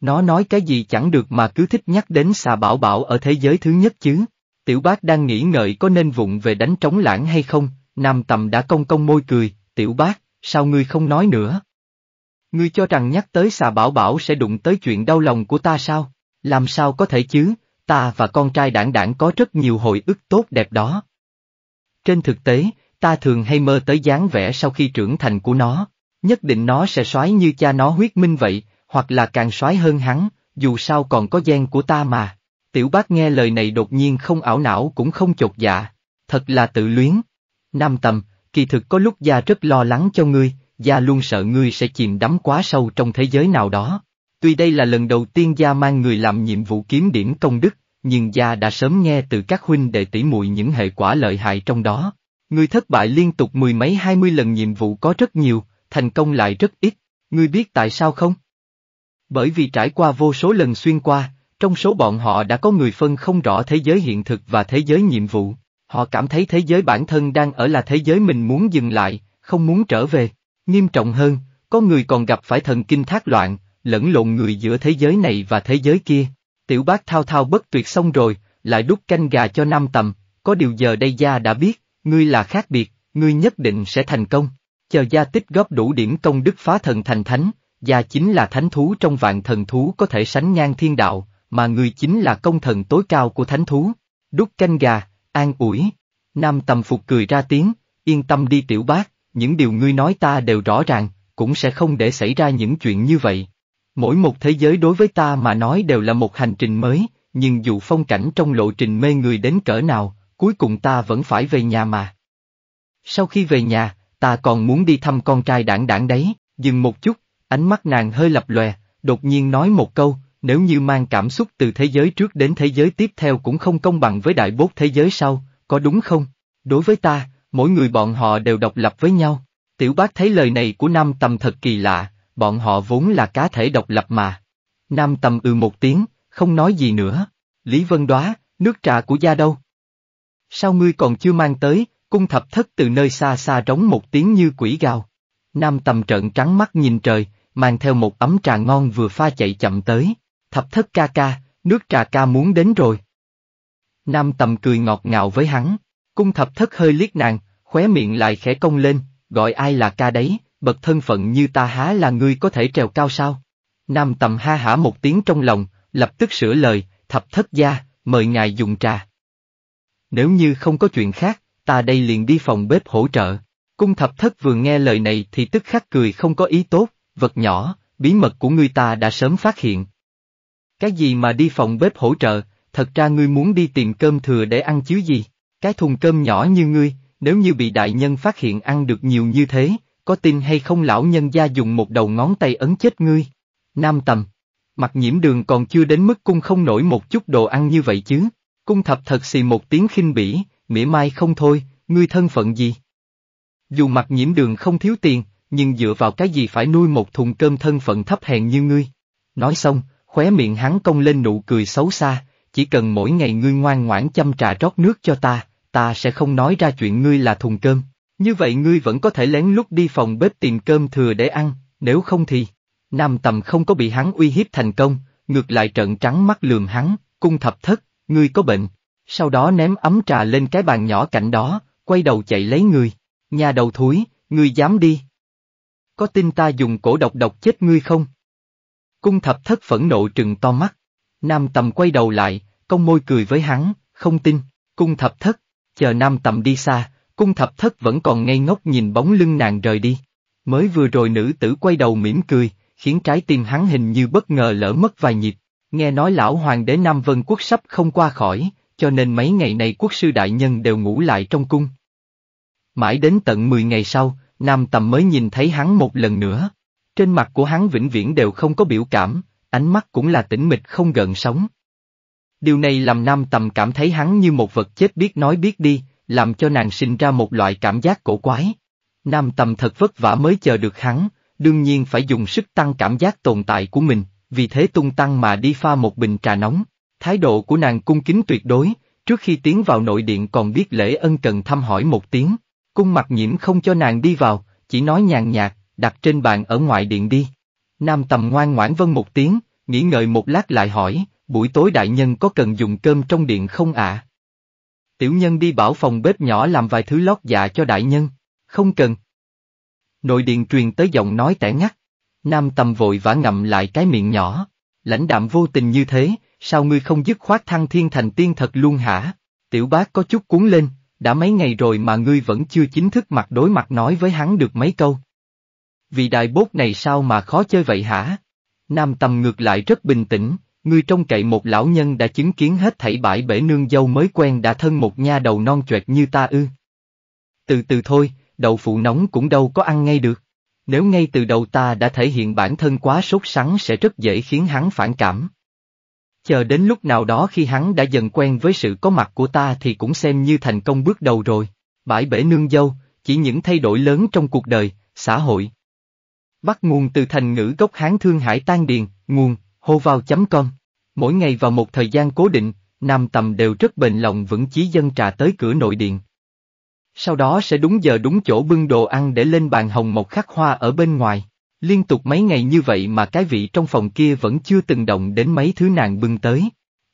Speaker 1: Nó nói cái gì chẳng được mà cứ thích nhắc đến xà bảo bảo ở thế giới thứ nhất chứ. Tiểu bác đang nghĩ ngợi có nên vụng về đánh trống lãng hay không, nam tầm đã cong cong môi cười, tiểu bác, sao ngươi không nói nữa? Ngươi cho rằng nhắc tới xà bảo bảo sẽ đụng tới chuyện đau lòng của ta sao? Làm sao có thể chứ, ta và con trai đảng đảng có rất nhiều hồi ức tốt đẹp đó. Trên thực tế, ta thường hay mơ tới dáng vẻ sau khi trưởng thành của nó, nhất định nó sẽ soái như cha nó huyết minh vậy, hoặc là càng soái hơn hắn, dù sao còn có gen của ta mà. Tiểu bác nghe lời này đột nhiên không ảo não cũng không chột dạ, thật là tự luyến. Nam tầm, kỳ thực có lúc gia rất lo lắng cho ngươi, gia luôn sợ ngươi sẽ chìm đắm quá sâu trong thế giới nào đó. Tuy đây là lần đầu tiên Gia mang người làm nhiệm vụ kiếm điểm công đức, nhưng Gia đã sớm nghe từ các huynh đệ tỉ muội những hệ quả lợi hại trong đó. Người thất bại liên tục mười mấy hai mươi lần nhiệm vụ có rất nhiều, thành công lại rất ít, ngươi biết tại sao không? Bởi vì trải qua vô số lần xuyên qua, trong số bọn họ đã có người phân không rõ thế giới hiện thực và thế giới nhiệm vụ, họ cảm thấy thế giới bản thân đang ở là thế giới mình muốn dừng lại, không muốn trở về. Nghiêm trọng hơn, có người còn gặp phải thần kinh thác loạn, lẫn lộn người giữa thế giới này và thế giới kia. Tiểu bác thao thao bất tuyệt xong rồi, lại đút canh gà cho Nam tầm, có điều giờ đây gia đã biết, ngươi là khác biệt, ngươi nhất định sẽ thành công. Chờ gia tích góp đủ điểm công đức phá thần thành thánh, gia chính là thánh thú trong vạn thần thú có thể sánh ngang thiên đạo, mà ngươi chính là công thần tối cao của thánh thú. Đút canh gà, an ủi. Nam tầm phục cười ra tiếng, yên tâm đi tiểu bác, những điều ngươi nói ta đều rõ ràng, cũng sẽ không để xảy ra những chuyện như vậy. Mỗi một thế giới đối với ta mà nói đều là một hành trình mới, nhưng dù phong cảnh trong lộ trình mê người đến cỡ nào, cuối cùng ta vẫn phải về nhà mà. Sau khi về nhà, ta còn muốn đi thăm con trai đảng đảng đấy, dừng một chút, ánh mắt nàng hơi lập lòe, đột nhiên nói một câu, nếu như mang cảm xúc từ thế giới trước đến thế giới tiếp theo cũng không công bằng với đại bốt thế giới sau, có đúng không? Đối với ta, mỗi người bọn họ đều độc lập với nhau. Tiểu bác thấy lời này của nam tầm thật kỳ lạ, bọn họ vốn là cá thể độc lập mà. Nam tầm ừ một tiếng, không nói gì nữa. Lý Vân đoá, nước trà của gia đâu? Sao ngươi còn chưa mang tới, cung thập thất từ nơi xa xa rống một tiếng như quỷ gào. Nam tầm trợn trắng mắt nhìn trời, mang theo một ấm trà ngon vừa pha chạy chậm tới. Thập thất ca ca, nước trà ca muốn đến rồi. Nam tầm cười ngọt ngào với hắn, cung thập thất hơi liếc nàng, khóe miệng lại khẽ cong lên, gọi ai là ca đấy, bậc thân phận như ta há là ngươi có thể trèo cao sao? Nam tầm ha hả một tiếng trong lòng, lập tức sửa lời, thập thất gia, mời ngài dùng trà. Nếu như không có chuyện khác, ta đây liền đi phòng bếp hỗ trợ. Cung thập thất vừa nghe lời này thì tức khắc cười không có ý tốt, vật nhỏ, bí mật của ngươi ta đã sớm phát hiện. Cái gì mà đi phòng bếp hỗ trợ, thật ra ngươi muốn đi tìm cơm thừa để ăn chứ gì? Cái thùng cơm nhỏ như ngươi, nếu như bị đại nhân phát hiện ăn được nhiều như thế, có tin hay không lão nhân gia dùng một đầu ngón tay ấn chết ngươi. Nam tầm, mặt nhiễm đường còn chưa đến mức cung không nổi một chút đồ ăn như vậy chứ. Cung thập thật xì một tiếng khinh bỉ, mỉa mai không thôi, ngươi thân phận gì? Dù mặt nhiễm đường không thiếu tiền, nhưng dựa vào cái gì phải nuôi một thùng cơm thân phận thấp hèn như ngươi. Nói xong, khóe miệng hắn cong lên nụ cười xấu xa, chỉ cần mỗi ngày ngươi ngoan ngoãn chăm trà rót nước cho ta, ta sẽ không nói ra chuyện ngươi là thùng cơm. Như vậy ngươi vẫn có thể lén lút đi phòng bếp tìm cơm thừa để ăn, nếu không thì... Nam tầm không có bị hắn uy hiếp thành công, ngược lại trận trắng mắt lườm hắn, cung thập thất, ngươi có bệnh. Sau đó ném ấm trà lên cái bàn nhỏ cạnh đó, quay đầu chạy lấy ngươi. Nhà đầu thúi, ngươi dám đi. Có tin ta dùng cổ độc độc chết ngươi không? Cung thập thất phẫn nộ trừng to mắt. Nam tầm quay đầu lại, công môi cười với hắn, không tin, cung thập thất, chờ nam tầm đi xa, cung thập thất vẫn còn ngây ngốc nhìn bóng lưng nàng rời đi. Mới vừa rồi nữ tử quay đầu mỉm cười, khiến trái tim hắn hình như bất ngờ lỡ mất vài nhịp. Nghe nói lão hoàng đế Nam Vân quốc sắp không qua khỏi, cho nên mấy ngày này quốc sư đại nhân đều ngủ lại trong cung. Mãi đến tận 10 ngày sau, Nam Tầm mới nhìn thấy hắn một lần nữa. Trên mặt của hắn vĩnh viễn đều không có biểu cảm, ánh mắt cũng là tĩnh mịch không gần sống. Điều này làm Nam Tầm cảm thấy hắn như một vật chết biết nói biết đi, làm cho nàng sinh ra một loại cảm giác cổ quái. Nam tầm thật vất vả mới chờ được hắn, đương nhiên phải dùng sức tăng cảm giác tồn tại của mình, vì thế tung tăng mà đi pha một bình trà nóng. Thái độ của nàng cung kính tuyệt đối, trước khi tiến vào nội điện còn biết lễ ân cần thăm hỏi một tiếng. Cung mặt nhiễm không cho nàng đi vào, chỉ nói nhàn nhạt, đặt trên bàn ở ngoại điện đi. Nam tầm ngoan ngoãn vân một tiếng, nghĩ ngợi một lát lại hỏi, buổi tối đại nhân có cần dùng cơm trong điện không ạ? Tiểu nhân đi bảo phòng bếp nhỏ làm vài thứ lót dạ cho đại nhân, không cần. Nội điện truyền tới giọng nói tẻ ngắt. Nam tầm vội vã ngậm lại cái miệng nhỏ. Lãnh đạm vô tình như thế, sao ngươi không dứt khoát thăng thiên thành tiên thật luôn hả? Tiểu bác có chút cuốn lên, đã mấy ngày rồi mà ngươi vẫn chưa chính thức mặt đối mặt nói với hắn được mấy câu. Vì đại bốt này sao mà khó chơi vậy hả? Nam tầm ngược lại rất bình tĩnh, Ngươi trong cậy một lão nhân đã chứng kiến hết thảy bãi bể nương dâu mới quen đã thân một nha đầu non chuệt như ta ư. Từ từ thôi, đậu phụ nóng cũng đâu có ăn ngay được. Nếu ngay từ đầu ta đã thể hiện bản thân quá sốt sắng sẽ rất dễ khiến hắn phản cảm. Chờ đến lúc nào đó khi hắn đã dần quen với sự có mặt của ta thì cũng xem như thành công bước đầu rồi. Bãi bể nương dâu, chỉ những thay đổi lớn trong cuộc đời, xã hội. Bắt nguồn từ thành ngữ gốc Hán Thương Hải Tan Điền, nguồn, hô vào chấm con Mỗi ngày vào một thời gian cố định, Nam Tầm đều rất bền lòng vững chí dân trà tới cửa nội điện. Sau đó sẽ đúng giờ đúng chỗ bưng đồ ăn để lên bàn hồng một khắc hoa ở bên ngoài. Liên tục mấy ngày như vậy mà cái vị trong phòng kia vẫn chưa từng động đến mấy thứ nàng bưng tới.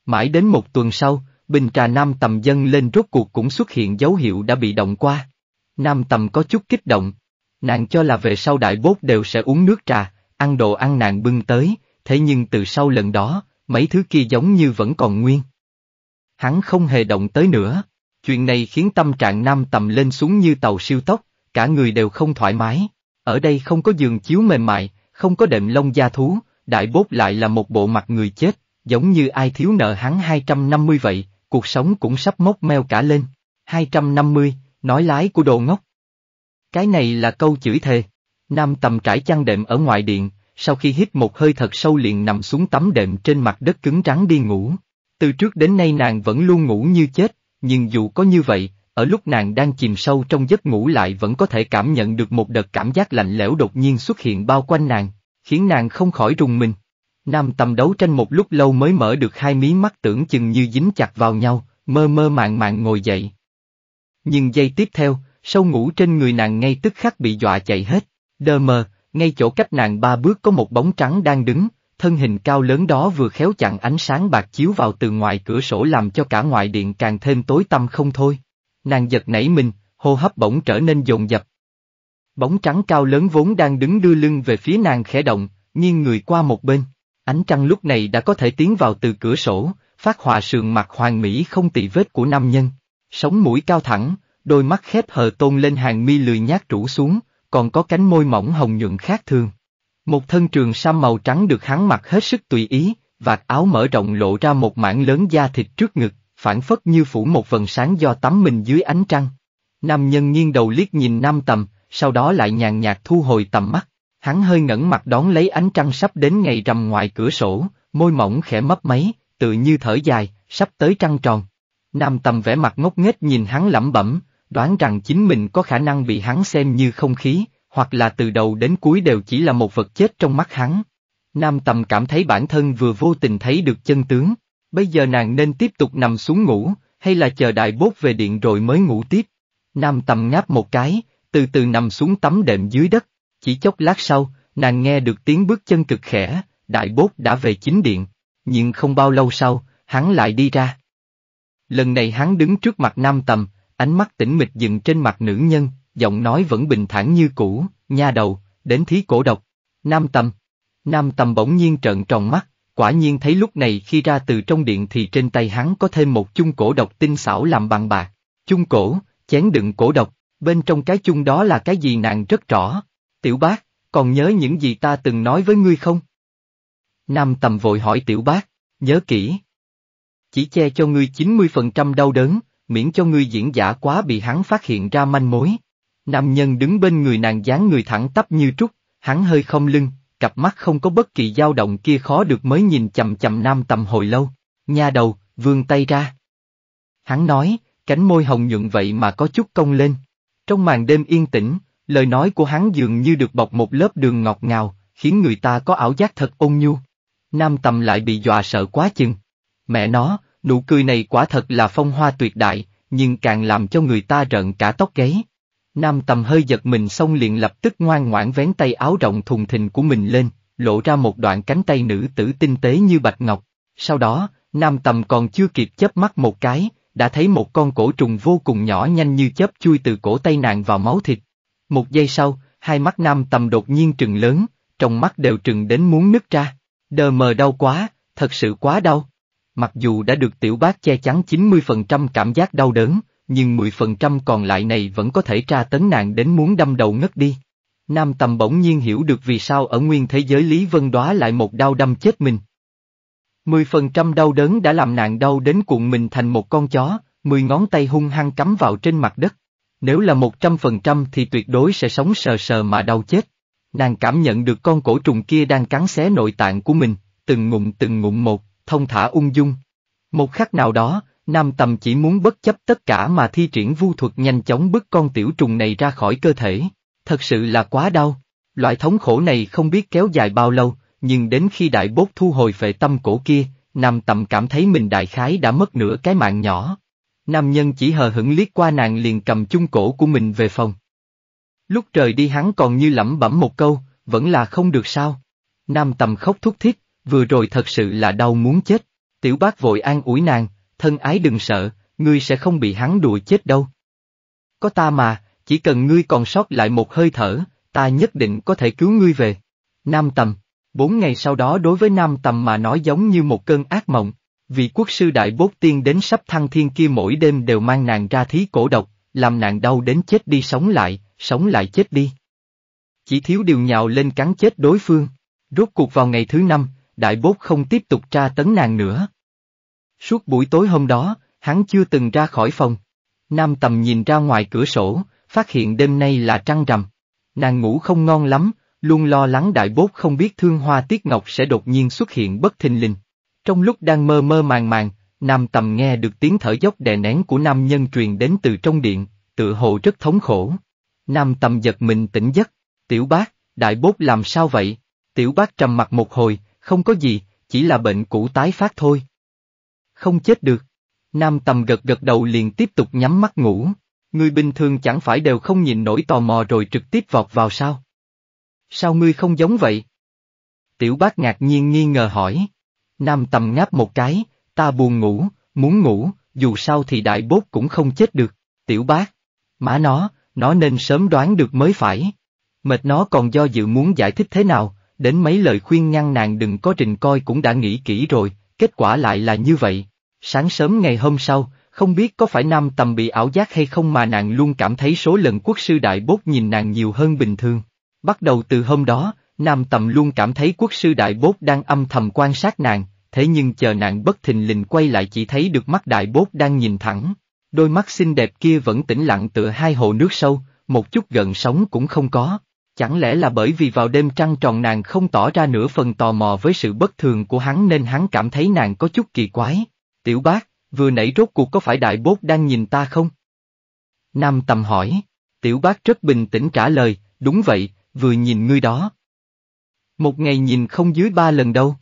Speaker 1: Mãi đến một tuần sau, bình trà Nam Tầm dân lên rốt cuộc cũng xuất hiện dấu hiệu đã bị động qua. Nam Tầm có chút kích động. Nàng cho là về sau đại bốt đều sẽ uống nước trà, ăn đồ ăn nàng bưng tới, thế nhưng từ sau lần đó, mấy thứ kia giống như vẫn còn nguyên. Hắn không hề động tới nữa, chuyện này khiến tâm trạng nam tầm lên xuống như tàu siêu tốc, cả người đều không thoải mái, ở đây không có giường chiếu mềm mại, không có đệm lông da thú, đại bốt lại là một bộ mặt người chết, giống như ai thiếu nợ hắn 250 vậy, cuộc sống cũng sắp mốc meo cả lên. 250, nói lái của đồ ngốc. Cái này là câu chửi thề. Nam tầm trải chăn đệm ở ngoài điện, sau khi hít một hơi thật sâu liền nằm xuống tấm đệm trên mặt đất cứng rắn đi ngủ. Từ trước đến nay nàng vẫn luôn ngủ như chết, nhưng dù có như vậy, ở lúc nàng đang chìm sâu trong giấc ngủ lại vẫn có thể cảm nhận được một đợt cảm giác lạnh lẽo đột nhiên xuất hiện bao quanh nàng, khiến nàng không khỏi rùng mình. Nam tầm đấu tranh một lúc lâu mới mở được hai mí mắt tưởng chừng như dính chặt vào nhau, mơ mơ màng màng ngồi dậy. Nhưng giây tiếp theo, sâu ngủ trên người nàng ngay tức khắc bị dọa chạy hết, đơ mờ, ngay chỗ cách nàng ba bước có một bóng trắng đang đứng, thân hình cao lớn đó vừa khéo chặn ánh sáng bạc chiếu vào từ ngoài cửa sổ làm cho cả ngoại điện càng thêm tối tăm không thôi. Nàng giật nảy mình, hô hấp bỗng trở nên dồn dập. Bóng trắng cao lớn vốn đang đứng đưa lưng về phía nàng khẽ động, nghiêng người qua một bên. Ánh trăng lúc này đã có thể tiến vào từ cửa sổ, phát họa sườn mặt hoàng mỹ không tị vết của nam nhân. Sống mũi cao thẳng, đôi mắt khép hờ tôn lên hàng mi lười nhát rũ xuống, còn có cánh môi mỏng hồng nhuận khác thường. Một thân trường sam màu trắng được hắn mặc hết sức tùy ý, vạt áo mở rộng lộ ra một mảng lớn da thịt trước ngực, phản phất như phủ một vần sáng do tắm mình dưới ánh trăng. Nam nhân nghiêng đầu liếc nhìn nam tầm, sau đó lại nhàn nhạt thu hồi tầm mắt. Hắn hơi ngẩn mặt đón lấy ánh trăng sắp đến ngày rằm ngoài cửa sổ, môi mỏng khẽ mấp máy, tự như thở dài, sắp tới trăng tròn. Nam tầm vẻ mặt ngốc nghếch nhìn hắn lẩm bẩm, đoán rằng chính mình có khả năng bị hắn xem như không khí, hoặc là từ đầu đến cuối đều chỉ là một vật chết trong mắt hắn. Nam Tầm cảm thấy bản thân vừa vô tình thấy được chân tướng, bây giờ nàng nên tiếp tục nằm xuống ngủ, hay là chờ đại bốt về điện rồi mới ngủ tiếp. Nam Tầm ngáp một cái, từ từ nằm xuống tấm đệm dưới đất, chỉ chốc lát sau, nàng nghe được tiếng bước chân cực khẽ, đại bốt đã về chính điện, nhưng không bao lâu sau, hắn lại đi ra. Lần này hắn đứng trước mặt Nam Tầm, ánh mắt tĩnh mịch dừng trên mặt nữ nhân, giọng nói vẫn bình thản như cũ, nha đầu, đến thí cổ độc. Nam Tâm Nam Tâm bỗng nhiên trợn tròn mắt, quả nhiên thấy lúc này khi ra từ trong điện thì trên tay hắn có thêm một chung cổ độc tinh xảo làm bằng bạc. Chung cổ, chén đựng cổ độc, bên trong cái chung đó là cái gì nàng rất rõ. Tiểu bác, còn nhớ những gì ta từng nói với ngươi không? Nam Tâm vội hỏi tiểu bác, nhớ kỹ. Chỉ che cho ngươi 90% đau đớn, miễn cho ngươi diễn giả quá bị hắn phát hiện ra manh mối. Nam nhân đứng bên người nàng dáng người thẳng tắp như trúc, hắn hơi không lưng, cặp mắt không có bất kỳ dao động kia khó được mới nhìn chầm chầm nam tầm hồi lâu, nha đầu, vươn tay ra. Hắn nói, cánh môi hồng nhuận vậy mà có chút cong lên. Trong màn đêm yên tĩnh, lời nói của hắn dường như được bọc một lớp đường ngọt ngào, khiến người ta có ảo giác thật ôn nhu. Nam tầm lại bị dọa sợ quá chừng. Mẹ nó, Nụ cười này quả thật là phong hoa tuyệt đại, nhưng càng làm cho người ta rợn cả tóc gáy. Nam tầm hơi giật mình xong liền lập tức ngoan ngoãn vén tay áo rộng thùng thình của mình lên, lộ ra một đoạn cánh tay nữ tử tinh tế như bạch ngọc. Sau đó, nam tầm còn chưa kịp chớp mắt một cái, đã thấy một con cổ trùng vô cùng nhỏ nhanh như chớp chui từ cổ tay nàng vào máu thịt. Một giây sau, hai mắt nam tầm đột nhiên trừng lớn, trong mắt đều trừng đến muốn nứt ra. Đờ mờ đau quá, thật sự quá đau. Mặc dù đã được tiểu bác che chắn 90% cảm giác đau đớn, nhưng 10% còn lại này vẫn có thể tra tấn nàng đến muốn đâm đầu ngất đi. Nam tầm bỗng nhiên hiểu được vì sao ở nguyên thế giới Lý Vân Đóa lại một đau đâm chết mình. 10% đau đớn đã làm nàng đau đến cuộn mình thành một con chó, 10 ngón tay hung hăng cắm vào trên mặt đất. Nếu là 100% thì tuyệt đối sẽ sống sờ sờ mà đau chết. Nàng cảm nhận được con cổ trùng kia đang cắn xé nội tạng của mình, từng ngụm từng ngụm một, thông thả ung dung. Một khắc nào đó, Nam Tầm chỉ muốn bất chấp tất cả mà thi triển vu thuật nhanh chóng bức con tiểu trùng này ra khỏi cơ thể. Thật sự là quá đau. Loại thống khổ này không biết kéo dài bao lâu, nhưng đến khi đại bốt thu hồi phệ tâm cổ kia, Nam Tầm cảm thấy mình đại khái đã mất nửa cái mạng nhỏ. Nam nhân chỉ hờ hững liếc qua nàng liền cầm chung cổ của mình về phòng. Lúc trời đi hắn còn như lẩm bẩm một câu, vẫn là không được sao. Nam Tầm khóc thúc thiết, vừa rồi thật sự là đau muốn chết. Tiểu bác vội an ủi nàng, thân ái đừng sợ, ngươi sẽ không bị hắn đùa chết đâu. Có ta mà, chỉ cần ngươi còn sót lại một hơi thở, ta nhất định có thể cứu ngươi về. Nam Tầm Bốn ngày sau đó đối với Nam Tầm mà nói giống như một cơn ác mộng, vị quốc sư đại bốt tiên đến sắp thăng thiên kia mỗi đêm đều mang nàng ra thí cổ độc, làm nàng đau đến chết đi sống lại, sống lại chết đi. Chỉ thiếu điều nhào lên cắn chết đối phương. Rốt cuộc vào ngày thứ năm, đại bốt không tiếp tục tra tấn nàng nữa. Suốt buổi tối hôm đó, hắn chưa từng ra khỏi phòng. Nam tầm nhìn ra ngoài cửa sổ, phát hiện đêm nay là trăng rằm. Nàng ngủ không ngon lắm, luôn lo lắng đại bốt không biết thương hoa tiết ngọc sẽ đột nhiên xuất hiện bất thình lình. Trong lúc đang mơ mơ màng màng, nam tầm nghe được tiếng thở dốc đè nén của nam nhân truyền đến từ trong điện, tự hồ rất thống khổ. Nam tầm giật mình tỉnh giấc, tiểu bác, đại bốt làm sao vậy? Tiểu bác trầm mặt một hồi, không có gì, chỉ là bệnh cũ tái phát thôi. Không chết được. Nam tầm gật gật đầu liền tiếp tục nhắm mắt ngủ. Ngươi bình thường chẳng phải đều không nhìn nổi tò mò rồi trực tiếp vọt vào sao? Sao ngươi không giống vậy? Tiểu bác ngạc nhiên nghi ngờ hỏi. Nam tầm ngáp một cái, ta buồn ngủ, muốn ngủ, dù sao thì đại bốt cũng không chết được. Tiểu bác, má nó, nó nên sớm đoán được mới phải. Mệt nó còn do dự muốn giải thích thế nào, đến mấy lời khuyên ngăn nàng đừng có trình coi cũng đã nghĩ kỹ rồi, kết quả lại là như vậy. Sáng sớm ngày hôm sau, không biết có phải nam tầm bị ảo giác hay không mà nàng luôn cảm thấy số lần quốc sư đại bốt nhìn nàng nhiều hơn bình thường. Bắt đầu từ hôm đó, nam tầm luôn cảm thấy quốc sư đại bốt đang âm thầm quan sát nàng, thế nhưng chờ nàng bất thình lình quay lại chỉ thấy được mắt đại bốt đang nhìn thẳng. Đôi mắt xinh đẹp kia vẫn tĩnh lặng tựa hai hồ nước sâu, một chút gần sóng cũng không có. Chẳng lẽ là bởi vì vào đêm trăng tròn nàng không tỏ ra nửa phần tò mò với sự bất thường của hắn nên hắn cảm thấy nàng có chút kỳ quái. Tiểu bác, vừa nãy rốt cuộc có phải đại bốt đang nhìn ta không? Nam tầm hỏi, tiểu bác rất bình tĩnh trả lời, đúng vậy, vừa nhìn ngươi đó. Một ngày nhìn không dưới ba lần đâu.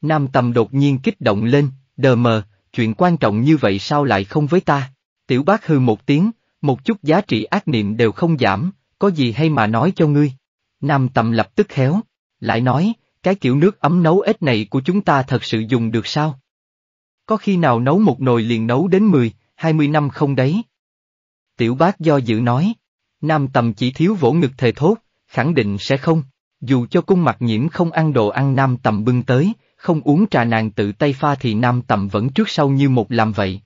Speaker 1: Nam tầm đột nhiên kích động lên, đờ mờ, chuyện quan trọng như vậy sao lại không với ta? Tiểu bác hư một tiếng, một chút giá trị ác niệm đều không giảm, có gì hay mà nói cho ngươi. Nam tầm lập tức khéo, lại nói, cái kiểu nước ấm nấu ếch này của chúng ta thật sự dùng được sao? Có khi nào nấu một nồi liền nấu đến 10, 20 năm không đấy? Tiểu bác do dự nói, nam tầm chỉ thiếu vỗ ngực thề thốt, khẳng định sẽ không, dù cho cung mặt nhiễm không ăn đồ ăn nam tầm bưng tới, không uống trà nàng tự tay pha thì nam tầm vẫn trước sau như một làm vậy.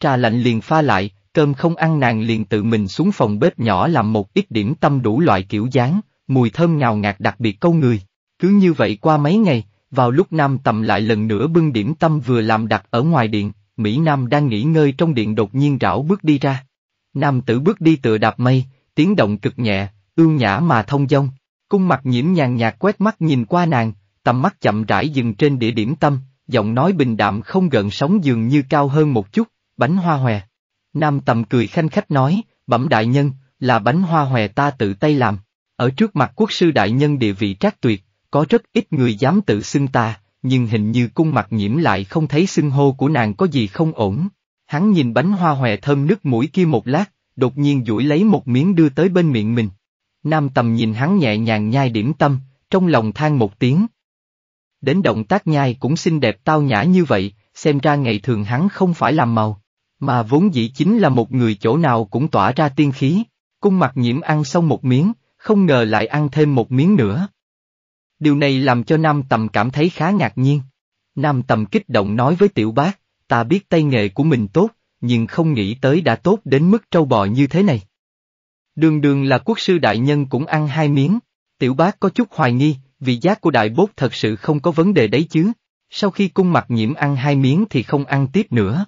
Speaker 1: Trà lạnh liền pha lại, cơm không ăn nàng liền tự mình xuống phòng bếp nhỏ làm một ít điểm tâm đủ loại kiểu dáng, mùi thơm ngào ngạt đặc biệt câu người. Cứ như vậy qua mấy ngày, vào lúc Nam Tầm lại lần nữa bưng điểm tâm vừa làm đặt ở ngoài điện, Mỹ Nam đang nghỉ ngơi trong điện đột nhiên rảo bước đi ra. Nam tử bước đi tựa đạp mây, tiếng động cực nhẹ, ưu nhã mà thông dong. Cung mặt nhiễm nhàn nhạt quét mắt nhìn qua nàng, tầm mắt chậm rãi dừng trên địa điểm tâm, giọng nói bình đạm không gợn sóng dường như cao hơn một chút, bánh hoa hòe. Nam tầm cười khanh khách nói, bẩm đại nhân, là bánh hoa hòe ta tự tay làm. Ở trước mặt quốc sư đại nhân địa vị trác tuyệt, có rất ít người dám tự xưng ta, nhưng hình như cung mặt nhiễm lại không thấy xưng hô của nàng có gì không ổn. Hắn nhìn bánh hoa hòe thơm nước mũi kia một lát, đột nhiên duỗi lấy một miếng đưa tới bên miệng mình. Nam tầm nhìn hắn nhẹ nhàng nhai điểm tâm, trong lòng than một tiếng. Đến động tác nhai cũng xinh đẹp tao nhã như vậy, xem ra ngày thường hắn không phải làm màu. Mà vốn dĩ chính là một người chỗ nào cũng tỏa ra tiên khí, cung mặt nhiễm ăn xong một miếng, không ngờ lại ăn thêm một miếng nữa. Điều này làm cho Nam Tầm cảm thấy khá ngạc nhiên. Nam Tầm kích động nói với tiểu bác, ta biết tay nghề của mình tốt, nhưng không nghĩ tới đã tốt đến mức trâu bò như thế này. Đường đường là quốc sư đại nhân cũng ăn hai miếng, tiểu bác có chút hoài nghi, vị giác của đại bốt thật sự không có vấn đề đấy chứ. Sau khi cung mặt nhiễm ăn hai miếng thì không ăn tiếp nữa.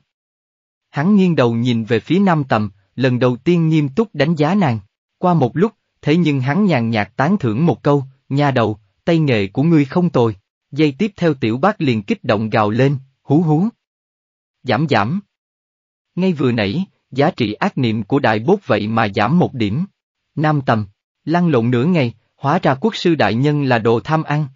Speaker 1: Hắn nghiêng đầu nhìn về phía nam tầm, lần đầu tiên nghiêm túc đánh giá nàng. Qua một lúc, thế nhưng hắn nhàn nhạt tán thưởng một câu, nha đầu, tay nghề của ngươi không tồi. Dây tiếp theo tiểu bác liền kích động gào lên, hú hú. Giảm giảm. Ngay vừa nãy, giá trị ác niệm của đại bốt vậy mà giảm một điểm. Nam tầm, lăn lộn nửa ngày, hóa ra quốc sư đại nhân là đồ tham ăn.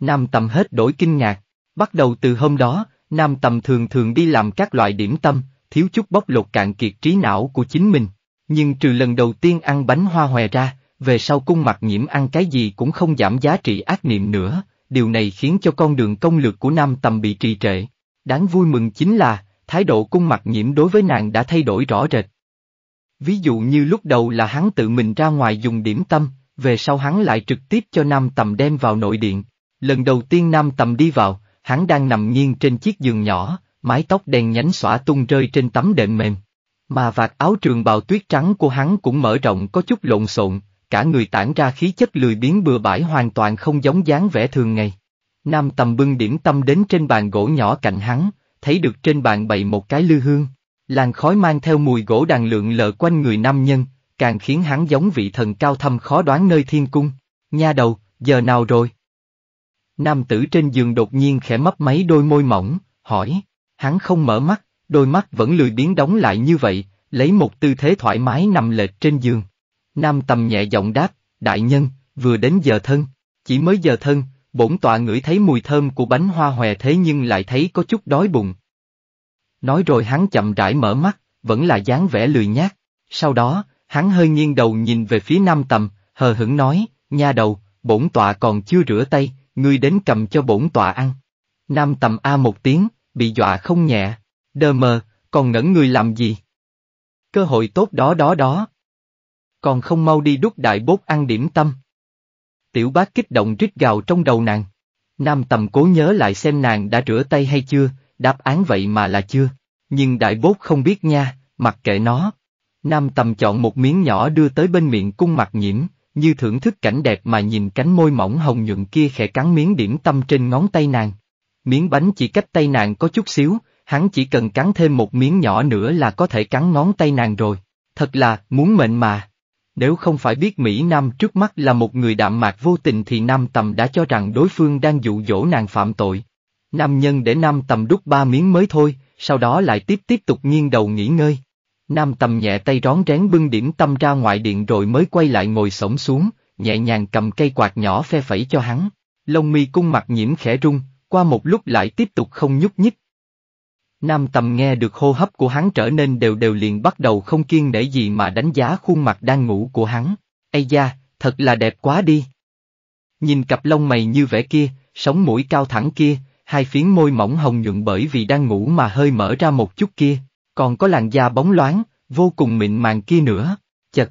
Speaker 1: Nam tầm hết đổi kinh ngạc, bắt đầu từ hôm đó, Nam tầm thường thường đi làm các loại điểm tâm, thiếu chút bóc lột cạn kiệt trí não của chính mình. Nhưng trừ lần đầu tiên ăn bánh hoa hòe ra, về sau cung mặt nhiễm ăn cái gì cũng không giảm giá trị ác niệm nữa, điều này khiến cho con đường công lược của Nam tầm bị trì trệ. Đáng vui mừng chính là, thái độ cung mặt nhiễm đối với nàng đã thay đổi rõ rệt. Ví dụ như lúc đầu là hắn tự mình ra ngoài dùng điểm tâm, về sau hắn lại trực tiếp cho Nam Tầm đem vào nội điện. Lần đầu tiên Nam Tầm đi vào, hắn đang nằm nghiêng trên chiếc giường nhỏ, mái tóc đen nhánh xõa tung rơi trên tấm đệm mềm. Mà vạt áo trường bào tuyết trắng của hắn cũng mở rộng có chút lộn xộn, cả người tản ra khí chất lười biếng bừa bãi hoàn toàn không giống dáng vẻ thường ngày. Nam tầm bưng điểm tâm đến trên bàn gỗ nhỏ cạnh hắn, thấy được trên bàn bày một cái lư hương. Làn khói mang theo mùi gỗ đàn lượng lờ quanh người nam nhân, càng khiến hắn giống vị thần cao thâm khó đoán nơi thiên cung. Nha đầu, giờ nào rồi? Nam tử trên giường đột nhiên khẽ mấp máy đôi môi mỏng, hỏi. Hắn không mở mắt, đôi mắt vẫn lười biến đóng lại như vậy, lấy một tư thế thoải mái nằm lệch trên giường. Nam tầm nhẹ giọng đáp, đại nhân, vừa đến giờ thân, chỉ mới giờ thân, bổn tọa ngửi thấy mùi thơm của bánh hoa hòe thế nhưng lại thấy có chút đói bụng. Nói rồi hắn chậm rãi mở mắt, vẫn là dáng vẻ lười nhác. Sau đó, hắn hơi nghiêng đầu nhìn về phía nam tầm, hờ hững nói, nha đầu, bổn tọa còn chưa rửa tay, ngươi đến cầm cho bổn tọa ăn. Nam tầm A một tiếng, bị dọa không nhẹ, đờ mờ, còn ngẩn người làm gì? Cơ hội tốt đó đó đó. Còn không mau đi đút đại bốt ăn điểm tâm. Tiểu bác kích động rít gào trong đầu nàng. Nam tầm cố nhớ lại xem nàng đã rửa tay hay chưa, đáp án vậy mà là chưa. Nhưng đại bốt không biết nha, mặc kệ nó. Nam tầm chọn một miếng nhỏ đưa tới bên miệng cung mặt nhiễm, như thưởng thức cảnh đẹp mà nhìn cánh môi mỏng hồng nhuận kia khẽ cắn miếng điểm tâm trên ngón tay nàng. Miếng bánh chỉ cách tay nàng có chút xíu, hắn chỉ cần cắn thêm một miếng nhỏ nữa là có thể cắn ngón tay nàng rồi. Thật là, muốn mệnh mà. Nếu không phải biết Mỹ Nam trước mắt là một người đạm mạc vô tình thì Nam Tầm đã cho rằng đối phương đang dụ dỗ nàng phạm tội. Nam nhân để Nam Tầm đút ba miếng mới thôi, sau đó lại tiếp tiếp tục nghiêng đầu nghỉ ngơi. Nam tầm nhẹ tay rón rén bưng điểm tâm ra ngoại điện rồi mới quay lại ngồi sổng xuống, nhẹ nhàng cầm cây quạt nhỏ phe phẩy cho hắn. Lông mi cung mặt nhiễm khẽ rung, qua một lúc lại tiếp tục không nhúc nhích. Nam tầm nghe được hô hấp của hắn trở nên đều đều liền bắt đầu không kiên để gì mà đánh giá khuôn mặt đang ngủ của hắn. Ây da, thật là đẹp quá đi. Nhìn cặp lông mày như vẻ kia, sống mũi cao thẳng kia, hai phiến môi mỏng hồng nhuận bởi vì đang ngủ mà hơi mở ra một chút kia, còn có làn da bóng loáng, vô cùng mịn màng kia nữa. Chật!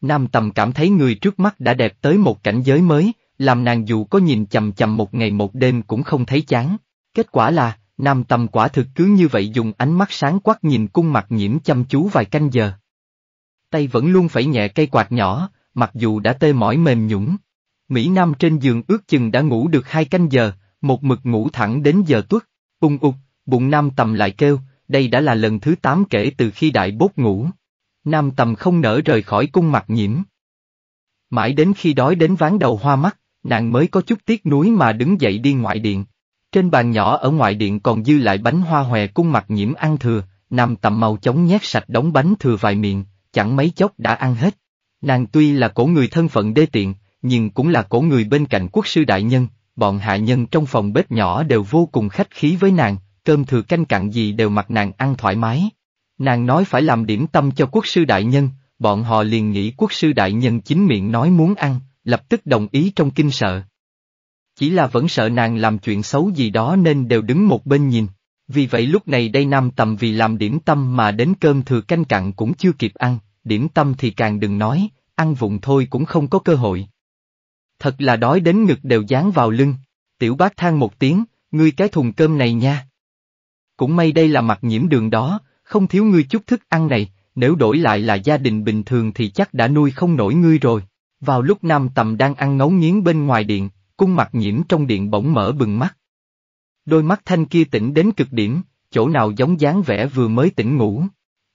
Speaker 1: Nam tầm cảm thấy người trước mắt đã đẹp tới một cảnh giới mới, làm nàng dù có nhìn chầm chầm một ngày một đêm cũng không thấy chán. Kết quả là, nam tầm quả thực cứ như vậy dùng ánh mắt sáng quắc nhìn cung mặt nhiễm chăm chú vài canh giờ. Tay vẫn luôn phải nhẹ cây quạt nhỏ, mặc dù đã tê mỏi mềm nhũng. Mỹ Nam trên giường ước chừng đã ngủ được hai canh giờ, một mực ngủ thẳng đến giờ tuất, ung ục, bụng Nam tầm lại kêu, đây đã là lần thứ 8 kể từ khi đại bốt ngủ. Nam tầm không nỡ rời khỏi cung mặt nhiễm. Mãi đến khi đói đến ván đầu hoa mắt, nàng mới có chút tiếc nuối mà đứng dậy đi ngoại điện. Trên bàn nhỏ ở ngoại điện còn dư lại bánh hoa hòe cung mặt nhiễm ăn thừa, nam tầm màu chống nhét sạch đóng bánh thừa vài miệng, chẳng mấy chốc đã ăn hết. Nàng tuy là cổ người thân phận đê tiện, nhưng cũng là cổ người bên cạnh quốc sư đại nhân, bọn hạ nhân trong phòng bếp nhỏ đều vô cùng khách khí với nàng, cơm thừa canh cạn gì đều mặc nàng ăn thoải mái. Nàng nói phải làm điểm tâm cho quốc sư đại nhân, bọn họ liền nghĩ quốc sư đại nhân chính miệng nói muốn ăn, lập tức đồng ý trong kinh sợ. Chỉ là vẫn sợ nàng làm chuyện xấu gì đó nên đều đứng một bên nhìn, vì vậy lúc này đây nam tầm vì làm điểm tâm mà đến cơm thừa canh cặn cũng chưa kịp ăn, điểm tâm thì càng đừng nói, ăn vụng thôi cũng không có cơ hội. Thật là đói đến ngực đều dán vào lưng, tiểu bác than một tiếng, ngươi cái thùng cơm này nha. Cũng may đây là mặt nhiễm đường đó, không thiếu ngươi chút thức ăn này, nếu đổi lại là gia đình bình thường thì chắc đã nuôi không nổi ngươi rồi. Vào lúc Nam Tầm đang ăn ngấu nghiến bên ngoài điện, cung mặt nhiễm trong điện bỗng mở bừng mắt. Đôi mắt thanh kia tỉnh đến cực điểm, chỗ nào giống dáng vẻ vừa mới tỉnh ngủ.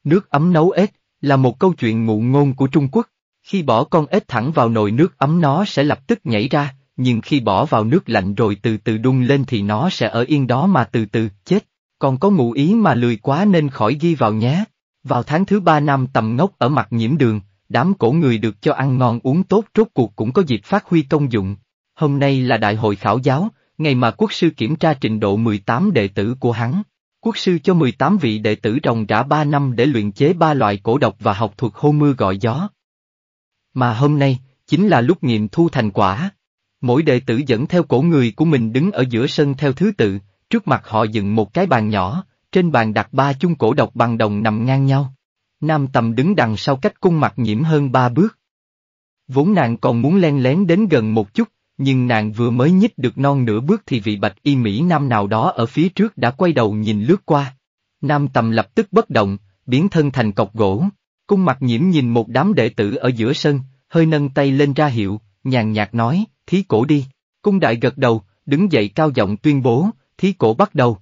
Speaker 1: Nước ấm nấu ếch, là một câu chuyện ngụ ngôn của Trung Quốc. Khi bỏ con ếch thẳng vào nồi nước ấm nó sẽ lập tức nhảy ra, nhưng khi bỏ vào nước lạnh rồi từ từ đun lên thì nó sẽ ở yên đó mà từ từ chết. Còn có ngụ ý mà lười quá nên khỏi ghi vào nhé. Vào tháng thứ ba năm tầm ngốc ở mặt nhiễm đường, đám cổ người được cho ăn ngon uống tốt rốt cuộc cũng có dịp phát huy công dụng. Hôm nay là đại hội khảo giáo, ngày mà quốc sư kiểm tra trình độ 18 đệ tử của hắn. Quốc sư cho 18 vị đệ tử ròng rã 3 năm để luyện chế ba loại cổ độc và học thuật hô mưa gọi gió. Mà hôm nay, chính là lúc nghiệm thu thành quả. Mỗi đệ tử dẫn theo cổ người của mình đứng ở giữa sân theo thứ tự, Trước mặt họ dựng một cái bàn nhỏ, trên bàn đặt ba chung cổ độc bằng đồng nằm ngang nhau. Nam tầm đứng đằng sau cách cung mặt nhiễm hơn ba bước. Vốn nàng còn muốn len lén đến gần một chút, nhưng nàng vừa mới nhích được non nửa bước thì vị bạch y Mỹ Nam nào đó ở phía trước đã quay đầu nhìn lướt qua. Nam tầm lập tức bất động, biến thân thành cọc gỗ. Cung mặt nhiễm nhìn một đám đệ tử ở giữa sân, hơi nâng tay lên ra hiệu, nhàn nhạt nói, thí cổ đi. Cung đại gật đầu, đứng dậy cao giọng tuyên bố, Thí cổ bắt đầu.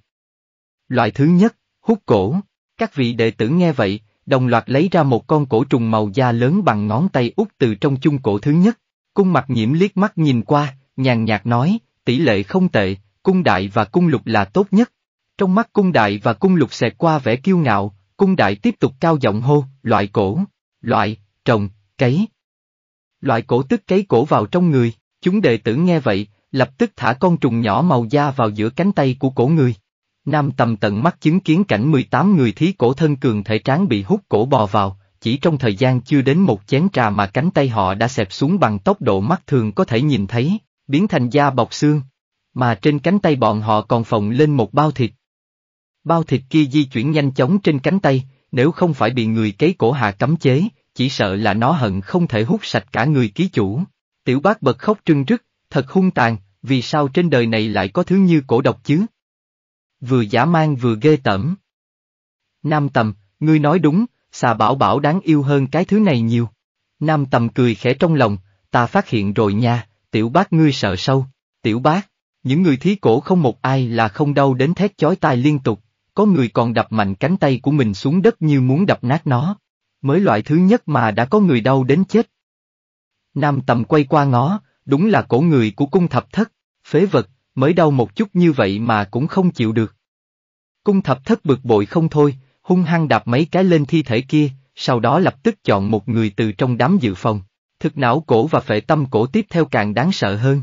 Speaker 1: Loại thứ nhất, hút cổ. Các vị đệ tử nghe vậy, đồng loạt lấy ra một con cổ trùng màu da lớn bằng ngón tay út từ trong chung cổ thứ nhất. Cung mặt nhiễm liếc mắt nhìn qua, nhàn nhạt nói, tỷ lệ không tệ, cung đại và cung lục là tốt nhất. Trong mắt cung đại và cung lục xẹt qua vẻ kiêu ngạo, cung đại tiếp tục cao giọng hô, loại cổ, loại, trồng, cấy. Loại cổ tức cấy cổ vào trong người, chúng đệ tử nghe vậy, lập tức thả con trùng nhỏ màu da vào giữa cánh tay của cổ người. Nam tầm tận mắt chứng kiến cảnh 18 người thí cổ thân cường thể tráng bị hút cổ bò vào, chỉ trong thời gian chưa đến một chén trà mà cánh tay họ đã xẹp xuống bằng tốc độ mắt thường có thể nhìn thấy, biến thành da bọc xương. Mà trên cánh tay bọn họ còn phồng lên một bao thịt. Bao thịt kia di chuyển nhanh chóng trên cánh tay, nếu không phải bị người cấy cổ hạ cấm chế, chỉ sợ là nó hận không thể hút sạch cả người ký chủ. Tiểu bác bật khóc trưng rứt. Thật hung tàn, vì sao trên đời này lại có thứ như cổ độc chứ? Vừa giả mang vừa ghê tởm. Nam Tầm, ngươi nói đúng, xà bảo bảo đáng yêu hơn cái thứ này nhiều. Nam Tầm cười khẽ trong lòng, ta phát hiện rồi nha, tiểu bác ngươi sợ sâu, tiểu bác, những người thí cổ không một ai là không đau đến thét chói tai liên tục, có người còn đập mạnh cánh tay của mình xuống đất như muốn đập nát nó. Mới loại thứ nhất mà đã có người đau đến chết. Nam Tầm quay qua ngó, đúng là cổ người của cung thập thất, phế vật, mới đau một chút như vậy mà cũng không chịu được. Cung thập thất bực bội không thôi, hung hăng đạp mấy cái lên thi thể kia, sau đó lập tức chọn một người từ trong đám dự phòng. Thực não cổ và phệ tâm cổ tiếp theo càng đáng sợ hơn.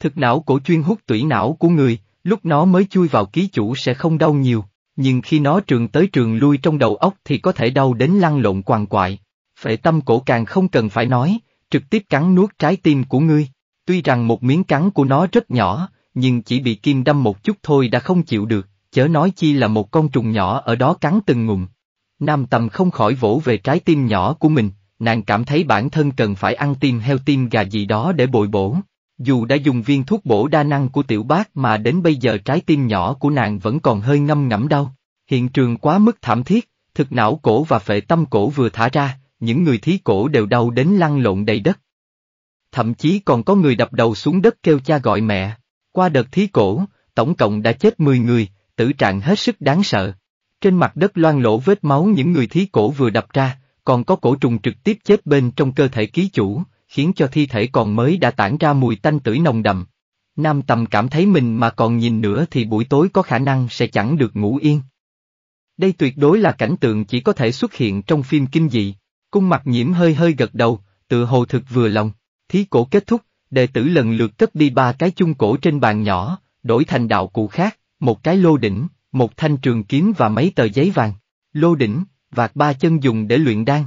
Speaker 1: Thực não cổ chuyên hút tủy não của người, lúc nó mới chui vào ký chủ sẽ không đau nhiều, nhưng khi nó trường tới trường lui trong đầu óc thì có thể đau đến lăn lộn quằn quại. Phệ tâm cổ càng không cần phải nói, trực tiếp cắn nuốt trái tim của ngươi. Tuy rằng một miếng cắn của nó rất nhỏ, nhưng chỉ bị kim đâm một chút thôi đã không chịu được, chớ nói chi là một con trùng nhỏ ở đó cắn từng ngụm. Nam tầm không khỏi vỗ về trái tim nhỏ của mình, nàng cảm thấy bản thân cần phải ăn tim heo tim gà gì đó để bồi bổ. Dù đã dùng viên thuốc bổ đa năng của tiểu bác mà đến bây giờ trái tim nhỏ của nàng vẫn còn hơi ngâm ngẫm đau. Hiện trường quá mức thảm thiết, thực não cổ và phệ tâm cổ vừa thả ra, những người thí cổ đều đau đến lăn lộn đầy đất. Thậm chí còn có người đập đầu xuống đất kêu cha gọi mẹ. Qua đợt thí cổ, tổng cộng đã chết 10 người, tử trạng hết sức đáng sợ. Trên mặt đất loang lỗ vết máu những người thí cổ vừa đập ra, còn có cổ trùng trực tiếp chết bên trong cơ thể ký chủ, khiến cho thi thể còn mới đã tản ra mùi tanh tử nồng đậm. Nam Tầm cảm thấy mình mà còn nhìn nữa thì buổi tối có khả năng sẽ chẳng được ngủ yên. Đây tuyệt đối là cảnh tượng chỉ có thể xuất hiện trong phim kinh dị. Cung mặt nhiễm hơi hơi gật đầu, tự hồ thực vừa lòng. Thí cổ kết thúc, đệ tử lần lượt cất đi ba cái chung cổ trên bàn nhỏ, đổi thành đạo cụ khác, một cái lô đỉnh, một thanh trường kiếm và mấy tờ giấy vàng. Lô đỉnh, vạt ba chân dùng để luyện đan.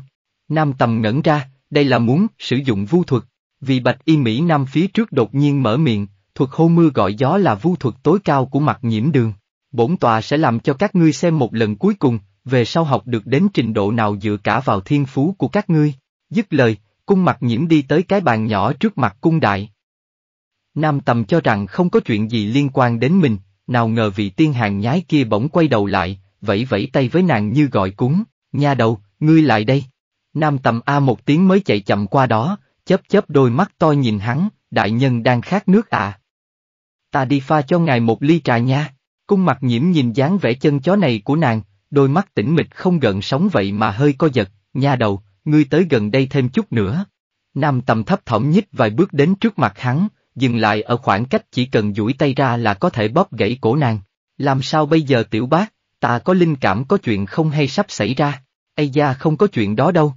Speaker 1: Nam tầm ngẩn ra, đây là muốn sử dụng vu thuật. Vì bạch y Mỹ Nam phía trước đột nhiên mở miệng, thuật hô mưa gọi gió là vu thuật tối cao của mặt nhiễm đường. Bổn tòa sẽ làm cho các ngươi xem một lần cuối cùng, về sau học được đến trình độ nào dựa cả vào thiên phú của các ngươi. Dứt lời, cung mặt nhiễm đi tới cái bàn nhỏ trước mặt cung đại. Nam tầm cho rằng không có chuyện gì liên quan đến mình, nào ngờ vị tiên hàng nhái kia bỗng quay đầu lại, vẫy vẫy tay với nàng như gọi cúng, nha đầu, ngươi lại đây. Nam tầm A một tiếng mới chạy chậm qua đó, chớp chớp đôi mắt to nhìn hắn, đại nhân đang khát nước à. Ta đi pha cho ngài một ly trà nha, cung mặt nhiễm nhìn dáng vẻ chân chó này của nàng, đôi mắt tĩnh mịch không gợn sóng vậy mà hơi co giật, nha đầu, ngươi tới gần đây thêm chút nữa. Nam tầm thấp thỏm nhích vài bước đến trước mặt hắn, dừng lại ở khoảng cách chỉ cần duỗi tay ra là có thể bóp gãy cổ nàng. Làm sao bây giờ tiểu bác, ta có linh cảm có chuyện không hay sắp xảy ra, ây da không có chuyện đó đâu.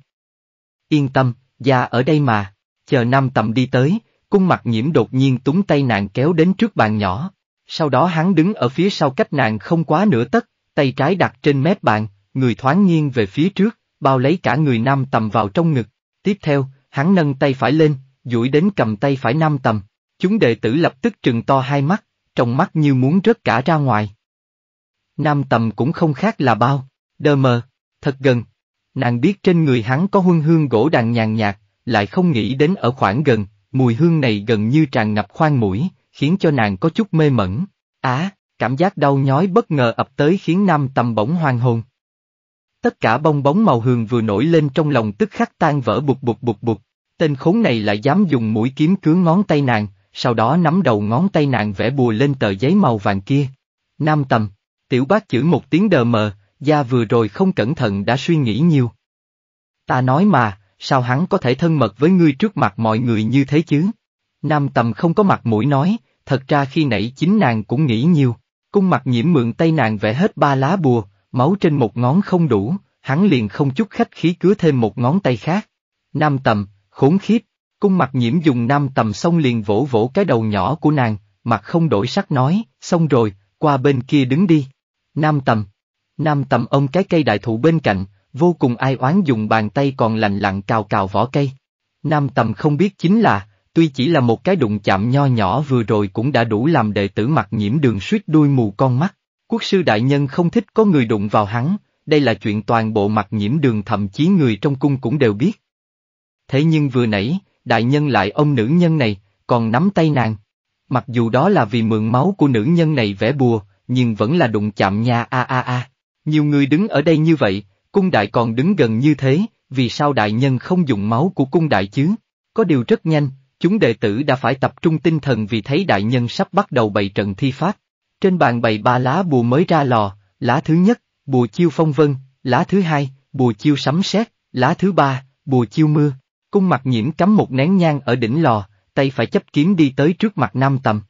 Speaker 1: Yên tâm, da ở đây mà, chờ nam tầm đi tới, cung mặt nhiễm đột nhiên túng tay nàng kéo đến trước bàn nhỏ. Sau đó hắn đứng ở phía sau cách nàng không quá nửa tấc, tay trái đặt trên mép bạn, người thoáng nghiêng về phía trước, bao lấy cả người nam tầm vào trong ngực. Tiếp theo, hắn nâng tay phải lên, duỗi đến cầm tay phải nam tầm. Chúng đệ tử lập tức trừng to hai mắt, trong mắt như muốn rớt cả ra ngoài. Nam tầm cũng không khác là bao, đơ mờ, thật gần. Nàng biết trên người hắn có huân hương gỗ đàn nhàn nhạt, lại không nghĩ đến ở khoảng gần, mùi hương này gần như tràn ngập khoang mũi, khiến cho nàng có chút mê mẩn. Á! À, cảm giác đau nhói bất ngờ ập tới khiến nam tầm bỗng hoang hồn. Tất cả bong bóng màu hường vừa nổi lên trong lòng tức khắc tan vỡ bụt bụt bụt bục, tên khốn này lại dám dùng mũi kiếm cướng ngón tay nàng, sau đó nắm đầu ngón tay nàng vẽ bùa lên tờ giấy màu vàng kia. Nam tầm, tiểu bác chữ một tiếng đờ mờ, da vừa rồi không cẩn thận đã suy nghĩ nhiều. Ta nói mà, sao hắn có thể thân mật với ngươi trước mặt mọi người như thế chứ? Nam tầm không có mặt mũi nói, thật ra khi nãy chính nàng cũng nghĩ nhiều. Cung mặt nhiễm mượn tay nàng vẽ hết ba lá bùa, máu trên một ngón không đủ, hắn liền không chút khách khí cứa thêm một ngón tay khác. Nam tầm, khốn khiếp, cung mặt nhiễm dùng nam tầm xong liền vỗ vỗ cái đầu nhỏ của nàng, mặt không đổi sắc nói, xong rồi, qua bên kia đứng đi. Nam tầm, nam tầm ôm cái cây đại thụ bên cạnh, vô cùng ai oán dùng bàn tay còn lành lặng cào cào vỏ cây. Nam tầm không biết chính là, tuy chỉ là một cái đụng chạm nho nhỏ vừa rồi cũng đã đủ làm đệ tử mặt nhiễm đường suýt đuôi mù con mắt. Quốc sư đại nhân không thích có người đụng vào hắn, đây là chuyện toàn bộ mặt nhiễm đường thậm chí người trong cung cũng đều biết. Thế nhưng vừa nãy, đại nhân lại ông nữ nhân này, còn nắm tay nàng. Mặc dù đó là vì mượn máu của nữ nhân này vẽ bùa, nhưng vẫn là đụng chạm nha a a a. Nhiều người đứng ở đây như vậy, cung đại còn đứng gần như thế, vì sao đại nhân không dùng máu của cung đại chứ? Có điều rất nhanh, Chúng đệ tử đã phải tập trung tinh thần vì thấy đại nhân sắp bắt đầu bày trận thi pháp. Trên bàn bày ba lá bùa mới ra lò, lá thứ nhất, bùa chiêu phong vân, lá thứ hai, bùa chiêu sấm sét, lá thứ ba, bùa chiêu mưa. Cung mặt nhiễm cắm một nén nhang ở đỉnh lò, tay phải chấp kiếm đi tới trước mặt Nam Tầm.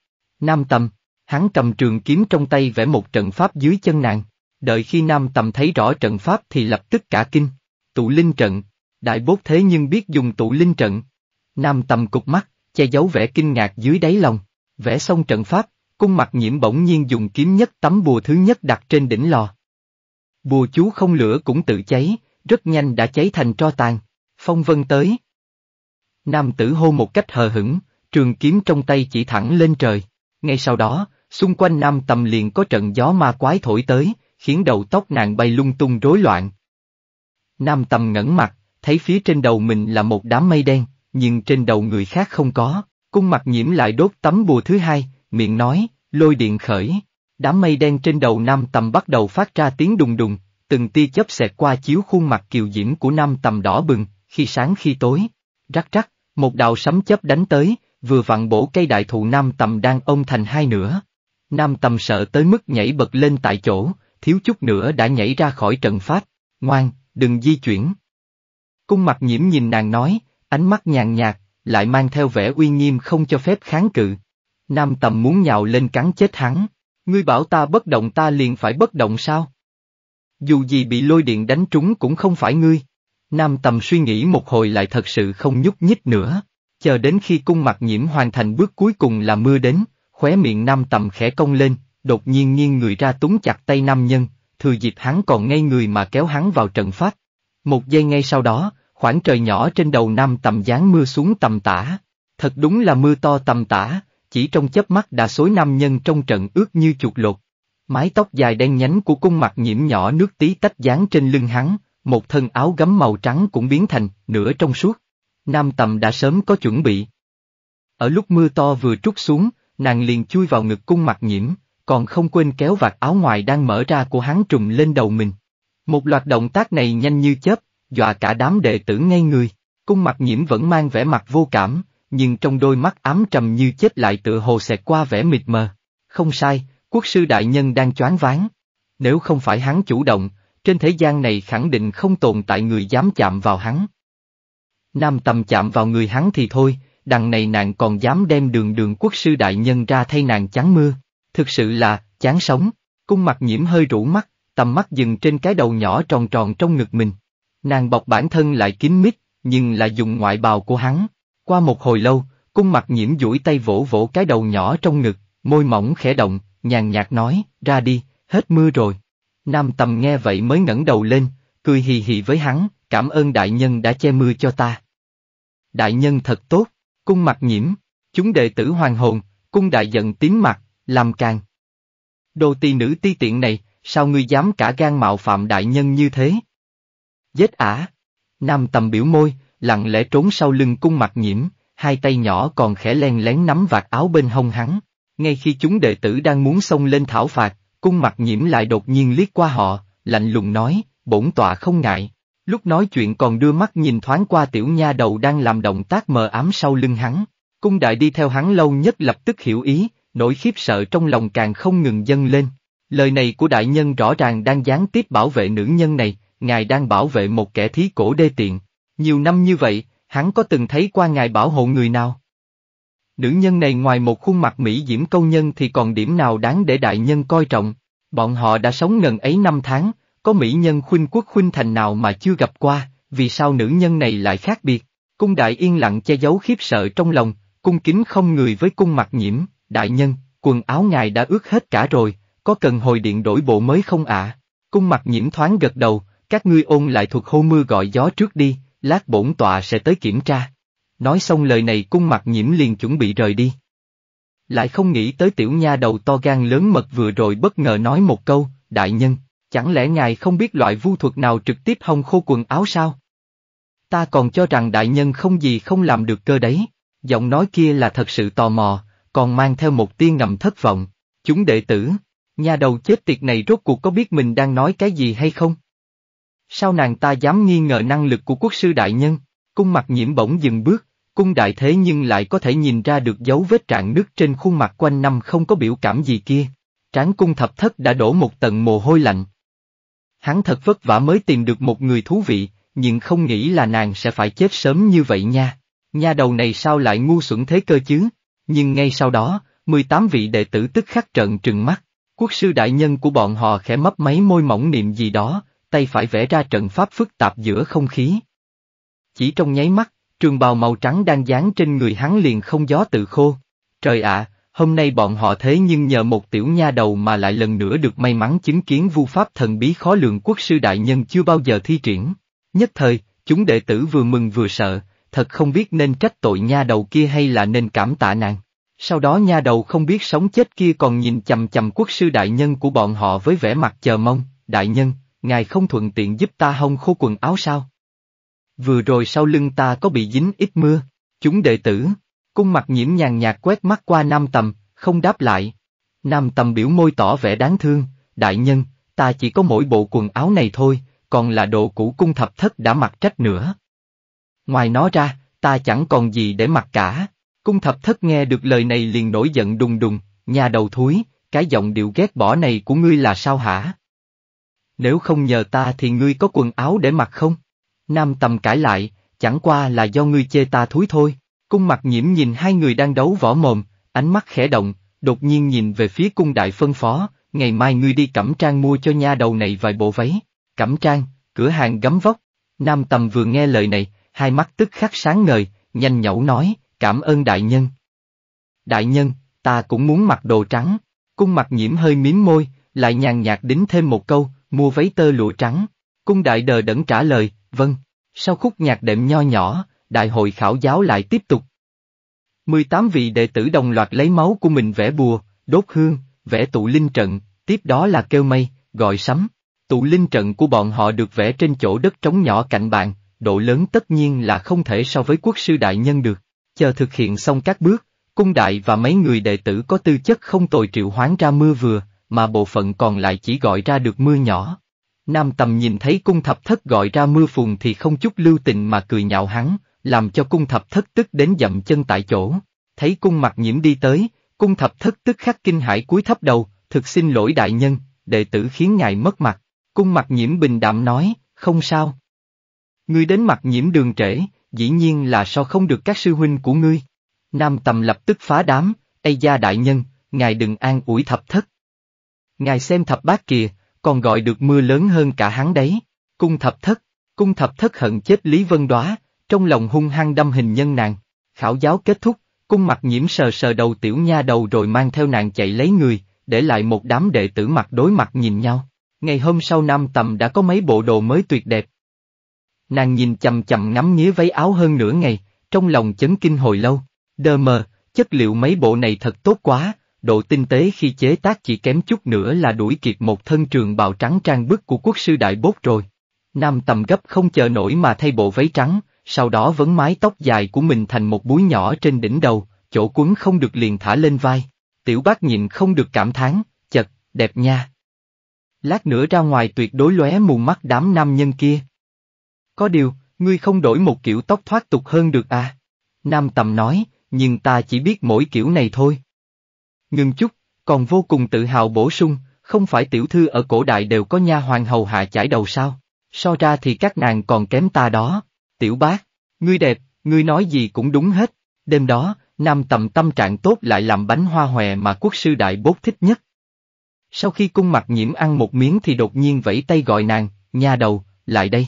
Speaker 1: Nam Tầm, hắn cầm trường kiếm trong tay vẽ một trận pháp dưới chân nàng. Đợi khi Nam Tầm thấy rõ trận pháp thì lập tức cả kinh. Tụ linh trận, đại bốt thế nhưng biết dùng tụ linh trận. Nam tầm cục mắt, che giấu vẻ kinh ngạc dưới đáy lòng, vẽ xong trận pháp, cung mặt nhiễm bỗng nhiên dùng kiếm nhất tấm bùa thứ nhất đặt trên đỉnh lò. Bùa chú không lửa cũng tự cháy, rất nhanh đã cháy thành tro tàn, phong vân tới. Nam tử hô một cách hờ hững, trường kiếm trong tay chỉ thẳng lên trời. Ngay sau đó, xung quanh nam tầm liền có trận gió ma quái thổi tới, khiến đầu tóc nàng bay lung tung rối loạn. Nam tầm ngẩn mặt, thấy phía trên đầu mình là một đám mây đen, nhưng trên đầu người khác không có, cung mặt nhiễm lại đốt tấm bùa thứ hai, miệng nói, lôi điện khởi. Đám mây đen trên đầu Nam Tầm bắt đầu phát ra tiếng đùng đùng, từng tia chớp xẹt qua chiếu khuôn mặt kiều diễm của Nam Tầm đỏ bừng, khi sáng khi tối. Rắc rắc, một đạo sấm chớp đánh tới, vừa vặn bổ cây đại thụ Nam Tầm đang ông thành hai nửa. Nam Tầm sợ tới mức nhảy bật lên tại chỗ, thiếu chút nữa đã nhảy ra khỏi trận pháp. Ngoan, đừng di chuyển. Cung mặt nhiễm nhìn nàng nói, ánh mắt nhàn nhạt, lại mang theo vẻ uy nghiêm không cho phép kháng cự. Nam tầm muốn nhào lên cắn chết hắn, ngươi bảo ta bất động ta liền phải bất động sao? Dù gì bị lôi điện đánh trúng cũng không phải ngươi. Nam tầm suy nghĩ một hồi lại thật sự không nhúc nhích nữa, chờ đến khi cung mặt nhiễm hoàn thành bước cuối cùng là mưa đến, khóe miệng nam tầm khẽ cong lên, đột nhiên nghiêng người ra túng chặt tay nam nhân, thừa dịp hắn còn ngây người mà kéo hắn vào trận pháp. Một giây ngay sau đó, khoảng trời nhỏ trên đầu nam tầm dáng mưa xuống tầm tả. Thật đúng là mưa to tầm tả, chỉ trong chớp mắt đã xối nam nhân trong trận ướt như chuột lột. Mái tóc dài đen nhánh của cung mặt nhiễm nhỏ nước tí tách dán trên lưng hắn, một thân áo gấm màu trắng cũng biến thành, nửa trong suốt. Nam tầm đã sớm có chuẩn bị. Ở lúc mưa to vừa trút xuống, nàng liền chui vào ngực cung mặt nhiễm, còn không quên kéo vạt áo ngoài đang mở ra của hắn trùm lên đầu mình. Một loạt động tác này nhanh như chớp, dọa cả đám đệ tử ngay người. Cung mặt nhiễm vẫn mang vẻ mặt vô cảm, nhưng trong đôi mắt ám trầm như chết lại tựa hồ xẹt qua vẻ mịt mờ. Không sai, quốc sư đại nhân đang choáng ván. Nếu không phải hắn chủ động, trên thế gian này khẳng định không tồn tại người dám chạm vào hắn. Nam tầm chạm vào người hắn thì thôi, đằng này nàng còn dám đem đường đường quốc sư đại nhân ra thay nàng chán mưa. Thực sự là, chán sống, cung mặt nhiễm hơi rũ mắt, tầm mắt dừng trên cái đầu nhỏ tròn tròn trong ngực mình. Nàng bọc bản thân lại kín mít, nhưng là dùng ngoại bào của hắn. Qua một hồi lâu, cung mặt nhiễm duỗi tay vỗ vỗ cái đầu nhỏ trong ngực, môi mỏng khẽ động, nhàn nhạt nói, ra đi, hết mưa rồi. Nam tầm nghe vậy mới ngẩng đầu lên, cười hì hì với hắn, cảm ơn đại nhân đã che mưa cho ta. Đại nhân thật tốt, cung mặt nhiễm, chúng đệ tử hoàng hồn, cung đại giận tím mặt, làm càng. Đồ tỳ nữ ti tiện này, sao ngươi dám cả gan mạo phạm đại nhân như thế? Giết ả. Nam tầm biểu môi, lặng lẽ trốn sau lưng cung mặt nhiễm, hai tay nhỏ còn khẽ len lén nắm vạt áo bên hông hắn. Ngay khi chúng đệ tử đang muốn xông lên thảo phạt, cung mặt nhiễm lại đột nhiên liếc qua họ, lạnh lùng nói, bổn tọa không ngại. Lúc nói chuyện còn đưa mắt nhìn thoáng qua tiểu nha đầu đang làm động tác mờ ám sau lưng hắn. Cung đại đi theo hắn lâu nhất lập tức hiểu ý, nỗi khiếp sợ trong lòng càng không ngừng dâng lên. Lời này của đại nhân rõ ràng đang gián tiếp bảo vệ nữ nhân này, ngài đang bảo vệ một kẻ thí cổ đê tiện. Nhiều năm như vậy, hắn có từng thấy qua ngài bảo hộ người nào? Nữ nhân này ngoài một khuôn mặt mỹ diễm câu nhân thì còn điểm nào đáng để đại nhân coi trọng? Bọn họ đã sống ngần ấy năm tháng, có mỹ nhân khuynh quốc khuynh thành nào mà chưa gặp qua, vì sao nữ nhân này lại khác biệt? Cung đại yên lặng che giấu khiếp sợ trong lòng, cung kính không người với cung mặt nhiễm, đại nhân, quần áo ngài đã ướt hết cả rồi, có cần hồi điện đổi bộ mới không ạ? Cung mặt nhiễm thoáng gật đầu, các ngươi ôn lại thuật hô mưa gọi gió trước đi, lát bổn tọa sẽ tới kiểm tra. Nói xong lời này cung mặt nhiễm liền chuẩn bị rời đi. Lại không nghĩ tới tiểu nha đầu to gan lớn mật vừa rồi bất ngờ nói một câu, đại nhân, chẳng lẽ ngài không biết loại vu thuật nào trực tiếp hong khô quần áo sao? Ta còn cho rằng đại nhân không gì không làm được cơ đấy, giọng nói kia là thật sự tò mò, còn mang theo một tia ngầm thất vọng, chúng đệ tử, nhà đầu chết tiệt này rốt cuộc có biết mình đang nói cái gì hay không? Sao nàng ta dám nghi ngờ năng lực của quốc sư đại nhân? Cung mặt nhiễm bỗng dừng bước, cung đại thế nhưng lại có thể nhìn ra được dấu vết trạng nước trên khuôn mặt quanh năm không có biểu cảm gì kia. Tráng cung thập thất đã đổ một tầng mồ hôi lạnh. Hắn thật vất vả mới tìm được một người thú vị, nhưng không nghĩ là nàng sẽ phải chết sớm như vậy nha. Nha đầu này sao lại ngu xuẩn thế cơ chứ? Nhưng ngay sau đó, mười tám vị đệ tử tức khắc trợn trừng mắt. Quốc sư đại nhân của bọn họ khẽ mấp máy môi mỏng niệm gì đó, tay phải vẽ ra trận pháp phức tạp giữa không khí. Chỉ trong nháy mắt, trường bào màu trắng đang dán trên người hắn liền không gió tự khô. Trời ạ, hôm nay bọn họ thế nhưng nhờ một tiểu nha đầu mà lại lần nữa được may mắn chứng kiến vu pháp thần bí khó lường quốc sư đại nhân chưa bao giờ thi triển. Nhất thời, chúng đệ tử vừa mừng vừa sợ, thật không biết nên trách tội nha đầu kia hay là nên cảm tạ nàng. Sau đó nha đầu không biết sống chết kia còn nhìn chầm chầm quốc sư đại nhân của bọn họ với vẻ mặt chờ mong, đại nhân, ngài không thuận tiện giúp ta hong khô quần áo sao? Vừa rồi sau lưng ta có bị dính ít mưa, chúng đệ tử, cung mặt nhiễm nhàn nhạt quét mắt qua nam tầm, không đáp lại. Nam tầm biểu môi tỏ vẻ đáng thương, đại nhân, ta chỉ có mỗi bộ quần áo này thôi, còn là đồ cũ cung thập thất đã mặc trách nữa. Ngoài nó ra, ta chẳng còn gì để mặc cả. Cung thập thất nghe được lời này liền nổi giận đùng đùng, nhà đầu thúi, cái giọng điệu ghét bỏ này của ngươi là sao hả? nếu không nhờ ta thì ngươi có quần áo để mặc không? Nam tầm cãi lại, chẳng qua là do ngươi chê ta thúi thôi. Cung mặt nhiễm nhìn hai người đang đấu võ mồm, ánh mắt khẽ động, đột nhiên nhìn về phía cung đại phân phó, ngày mai ngươi đi cẩm trang mua cho nha đầu này vài bộ váy. Cẩm trang, cửa hàng gấm vóc. Nam tầm vừa nghe lời này, hai mắt tức khắc sáng ngời, nhanh nhẩu nói, cảm ơn đại nhân. Đại nhân, ta cũng muốn mặc đồ trắng. Cung mặt nhiễm hơi miếm môi, lại nhàn nhạt đính thêm một câu, mua váy tơ lụa trắng. Cung đại đờ đẫn trả lời, vâng. Sau khúc nhạc đệm nho nhỏ, đại hội khảo giáo lại tiếp tục. 18 vị đệ tử đồng loạt lấy máu của mình vẽ bùa, đốt hương, vẽ tụ linh trận, tiếp đó là kêu mây, gọi sấm. Tụ linh trận của bọn họ được vẽ trên chỗ đất trống nhỏ cạnh bạn, độ lớn tất nhiên là không thể so với quốc sư đại nhân được. Chờ thực hiện xong các bước, cung đại và mấy người đệ tử có tư chất không tồi triệu hoán ra mưa vừa, mà bộ phận còn lại chỉ gọi ra được mưa nhỏ. Nam tầm nhìn thấy cung thập thất gọi ra mưa phùn thì không chút lưu tình mà cười nhạo hắn, làm cho cung thập thất tức đến dậm chân tại chỗ. Thấy cung mặt nhiễm đi tới, cung thập thất tức khắc kinh hãi cúi thấp đầu, thực xin lỗi đại nhân, đệ tử khiến ngài mất mặt. Cung mặt nhiễm bình đạm nói, không sao. Ngươi đến mặt nhiễm đường trễ, dĩ nhiên là sao không được các sư huynh của ngươi. Nam tầm lập tức phá đám, Ây gia đại nhân, ngài đừng an ủi thập thất. Ngài xem thập bát kìa, còn gọi được mưa lớn hơn cả hắn đấy. Cung thập thất, cung thập thất hận chết Lý Vân đoá, trong lòng hung hăng đâm hình nhân nàng. Khảo giáo kết thúc, cung mặt nhiễm sờ sờ đầu tiểu nha đầu rồi mang theo nàng chạy lấy người, để lại một đám đệ tử mặt đối mặt nhìn nhau. Ngày hôm sau Nam Tầm đã có mấy bộ đồ mới tuyệt đẹp. Nàng nhìn chầm chầm ngắm nghía váy áo hơn nửa ngày, trong lòng chấn kinh hồi lâu. Đờ mờ, chất liệu mấy bộ này thật tốt quá, độ tinh tế khi chế tác chỉ kém chút nữa là đuổi kịp một thân trường bào trắng trang bức của quốc sư đại bốt rồi. Nam tầm gấp không chờ nổi mà thay bộ váy trắng, sau đó vấn mái tóc dài của mình thành một búi nhỏ trên đỉnh đầu, chỗ quấn không được liền thả lên vai. Tiểu bác nhìn không được cảm thán, chật, đẹp nha. Lát nữa ra ngoài tuyệt đối lóe mù mắt đám nam nhân kia. Có điều, ngươi không đổi một kiểu tóc thoát tục hơn được à? Nam tầm nói, nhưng ta chỉ biết mỗi kiểu này thôi. Ngừng chút, còn vô cùng tự hào bổ sung, không phải tiểu thư ở cổ đại đều có nha hoàng hầu hạ chải đầu sao? So ra thì các nàng còn kém ta đó. Tiểu bác, ngươi đẹp, ngươi nói gì cũng đúng hết. Đêm đó, nam tầm tâm trạng tốt lại làm bánh hoa hòe mà quốc sư đại bốt thích nhất. Sau khi cung mặt nhiễm ăn một miếng thì đột nhiên vẫy tay gọi nàng, nha đầu, lại đây.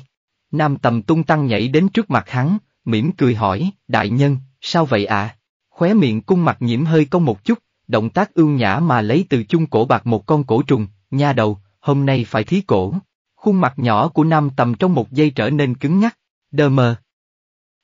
Speaker 1: Nam tầm tung tăng nhảy đến trước mặt hắn, mỉm cười hỏi, đại nhân, sao vậy ạ? À? Khóe miệng cung mặt nhiễm hơi cong một chút, động tác ưu nhã mà lấy từ chung cổ bạc một con cổ trùng, nha đầu, hôm nay phải thí cổ. Khuôn mặt nhỏ của nam tầm trong một giây trở nên cứng nhắc, đờ mờ.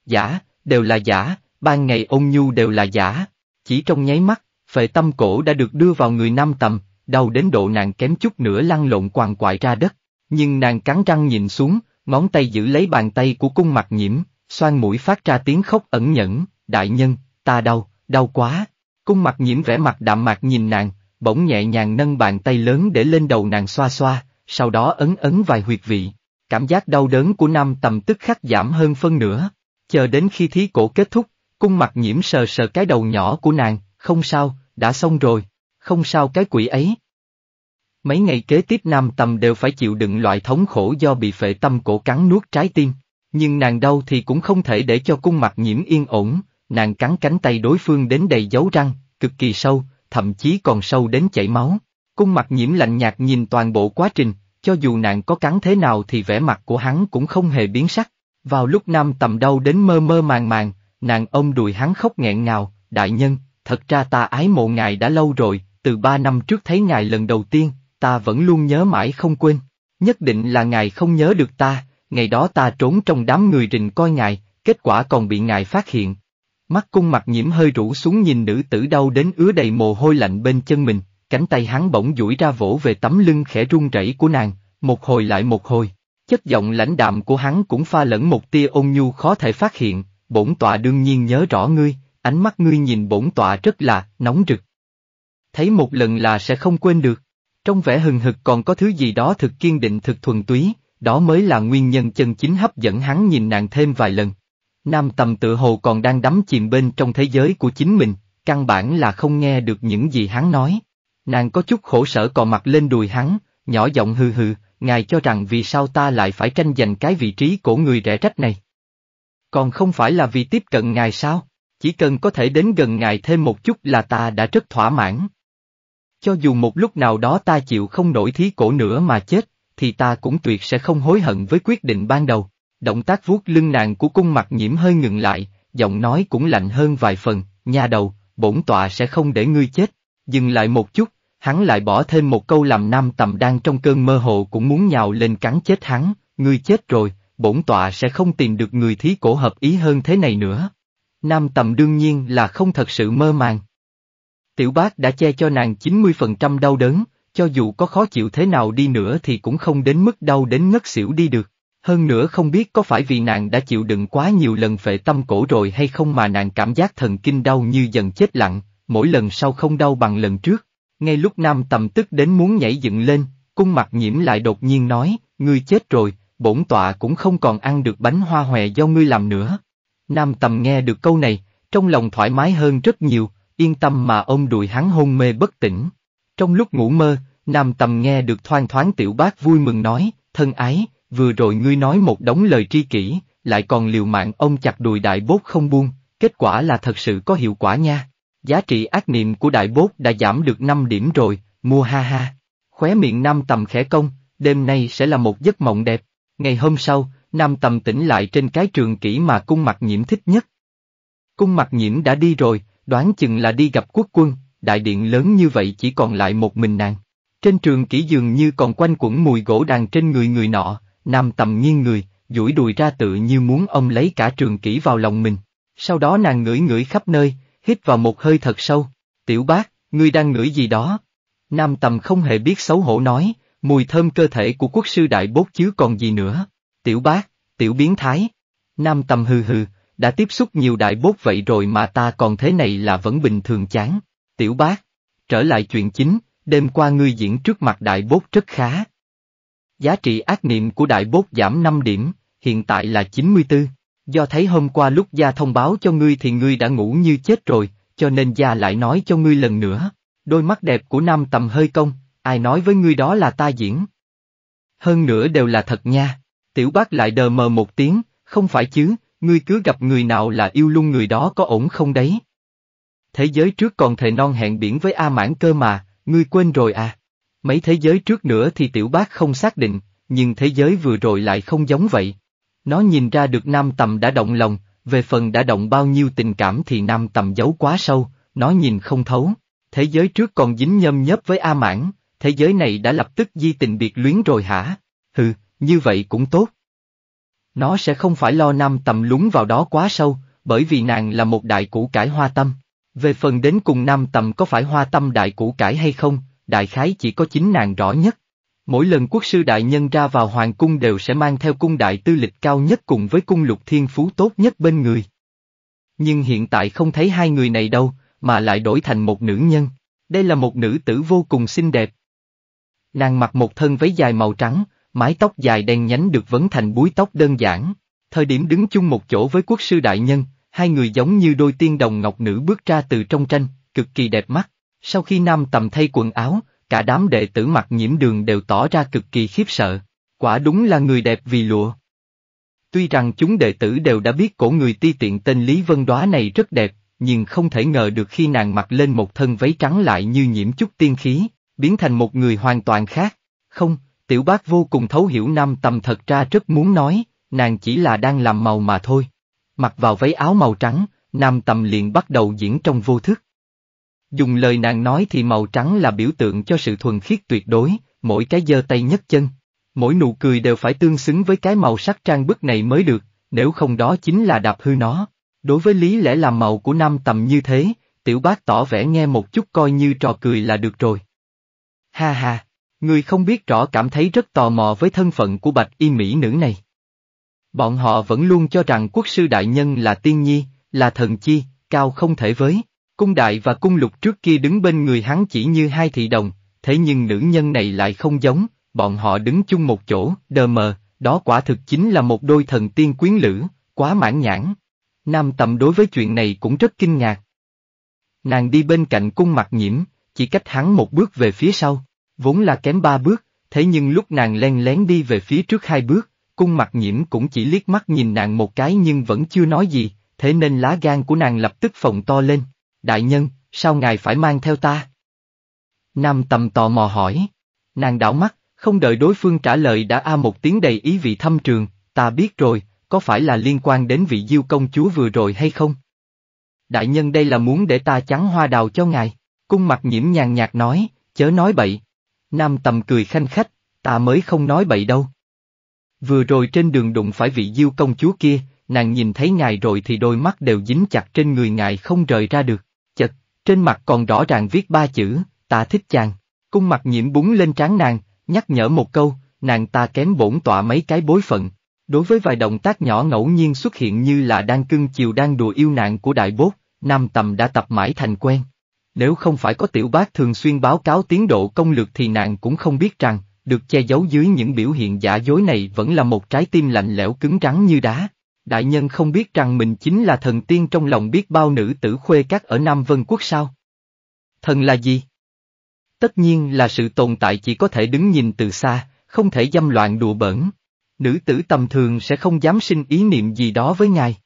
Speaker 1: Giả, đều là giả, ban ngày ôn nhu đều là giả. Chỉ trong nháy mắt, phệ tâm cổ đã được đưa vào người nam tầm, đau đến độ nàng kém chút nữa lăn lộn quằn quại ra đất. Nhưng nàng cắn răng nhìn xuống, ngón tay giữ lấy bàn tay của cung mặt nhiễm, xoan mũi phát ra tiếng khóc ẩn nhẫn, đại nhân, ta đau, đau quá. Cung mặt nhiễm vẻ mặt đạm mạc nhìn nàng, bỗng nhẹ nhàng nâng bàn tay lớn để lên đầu nàng xoa xoa, sau đó ấn ấn vài huyệt vị. Cảm giác đau đớn của nam tầm tức khắc giảm hơn phân nửa. Chờ đến khi thí cổ kết thúc, cung mặt nhiễm sờ sờ cái đầu nhỏ của nàng, không sao, đã xong rồi, không sao cái quỷ ấy. Mấy ngày kế tiếp nam tầm đều phải chịu đựng loại thống khổ do bị phệ tâm cổ cắn nuốt trái tim, nhưng nàng đau thì cũng không thể để cho cung mặt nhiễm yên ổn, nàng cắn cánh tay đối phương đến đầy dấu răng, cực kỳ sâu, thậm chí còn sâu đến chảy máu. Cung mặt nhiễm lạnh nhạt nhìn toàn bộ quá trình, cho dù nàng có cắn thế nào thì vẻ mặt của hắn cũng không hề biến sắc. Vào lúc nam tầm đau đến mơ mơ màng màng, nàng ôm đùi hắn khóc nghẹn ngào, đại nhân, thật ra ta ái mộ ngài đã lâu rồi, từ ba năm trước thấy ngài lần đầu tiên, ta vẫn luôn nhớ mãi không quên. Nhất định là ngài không nhớ được ta, ngày đó ta trốn trong đám người rình coi ngài, kết quả còn bị ngài phát hiện, Mắt cung mặt nhiễm hơi rũ xuống nhìn nữ tử đau đến ứa đầy mồ hôi lạnh bên chân mình, cánh tay hắn bỗng duỗi ra vỗ về tấm lưng khẽ run rẩy của nàng, một hồi lại một hồi. Chất giọng lãnh đạm của hắn cũng pha lẫn một tia ôn nhu khó thể phát hiện, bổn tọa đương nhiên nhớ rõ ngươi, ánh mắt ngươi nhìn bổn tọa rất là nóng rực. Thấy một lần là sẽ không quên được. Trong vẻ hừng hực còn có thứ gì đó thực kiên định thực thuần túy, đó mới là nguyên nhân chân chính hấp dẫn hắn nhìn nàng thêm vài lần. Nam tầm tự hồ còn đang đắm chìm bên trong thế giới của chính mình, căn bản là không nghe được những gì hắn nói. Nàng có chút khổ sở cò mặt lên đùi hắn, nhỏ giọng hừ hừ, ngài cho rằng vì sao ta lại phải tranh giành cái vị trí của người rẻ trách này. Còn không phải là vì tiếp cận ngài sao, chỉ cần có thể đến gần ngài thêm một chút là ta đã rất thỏa mãn. Cho dù một lúc nào đó ta chịu không nổi thí cổ nữa mà chết, thì ta cũng tuyệt sẽ không hối hận với quyết định ban đầu. Động tác vuốt lưng nàng của cung mặt nhiễm hơi ngừng lại, giọng nói cũng lạnh hơn vài phần, nhà đầu, bổn tọa sẽ không để ngươi chết. Dừng lại một chút, hắn lại bỏ thêm một câu làm nam tầm đang trong cơn mơ hồ cũng muốn nhào lên cắn chết hắn, ngươi chết rồi, bổn tọa sẽ không tìm được người thí cổ hợp ý hơn thế này nữa. Nam tầm đương nhiên là không thật sự mơ màng. Tiểu bác đã che cho nàng 90% đau đớn, cho dù có khó chịu thế nào đi nữa thì cũng không đến mức đau đến ngất xỉu đi được hơn nữa không biết có phải vì nàng đã chịu đựng quá nhiều lần phệ tâm cổ rồi hay không mà nàng cảm giác thần kinh đau như dần chết lặng, mỗi lần sau không đau bằng lần trước. Ngay lúc nam tầm tức đến muốn nhảy dựng lên, cung mặt nhiễm lại đột nhiên nói, ngươi chết rồi, bổn tọa cũng không còn ăn được bánh hoa hòe do ngươi làm nữa. Nam tầm nghe được câu này, trong lòng thoải mái hơn rất nhiều, yên tâm mà ông đùi hắn hôn mê bất tỉnh. Trong lúc ngủ mơ, nam tầm nghe được thoang thoáng tiểu bác vui mừng nói, thân ái, Vừa rồi ngươi nói một đống lời tri kỷ, lại còn liều mạng ông chặt đùi đại bốt không buông, kết quả là thật sự có hiệu quả nha. Giá trị ác niệm của đại bốt đã giảm được 5 điểm rồi, mua ha ha. Khóe miệng nam tầm khẽ công, đêm nay sẽ là một giấc mộng đẹp. Ngày hôm sau, nam tầm tỉnh lại trên cái trường kỹ mà cung mặt nhiễm thích nhất. Cung mặt nhiễm đã đi rồi, đoán chừng là đi gặp quốc quân, đại điện lớn như vậy chỉ còn lại một mình nàng. Trên trường kỹ dường như còn quanh quẩn mùi gỗ đàn trên người người nọ, Nam tầm nghiêng người, duỗi đùi ra tự như muốn ông lấy cả trường kỹ vào lòng mình. Sau đó nàng ngửi ngửi khắp nơi, hít vào một hơi thật sâu. Tiểu bác, ngươi đang ngửi gì đó? Nam tầm không hề biết xấu hổ nói, mùi thơm cơ thể của quốc sư đại bốt chứ còn gì nữa. Tiểu bác, tiểu biến thái. Nam tầm hừ hừ, đã tiếp xúc nhiều đại bốt vậy rồi mà ta còn thế này là vẫn bình thường chán. Tiểu bác, trở lại chuyện chính, đêm qua ngươi diễn trước mặt đại bốt rất khá. Giá trị ác niệm của đại bốt giảm 5 điểm, hiện tại là 94. Do thấy hôm qua lúc gia thông báo cho ngươi thì ngươi đã ngủ như chết rồi, cho nên gia lại nói cho ngươi lần nữa. Đôi mắt đẹp của nam tầm hơi công, ai nói với ngươi đó là ta diễn. Hơn nữa đều là thật nha. Tiểu bác lại đờ mờ một tiếng, không phải chứ, ngươi cứ gặp người nào là yêu luôn người đó có ổn không đấy. Thế giới trước còn thề non hẹn biển với A mãn cơ mà, ngươi quên rồi à. Mấy thế giới trước nữa thì tiểu bác không xác định, nhưng thế giới vừa rồi lại không giống vậy. Nó nhìn ra được Nam Tầm đã động lòng, về phần đã động bao nhiêu tình cảm thì Nam Tầm giấu quá sâu, nó nhìn không thấu. Thế giới trước còn dính nhâm nhấp với A Mãn, thế giới này đã lập tức di tình biệt luyến rồi hả? Hừ, như vậy cũng tốt. Nó sẽ không phải lo Nam Tầm lúng vào đó quá sâu, bởi vì nàng là một đại củ cải hoa tâm. Về phần đến cùng Nam Tầm có phải hoa tâm đại củ cải hay không, đại khái chỉ có chính nàng rõ nhất. Mỗi lần quốc sư đại nhân ra vào hoàng cung đều sẽ mang theo cung đại tư lịch cao nhất cùng với cung lục thiên phú tốt nhất bên người. Nhưng hiện tại không thấy hai người này đâu, mà lại đổi thành một nữ nhân. Đây là một nữ tử vô cùng xinh đẹp. Nàng mặc một thân váy dài màu trắng, mái tóc dài đen nhánh được vấn thành búi tóc đơn giản. Thời điểm đứng chung một chỗ với quốc sư đại nhân, hai người giống như đôi tiên đồng ngọc nữ bước ra từ trong tranh, cực kỳ đẹp mắt. Sau khi nam tầm thay quần áo, cả đám đệ tử mặt nhiễm đường đều tỏ ra cực kỳ khiếp sợ, quả đúng là người đẹp vì lụa. Tuy rằng chúng đệ tử đều đã biết cổ người ti tiện tên Lý Vân Đóa này rất đẹp, nhưng không thể ngờ được khi nàng mặc lên một thân váy trắng lại như nhiễm chút tiên khí, biến thành một người hoàn toàn khác. Không, tiểu bác vô cùng thấu hiểu nam tầm thật ra rất muốn nói, nàng chỉ là đang làm màu mà thôi. Mặc vào váy áo màu trắng, nam tầm liền bắt đầu diễn trong vô thức. Dùng lời nàng nói thì màu trắng là biểu tượng cho sự thuần khiết tuyệt đối, mỗi cái giơ tay nhấc chân, mỗi nụ cười đều phải tương xứng với cái màu sắc trang bức này mới được, nếu không đó chính là đạp hư nó. Đối với lý lẽ làm màu của nam tầm như thế, tiểu bác tỏ vẻ nghe một chút coi như trò cười là được rồi. Ha ha, người không biết rõ cảm thấy rất tò mò với thân phận của bạch y mỹ nữ này. Bọn họ vẫn luôn cho rằng quốc sư đại nhân là tiên nhi, là thần chi, cao không thể với. Cung đại và cung lục trước kia đứng bên người hắn chỉ như hai thị đồng, thế nhưng nữ nhân này lại không giống, bọn họ đứng chung một chỗ, đờ mờ, đó quả thực chính là một đôi thần tiên quyến lữ, quá mãn nhãn. Nam tầm đối với chuyện này cũng rất kinh ngạc. Nàng đi bên cạnh cung mặt nhiễm, chỉ cách hắn một bước về phía sau, vốn là kém ba bước, thế nhưng lúc nàng len lén đi về phía trước hai bước, cung mặt nhiễm cũng chỉ liếc mắt nhìn nàng một cái nhưng vẫn chưa nói gì, thế nên lá gan của nàng lập tức phồng to lên đại nhân, sao ngài phải mang theo ta? Nam tầm tò mò hỏi. Nàng đảo mắt, không đợi đối phương trả lời đã a một tiếng đầy ý vị thâm trường, ta biết rồi, có phải là liên quan đến vị diêu công chúa vừa rồi hay không? Đại nhân đây là muốn để ta chắn hoa đào cho ngài, cung mặt nhiễm nhàn nhạt nói, chớ nói bậy. Nam tầm cười khanh khách, ta mới không nói bậy đâu. Vừa rồi trên đường đụng phải vị diêu công chúa kia, nàng nhìn thấy ngài rồi thì đôi mắt đều dính chặt trên người ngài không rời ra được. Trên mặt còn rõ ràng viết ba chữ, ta thích chàng. Cung mặt nhiễm búng lên trán nàng, nhắc nhở một câu, nàng ta kém bổn tọa mấy cái bối phận. Đối với vài động tác nhỏ ngẫu nhiên xuất hiện như là đang cưng chiều đang đùa yêu nạn của đại bốt, Nam Tầm đã tập mãi thành quen. Nếu không phải có tiểu bác thường xuyên báo cáo tiến độ công lược thì nàng cũng không biết rằng, được che giấu dưới những biểu hiện giả dối này vẫn là một trái tim lạnh lẽo cứng rắn như đá đại nhân không biết rằng mình chính là thần tiên trong lòng biết bao nữ tử khuê các ở Nam Vân Quốc sao? Thần là gì? Tất nhiên là sự tồn tại chỉ có thể đứng nhìn từ xa, không thể dâm loạn đùa bỡn. Nữ tử tầm thường sẽ không dám sinh ý niệm gì đó với ngài.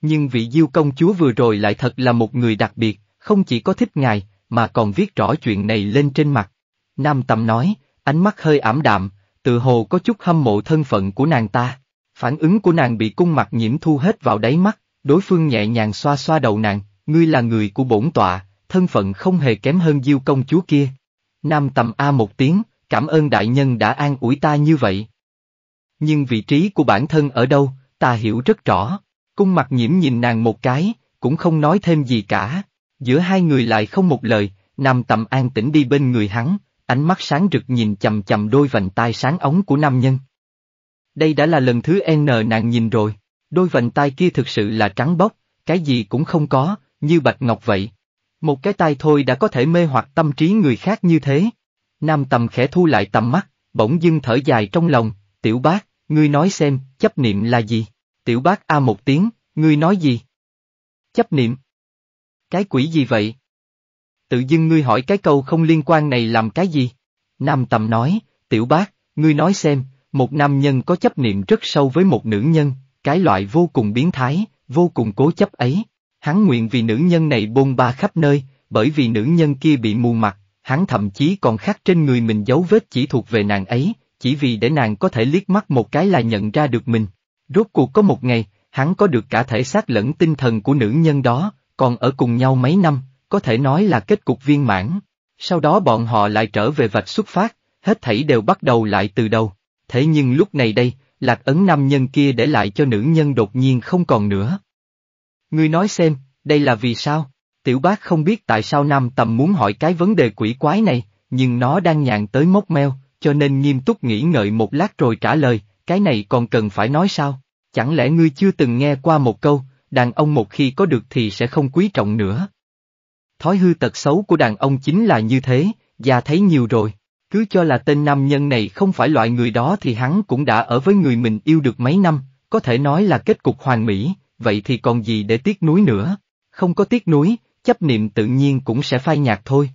Speaker 1: Nhưng vị diêu công chúa vừa rồi lại thật là một người đặc biệt, không chỉ có thích ngài, mà còn viết rõ chuyện này lên trên mặt. Nam Tầm nói, ánh mắt hơi ảm đạm, tự hồ có chút hâm mộ thân phận của nàng ta. Phản ứng của nàng bị cung mặt nhiễm thu hết vào đáy mắt, đối phương nhẹ nhàng xoa xoa đầu nàng, ngươi là người của bổn tọa, thân phận không hề kém hơn diêu công chúa kia. Nam tầm A một tiếng, cảm ơn đại nhân đã an ủi ta như vậy. Nhưng vị trí của bản thân ở đâu, ta hiểu rất rõ. Cung mặt nhiễm nhìn nàng một cái, cũng không nói thêm gì cả. Giữa hai người lại không một lời, Nam tầm an tĩnh đi bên người hắn, ánh mắt sáng rực nhìn chầm chầm đôi vành tai sáng ống của nam nhân. Đây đã là lần thứ N nàng nhìn rồi, đôi vành tai kia thực sự là trắng bóc, cái gì cũng không có, như bạch ngọc vậy. Một cái tai thôi đã có thể mê hoặc tâm trí người khác như thế. Nam tầm khẽ thu lại tầm mắt, bỗng dưng thở dài trong lòng, tiểu bác, ngươi nói xem, chấp niệm là gì? Tiểu bác A một tiếng, ngươi nói gì? Chấp niệm. Cái quỷ gì vậy? Tự dưng ngươi hỏi cái câu không liên quan này làm cái gì? Nam tầm nói, tiểu bác, ngươi nói xem, một nam nhân có chấp niệm rất sâu với một nữ nhân, cái loại vô cùng biến thái, vô cùng cố chấp ấy. Hắn nguyện vì nữ nhân này bôn ba khắp nơi, bởi vì nữ nhân kia bị mù mặt, hắn thậm chí còn khắc trên người mình dấu vết chỉ thuộc về nàng ấy, chỉ vì để nàng có thể liếc mắt một cái là nhận ra được mình. Rốt cuộc có một ngày, hắn có được cả thể xác lẫn tinh thần của nữ nhân đó, còn ở cùng nhau mấy năm, có thể nói là kết cục viên mãn. Sau đó bọn họ lại trở về vạch xuất phát, hết thảy đều bắt đầu lại từ đầu thế nhưng lúc này đây, lạc ấn nam nhân kia để lại cho nữ nhân đột nhiên không còn nữa. Ngươi nói xem, đây là vì sao? Tiểu bác không biết tại sao nam tầm muốn hỏi cái vấn đề quỷ quái này, nhưng nó đang nhàn tới mốc meo, cho nên nghiêm túc nghĩ ngợi một lát rồi trả lời, cái này còn cần phải nói sao? Chẳng lẽ ngươi chưa từng nghe qua một câu, đàn ông một khi có được thì sẽ không quý trọng nữa. Thói hư tật xấu của đàn ông chính là như thế, già thấy nhiều rồi cứ cho là tên nam nhân này không phải loại người đó thì hắn cũng đã ở với người mình yêu được mấy năm, có thể nói là kết cục hoàn mỹ, vậy thì còn gì để tiếc nuối nữa. Không có tiếc nuối, chấp niệm tự nhiên cũng sẽ phai nhạt thôi.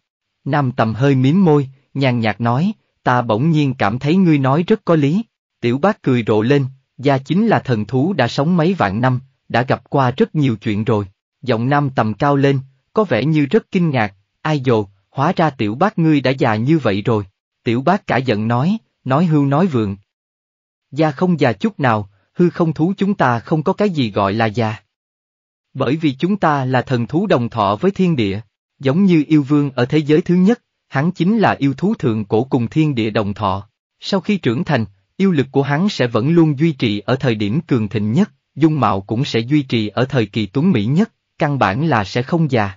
Speaker 1: Nam tầm hơi miếm môi, nhàn nhạt nói, ta bỗng nhiên cảm thấy ngươi nói rất có lý. Tiểu bác cười rộ lên, gia chính là thần thú đã sống mấy vạn năm, đã gặp qua rất nhiều chuyện rồi. Giọng nam tầm cao lên, có vẻ như rất kinh ngạc, ai dồ, hóa ra tiểu bác ngươi đã già như vậy rồi. Tiểu bác cả giận nói, nói hưu nói vượng. Già không già chút nào, hư không thú chúng ta không có cái gì gọi là già. Bởi vì chúng ta là thần thú đồng thọ với thiên địa, giống như yêu vương ở thế giới thứ nhất, hắn chính là yêu thú thượng cổ cùng thiên địa đồng thọ. Sau khi trưởng thành, yêu lực của hắn sẽ vẫn luôn duy trì ở thời điểm cường thịnh nhất, dung mạo cũng sẽ duy trì ở thời kỳ tuấn mỹ nhất, căn bản là sẽ không già.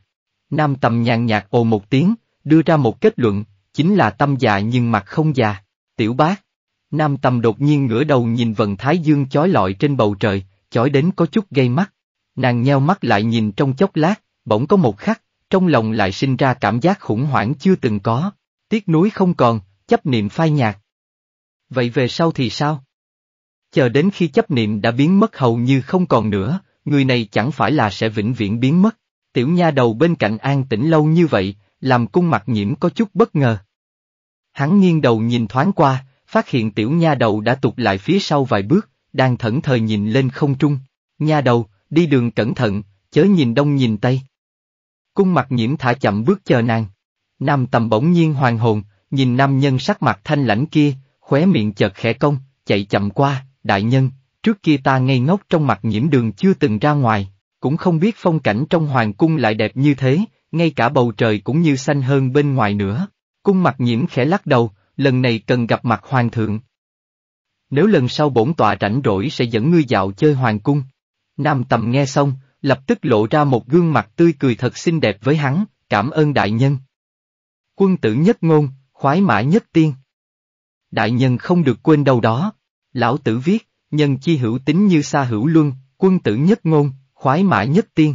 Speaker 1: Nam tầm nhàn nhạt ồ một tiếng, đưa ra một kết luận, chính là tâm già nhưng mặt không già, tiểu bác. Nam tâm đột nhiên ngửa đầu nhìn vần thái dương chói lọi trên bầu trời, chói đến có chút gây mắt. Nàng nheo mắt lại nhìn trong chốc lát, bỗng có một khắc, trong lòng lại sinh ra cảm giác khủng hoảng chưa từng có, tiếc núi không còn, chấp niệm phai nhạt. Vậy về sau thì sao? Chờ đến khi chấp niệm đã biến mất hầu như không còn nữa, người này chẳng phải là sẽ vĩnh viễn biến mất. Tiểu nha đầu bên cạnh an tĩnh lâu như vậy, làm cung mặt nhiễm có chút bất ngờ. Hắn nghiêng đầu nhìn thoáng qua, phát hiện tiểu nha đầu đã tụt lại phía sau vài bước, đang thẫn thờ nhìn lên không trung. Nha đầu, đi đường cẩn thận, chớ nhìn đông nhìn tây. Cung mặt nhiễm thả chậm bước chờ nàng. Nam tầm bỗng nhiên hoàng hồn, nhìn nam nhân sắc mặt thanh lãnh kia, khóe miệng chợt khẽ cong, chạy chậm qua, đại nhân, trước kia ta ngây ngốc trong mặt nhiễm đường chưa từng ra ngoài, cũng không biết phong cảnh trong hoàng cung lại đẹp như thế, ngay cả bầu trời cũng như xanh hơn bên ngoài nữa. Cung mặt nhiễm khẽ lắc đầu, lần này cần gặp mặt hoàng thượng. Nếu lần sau bổn tọa rảnh rỗi sẽ dẫn ngươi dạo chơi hoàng cung. Nam tầm nghe xong, lập tức lộ ra một gương mặt tươi cười thật xinh đẹp với hắn, cảm ơn đại nhân. Quân tử nhất ngôn, khoái mã nhất tiên. Đại nhân không được quên đâu đó. Lão tử viết, nhân chi hữu tính như sa hữu luân, quân tử nhất ngôn, khoái mã nhất tiên.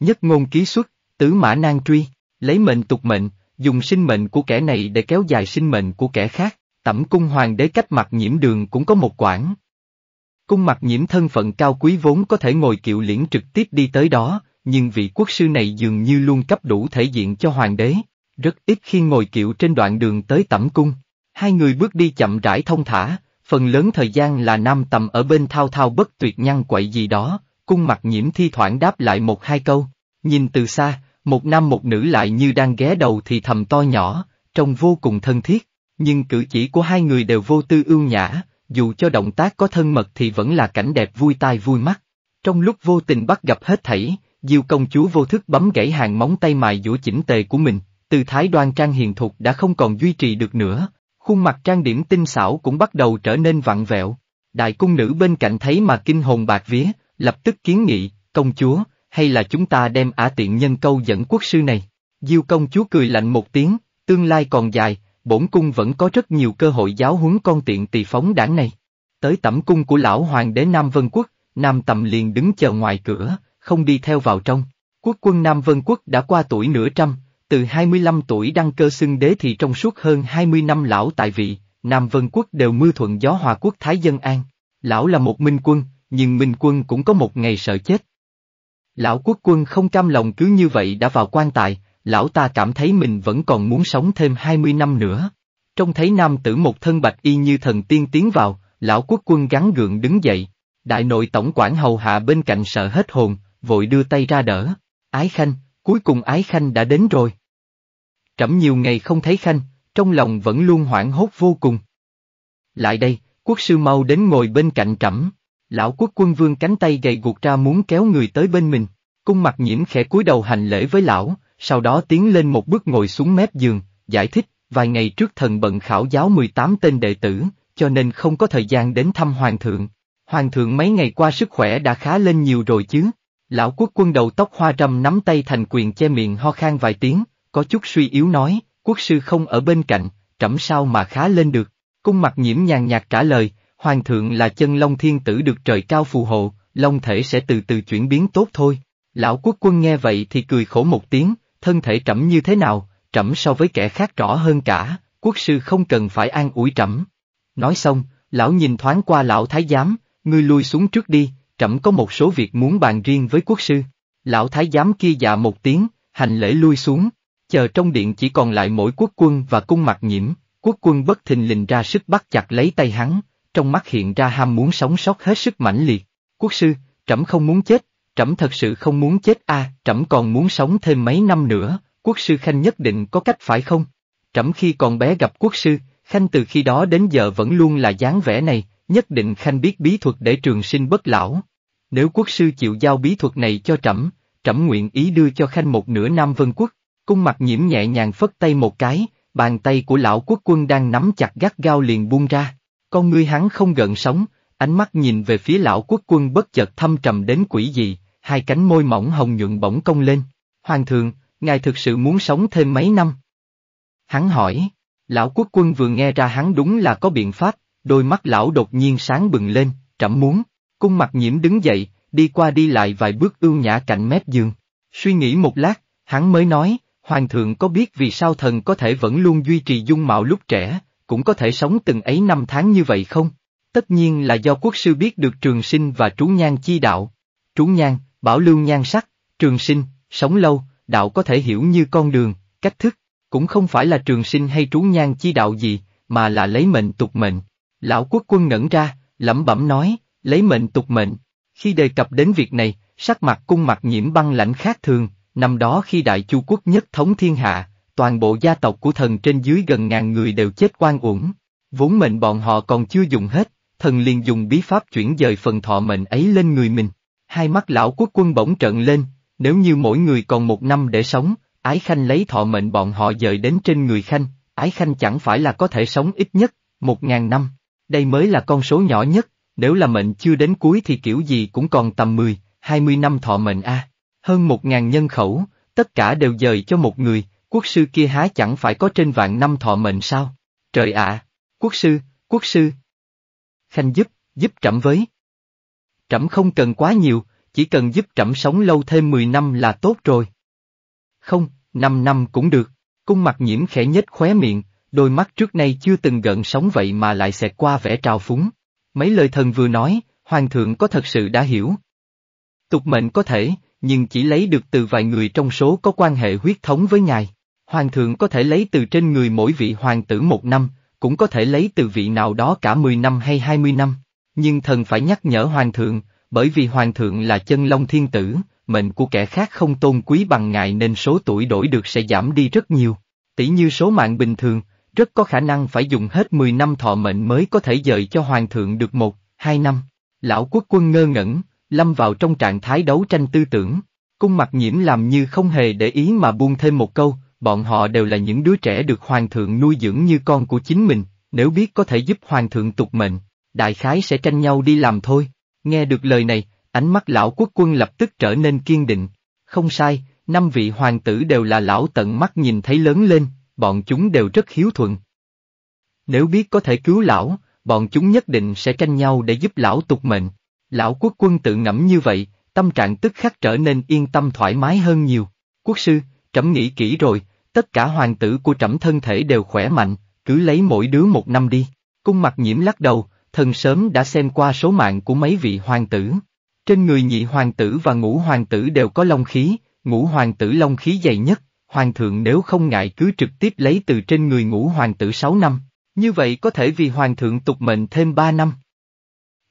Speaker 1: Nhất ngôn ký xuất, Tứ mã nan truy, lấy mệnh tục mệnh, dùng sinh mệnh của kẻ này để kéo dài sinh mệnh của kẻ khác, tẩm cung hoàng đế cách mặt nhiễm đường cũng có một quản. Cung mặt nhiễm thân phận cao quý vốn có thể ngồi kiệu liễn trực tiếp đi tới đó, nhưng vị quốc sư này dường như luôn cấp đủ thể diện cho hoàng đế, rất ít khi ngồi kiệu trên đoạn đường tới tẩm cung. Hai người bước đi chậm rãi thông thả, phần lớn thời gian là nam tầm ở bên thao thao bất tuyệt nhăn quậy gì đó, cung mặt nhiễm thi thoảng đáp lại một hai câu. Nhìn từ xa, một nam một nữ lại như đang ghé đầu thì thầm to nhỏ, trông vô cùng thân thiết, nhưng cử chỉ của hai người đều vô tư ưu nhã, dù cho động tác có thân mật thì vẫn là cảnh đẹp vui tai vui mắt. Trong lúc vô tình bắt gặp hết thảy, Diêu công chúa vô thức bấm gãy hàng móng tay mài dũa chỉnh tề của mình, từ thái đoan trang hiền thục đã không còn duy trì được nữa, khuôn mặt trang điểm tinh xảo cũng bắt đầu trở nên vặn vẹo. Đại cung nữ bên cạnh thấy mà kinh hồn bạc vía, lập tức kiến nghị, công chúa, hay là chúng ta đem ả tiện nhân câu dẫn quốc sư này? Diêu công chúa cười lạnh một tiếng, tương lai còn dài, bổn cung vẫn có rất nhiều cơ hội giáo huấn con tiện tỳ phóng đảng này. Tới tẩm cung của lão hoàng đế Nam Vân Quốc, Nam Tầm liền đứng chờ ngoài cửa, không đi theo vào trong. Quốc quân Nam Vân Quốc đã qua tuổi nửa trăm, từ 25 tuổi đăng cơ xưng đế thì trong suốt hơn 20 năm lão tại vị, Nam Vân Quốc đều mưa thuận gió hòa quốc Thái Dân An. Lão là một minh quân, nhưng minh quân cũng có một ngày sợ chết. Lão quốc quân không cam lòng cứ như vậy đã vào quan tài, lão ta cảm thấy mình vẫn còn muốn sống thêm 20 năm nữa. trong thấy nam tử một thân bạch y như thần tiên tiến vào, lão quốc quân gắn gượng đứng dậy. Đại nội tổng quản hầu hạ bên cạnh sợ hết hồn, vội đưa tay ra đỡ. Ái Khanh, cuối cùng Ái Khanh đã đến rồi. Trẫm nhiều ngày không thấy Khanh, trong lòng vẫn luôn hoảng hốt vô cùng. Lại đây, quốc sư mau đến ngồi bên cạnh trẫm. Lão quốc quân vương cánh tay gầy guộc ra muốn kéo người tới bên mình, cung mặt nhiễm khẽ cúi đầu hành lễ với lão, sau đó tiến lên một bước ngồi xuống mép giường, giải thích, vài ngày trước thần bận khảo giáo 18 tên đệ tử, cho nên không có thời gian đến thăm hoàng thượng. Hoàng thượng mấy ngày qua sức khỏe đã khá lên nhiều rồi chứ. Lão quốc quân đầu tóc hoa râm nắm tay thành quyền che miệng ho khan vài tiếng, có chút suy yếu nói, quốc sư không ở bên cạnh, trẫm sao mà khá lên được. Cung mặt nhiễm nhàn nhạt trả lời, hoàng thượng là chân long thiên tử được trời cao phù hộ, long thể sẽ từ từ chuyển biến tốt thôi. Lão quốc quân nghe vậy thì cười khổ một tiếng, thân thể trẫm như thế nào, trẫm so với kẻ khác rõ hơn cả, quốc sư không cần phải an ủi trẫm. Nói xong, lão nhìn thoáng qua lão thái giám, ngươi lui xuống trước đi, trẫm có một số việc muốn bàn riêng với quốc sư. Lão thái giám kia dạ một tiếng, hành lễ lui xuống, chờ trong điện chỉ còn lại mỗi quốc quân và cung mặt nhiễm, quốc quân bất thình lình ra sức bắt chặt lấy tay hắn, trong mắt hiện ra ham muốn sống sót hết sức mãnh liệt. Quốc sư, trẫm không muốn chết, trẫm thật sự không muốn chết a, trẫm còn muốn sống thêm mấy năm nữa, quốc sư khanh nhất định có cách phải không? Trẫm khi còn bé gặp quốc sư, khanh từ khi đó đến giờ vẫn luôn là dáng vẻ này, nhất định khanh biết bí thuật để trường sinh bất lão. Nếu quốc sư chịu giao bí thuật này cho trẫm, trẫm nguyện ý đưa cho khanh một nửa Nam Vân Quốc, cung mặt nhiễm nhẹ nhàng phất tay một cái, bàn tay của lão quốc quân đang nắm chặt gắt gao liền buông ra. Con ngươi hắn không gợn sóng, ánh mắt nhìn về phía lão quốc quân bất chợt thâm trầm đến quỷ dị, hai cánh môi mỏng hồng nhuận bỗng cong lên. Hoàng thượng, ngài thực sự muốn sống thêm mấy năm? Hắn hỏi, lão quốc quân vừa nghe ra hắn đúng là có biện pháp, đôi mắt lão đột nhiên sáng bừng lên, trẫm muốn, cung mặt nhiễm đứng dậy, đi qua đi lại vài bước ưu nhã cạnh mép giường. Suy nghĩ một lát, hắn mới nói, Hoàng thượng có biết vì sao thần có thể vẫn luôn duy trì dung mạo lúc trẻ, cũng có thể sống từng ấy năm tháng như vậy không? Tất nhiên là do quốc sư biết được trường sinh và trú nhang chi đạo. Trú nhang, bảo lưu nhan sắc, trường sinh, sống lâu, đạo có thể hiểu như con đường, cách thức, cũng không phải là trường sinh hay trú nhang chi đạo gì, mà là lấy mệnh tục mệnh. Lão quốc quân ngẩn ra, lẩm bẩm nói, lấy mệnh tục mệnh. Khi đề cập đến việc này, sắc mặt cung mặt nhiễm băng lãnh khác thường, năm đó khi đại chu quốc nhất thống thiên hạ, toàn bộ gia tộc của thần trên dưới gần ngàn người đều chết oan uổng. Vốn mệnh bọn họ còn chưa dùng hết, thần liền dùng bí pháp chuyển dời phần thọ mệnh ấy lên người mình. Hai mắt lão quốc quân bỗng trận lên, nếu như mỗi người còn một năm để sống, Ái Khanh lấy thọ mệnh bọn họ dời đến trên người Khanh, Ái Khanh chẳng phải là có thể sống ít nhất, một ngàn năm. Đây mới là con số nhỏ nhất, nếu là mệnh chưa đến cuối thì kiểu gì cũng còn tầm 10, 20 năm thọ mệnh a. Hơn một ngàn nhân khẩu, tất cả đều dời cho một người, quốc sư kia há chẳng phải có trên vạn năm thọ mệnh sao? Trời ạ! quốc sư, quốc sư! Khanh giúp, giúp trẫm với. Trẫm không cần quá nhiều, chỉ cần giúp trẫm sống lâu thêm 10 năm là tốt rồi. Không, 5 năm cũng được, cung mặt nhiễm khẽ nhếch khóe miệng, đôi mắt trước nay chưa từng gợn sống vậy mà lại xẹt qua vẻ trào phúng. Mấy lời thần vừa nói, hoàng thượng có thật sự đã hiểu. Tục mệnh có thể, nhưng chỉ lấy được từ vài người trong số có quan hệ huyết thống với ngài. Hoàng thượng có thể lấy từ trên người mỗi vị hoàng tử một năm, cũng có thể lấy từ vị nào đó cả 10 năm hay 20 năm. Nhưng thần phải nhắc nhở hoàng thượng, bởi vì hoàng thượng là chân long thiên tử, mệnh của kẻ khác không tôn quý bằng ngài nên số tuổi đổi được sẽ giảm đi rất nhiều. Tỷ như số mạng bình thường, rất có khả năng phải dùng hết 10 năm thọ mệnh mới có thể dời cho hoàng thượng được một, hai năm. Lão quốc quân ngơ ngẩn, lâm vào trong trạng thái đấu tranh tư tưởng. Cung mặt nhiễm làm như không hề để ý mà buông thêm một câu, bọn họ đều là những đứa trẻ được hoàng thượng nuôi dưỡng như con của chính mình, nếu biết có thể giúp hoàng thượng tục mệnh, đại khái sẽ tranh nhau đi làm thôi. Nghe được lời này, ánh mắt lão quốc quân lập tức trở nên kiên định. Không sai, năm vị hoàng tử đều là lão tận mắt nhìn thấy lớn lên, bọn chúng đều rất hiếu thuận. Nếu biết có thể cứu lão, bọn chúng nhất định sẽ tranh nhau để giúp lão tục mệnh. Lão quốc quân tự ngẫm như vậy, tâm trạng tức khắc trở nên yên tâm thoải mái hơn nhiều. Quốc sư, trẫm nghĩ kỹ rồi, tất cả hoàng tử của trẫm thân thể đều khỏe mạnh, cứ lấy mỗi đứa một năm đi. Cung mặt nhiễm lắc đầu, thần sớm đã xem qua số mạng của mấy vị hoàng tử. Trên người nhị hoàng tử và ngũ hoàng tử đều có long khí, ngũ hoàng tử long khí dày nhất, hoàng thượng nếu không ngại cứ trực tiếp lấy từ trên người ngũ hoàng tử 6 năm, như vậy có thể vì hoàng thượng tục mệnh thêm 3 năm.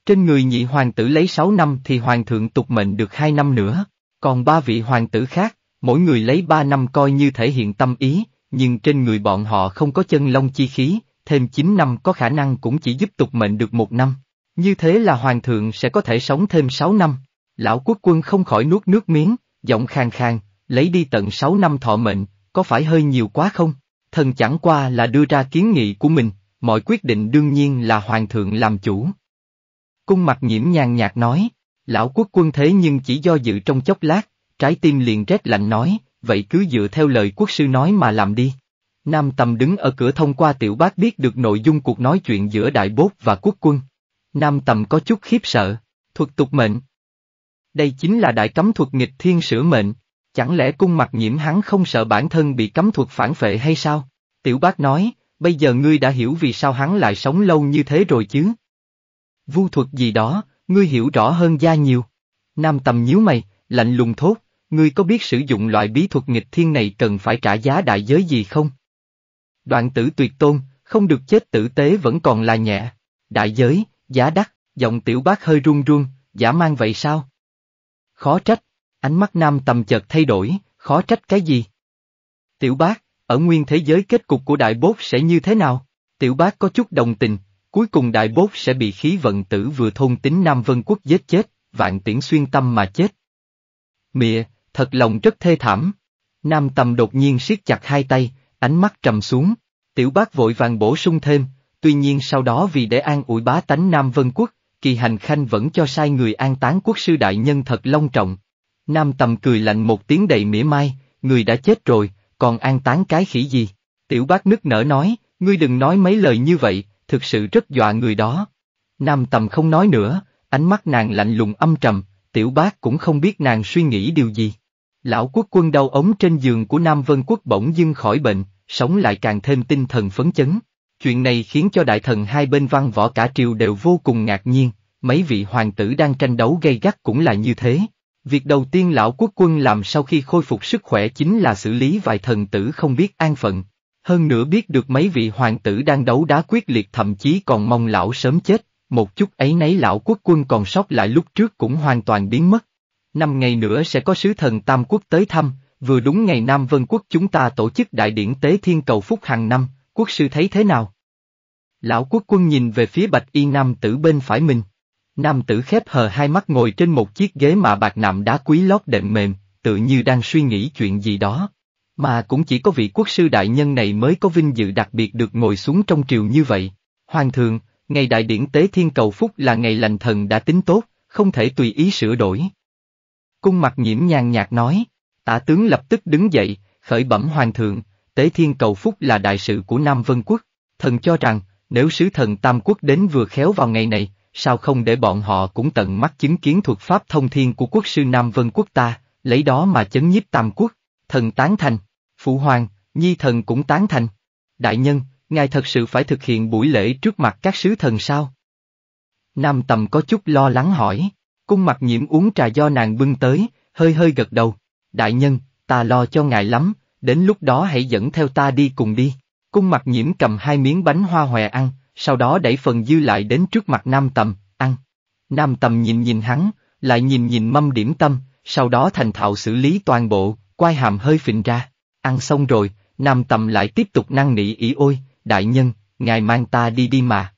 Speaker 1: Trên người nhị hoàng tử lấy 6 năm thì hoàng thượng tục mệnh được 2 năm nữa, còn ba vị hoàng tử khác, Mỗi người lấy ba năm coi như thể hiện tâm ý, nhưng trên người bọn họ không có chân long chi khí, thêm 9 năm có khả năng cũng chỉ giúp tục mệnh được một năm. Như thế là hoàng thượng sẽ có thể sống thêm 6 năm. Lão quốc quân không khỏi nuốt nước miếng, giọng khang khang, lấy đi tận 6 năm thọ mệnh, có phải hơi nhiều quá không? Thần chẳng qua là đưa ra kiến nghị của mình, mọi quyết định đương nhiên là hoàng thượng làm chủ. Cung mặt nhiễm nhàn nhạt nói, lão quốc quân thế nhưng chỉ do dự trong chốc lát, trái tim liền rét lạnh nói, vậy cứ dựa theo lời quốc sư nói mà làm đi. Nam tâm đứng ở cửa thông qua tiểu bác biết được nội dung cuộc nói chuyện giữa đại bốt và quốc quân. Nam tâm có chút khiếp sợ, thuật tục mệnh. Đây chính là đại cấm thuật nghịch thiên sửa mệnh, chẳng lẽ cung mặt nhiễm hắn không sợ bản thân bị cấm thuật phản phệ hay sao? Tiểu bác nói, bây giờ ngươi đã hiểu vì sao hắn lại sống lâu như thế rồi chứ? Vu thuật gì đó, ngươi hiểu rõ hơn gia nhiều. Nam tâm nhíu mày, lạnh lùng thốt, Ngươi có biết sử dụng loại bí thuật nghịch thiên này cần phải trả giá đại giới gì không? Đoạn tử tuyệt tôn, không được chết tử tế vẫn còn là nhẹ. Đại giới, giá đắt, giọng tiểu bác hơi run run, giả mang vậy sao? Khó trách, ánh mắt nam tầm chợt thay đổi, khó trách cái gì? Tiểu bác, ở nguyên thế giới kết cục của đại bốt sẽ như thế nào? Tiểu bác có chút đồng tình, cuối cùng đại bốt sẽ bị khí vận tử vừa thôn tính Nam Vân Quốc giết chết, vạn tiễn xuyên tâm mà chết. Mịa, thật lòng rất thê thảm. Nam tầm đột nhiên siết chặt hai tay, ánh mắt trầm xuống, tiểu bác vội vàng bổ sung thêm, tuy nhiên sau đó vì để an ủi bá tánh Nam Vân Quốc, kỳ hành khanh vẫn cho sai người an táng quốc sư đại nhân thật long trọng. Nam tầm cười lạnh một tiếng đầy mỉa mai, người đã chết rồi, còn an táng cái khỉ gì? Tiểu bác nức nở nói, ngươi đừng nói mấy lời như vậy, thực sự rất dọa người đó. Nam tầm không nói nữa, ánh mắt nàng lạnh lùng âm trầm, tiểu bác cũng không biết nàng suy nghĩ điều gì. Lão quốc quân đau ống trên giường của Nam Vân quốc bỗng dưng khỏi bệnh, sống lại càng thêm tinh thần phấn chấn. Chuyện này khiến cho đại thần hai bên văn võ cả triều đều vô cùng ngạc nhiên, mấy vị hoàng tử đang tranh đấu gay gắt cũng là như thế. Việc đầu tiên lão quốc quân làm sau khi khôi phục sức khỏe chính là xử lý vài thần tử không biết an phận. Hơn nữa biết được mấy vị hoàng tử đang đấu đá quyết liệt thậm chí còn mong lão sớm chết, một chút ấy nấy lão quốc quân còn sót lại lúc trước cũng hoàn toàn biến mất năm ngày nữa sẽ có sứ thần Tam Quốc tới thăm, vừa đúng ngày Nam Vân Quốc chúng ta tổ chức đại điển tế thiên cầu phúc hàng năm, quốc sư thấy thế nào? Lão quốc quân nhìn về phía bạch y nam tử bên phải mình. Nam tử khép hờ hai mắt ngồi trên một chiếc ghế mà bạc nạm đá quý lót đệm mềm, tự như đang suy nghĩ chuyện gì đó. Mà cũng chỉ có vị quốc sư đại nhân này mới có vinh dự đặc biệt được ngồi xuống trong triều như vậy. Hoàng thượng, ngày đại điển tế thiên cầu phúc là ngày lành thần đã tính tốt, không thể tùy ý sửa đổi. Cung mặt nhiễm nhàn nhạt nói, tả tướng lập tức đứng dậy, khởi bẩm hoàng thượng, tế thiên cầu phúc là đại sự của Nam Vân Quốc, thần cho rằng, nếu sứ thần Tam Quốc đến vừa khéo vào ngày này, sao không để bọn họ cũng tận mắt chứng kiến thuật pháp thông thiên của quốc sư Nam Vân Quốc ta, lấy đó mà chấn nhiếp Tam Quốc, thần tán thành, phụ hoàng, nhi thần cũng tán thành. Đại nhân, ngài thật sự phải thực hiện buổi lễ trước mặt các sứ thần sao? Nam Tầm có chút lo lắng hỏi. Cung mặt nhiễm uống trà do nàng bưng tới, hơi hơi gật đầu. Đại nhân, ta lo cho ngài lắm, đến lúc đó hãy dẫn theo ta đi cùng đi. Cung mặt nhiễm cầm hai miếng bánh hoa hòe ăn, sau đó đẩy phần dư lại đến trước mặt nam tầm, ăn. Nam tầm nhìn nhìn hắn, lại nhìn nhìn mâm điểm tâm, sau đó thành thạo xử lý toàn bộ, quai hàm hơi phình ra. Ăn xong rồi, nam tầm lại tiếp tục năng nỉ ý ôi, đại nhân, ngài mang ta đi đi mà.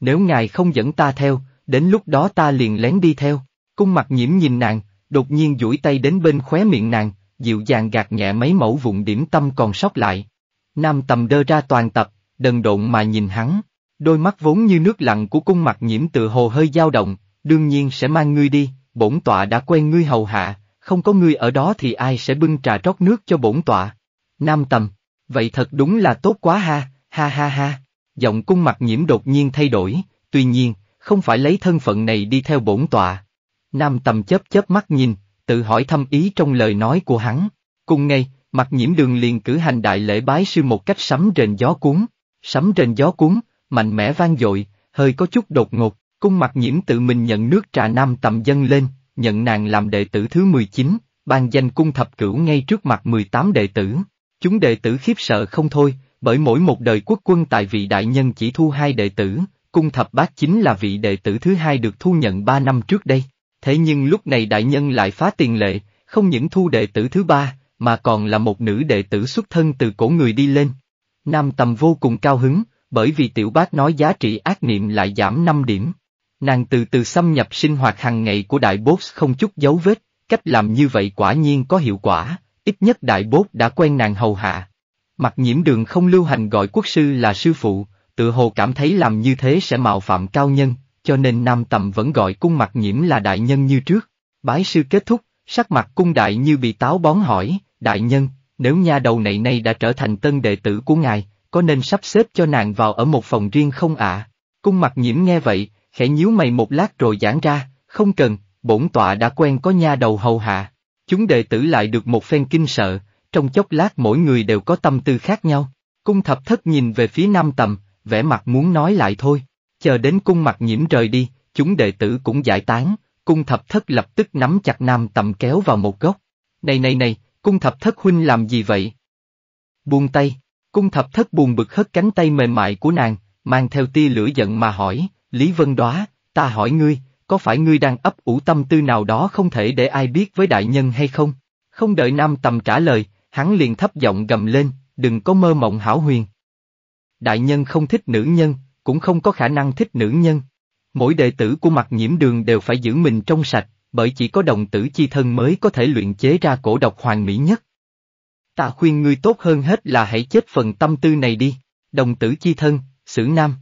Speaker 1: Nếu ngài không dẫn ta theo, đến lúc đó ta liền lén đi theo. Cung mặt nhiễm nhìn nàng, đột nhiên duỗi tay đến bên khóe miệng nàng, dịu dàng gạt nhẹ mấy mẫu vụn điểm tâm còn sót lại. Nam tầm đơ ra toàn tập, đần độn mà nhìn hắn. Đôi mắt vốn như nước lặng của cung mặt nhiễm tự hồ hơi dao động, đương nhiên sẽ mang ngươi đi, bổn tọa đã quen ngươi hầu hạ, không có ngươi ở đó thì ai sẽ bưng trà rót nước cho bổn tọa. Nam tầm, vậy thật đúng là tốt quá ha, ha ha ha. Giọng cung mặt nhiễm đột nhiên thay đổi, tuy nhiên, không phải lấy thân phận này đi theo bổn tọa. Nam tầm chớp chớp mắt nhìn, tự hỏi thâm ý trong lời nói của hắn. Cùng ngay, mặt nhiễm đường liền cử hành đại lễ bái sư một cách sấm rền gió cuốn. Sấm rền gió cuốn, mạnh mẽ vang dội, hơi có chút đột ngột, cung mặt nhiễm tự mình nhận nước trà nam tầm dâng lên, nhận nàng làm đệ tử thứ 19, ban danh cung thập cửu ngay trước mặt 18 đệ tử. Chúng đệ tử khiếp sợ không thôi, bởi mỗi một đời quốc quân tại vị đại nhân chỉ thu hai đệ tử, cung thập bát chính là vị đệ tử thứ hai được thu nhận ba năm trước đây. Thế nhưng lúc này đại nhân lại phá tiền lệ, không những thu đệ tử thứ ba, mà còn là một nữ đệ tử xuất thân từ cổ người đi lên. Nam tầm vô cùng cao hứng, bởi vì tiểu bác nói giá trị ác niệm lại giảm 5 điểm. Nàng từ từ xâm nhập sinh hoạt hàng ngày của đại boss không chút dấu vết, cách làm như vậy quả nhiên có hiệu quả, ít nhất đại boss đã quen nàng hầu hạ. Mặt nhiễm đường không lưu hành gọi quốc sư là sư phụ, Tự hồ cảm thấy làm như thế sẽ mạo phạm cao nhân, cho nên Nam Tầm vẫn gọi cung mặt nhiễm là đại nhân như trước. Bái sư kết thúc, sắc mặt cung đại như bị táo bón hỏi, đại nhân, nếu nha đầu này nay đã trở thành tân đệ tử của ngài, có nên sắp xếp cho nàng vào ở một phòng riêng không ạ? Cung mặt nhiễm nghe vậy, khẽ nhíu mày một lát rồi giảng ra, không cần, bổn tọa đã quen có nha đầu hầu hạ. Chúng đệ tử lại được một phen kinh sợ, trong chốc lát mỗi người đều có tâm tư khác nhau. Cung thập thất nhìn về phía nam tầm, vẻ mặt muốn nói lại thôi. Chờ đến cung mặt nhiễm rời đi, chúng đệ tử cũng giải tán, cung thập thất lập tức nắm chặt nam tầm kéo vào một góc. Này này này, cung thập thất huynh làm gì vậy? Buông tay, cung thập thất buồn bực hất cánh tay mềm mại của nàng, mang theo tia lửa giận mà hỏi, Lý Vân đoá, ta hỏi ngươi, có phải ngươi đang ấp ủ tâm tư nào đó không thể để ai biết với đại nhân hay không? Không đợi nam tầm trả lời, hắn liền thấp giọng gầm lên, đừng có mơ mộng hảo huyền, đại nhân không thích nữ nhân, cũng không có khả năng thích nữ nhân. Mỗi đệ tử của mặt nhiễm đường đều phải giữ mình trong sạch, bởi chỉ có đồng tử chi thân mới có thể luyện chế ra cổ độc hoàn mỹ nhất. Ta khuyên ngươi tốt hơn hết là hãy chết phần tâm tư này đi, đồng tử chi thân, Sử nam.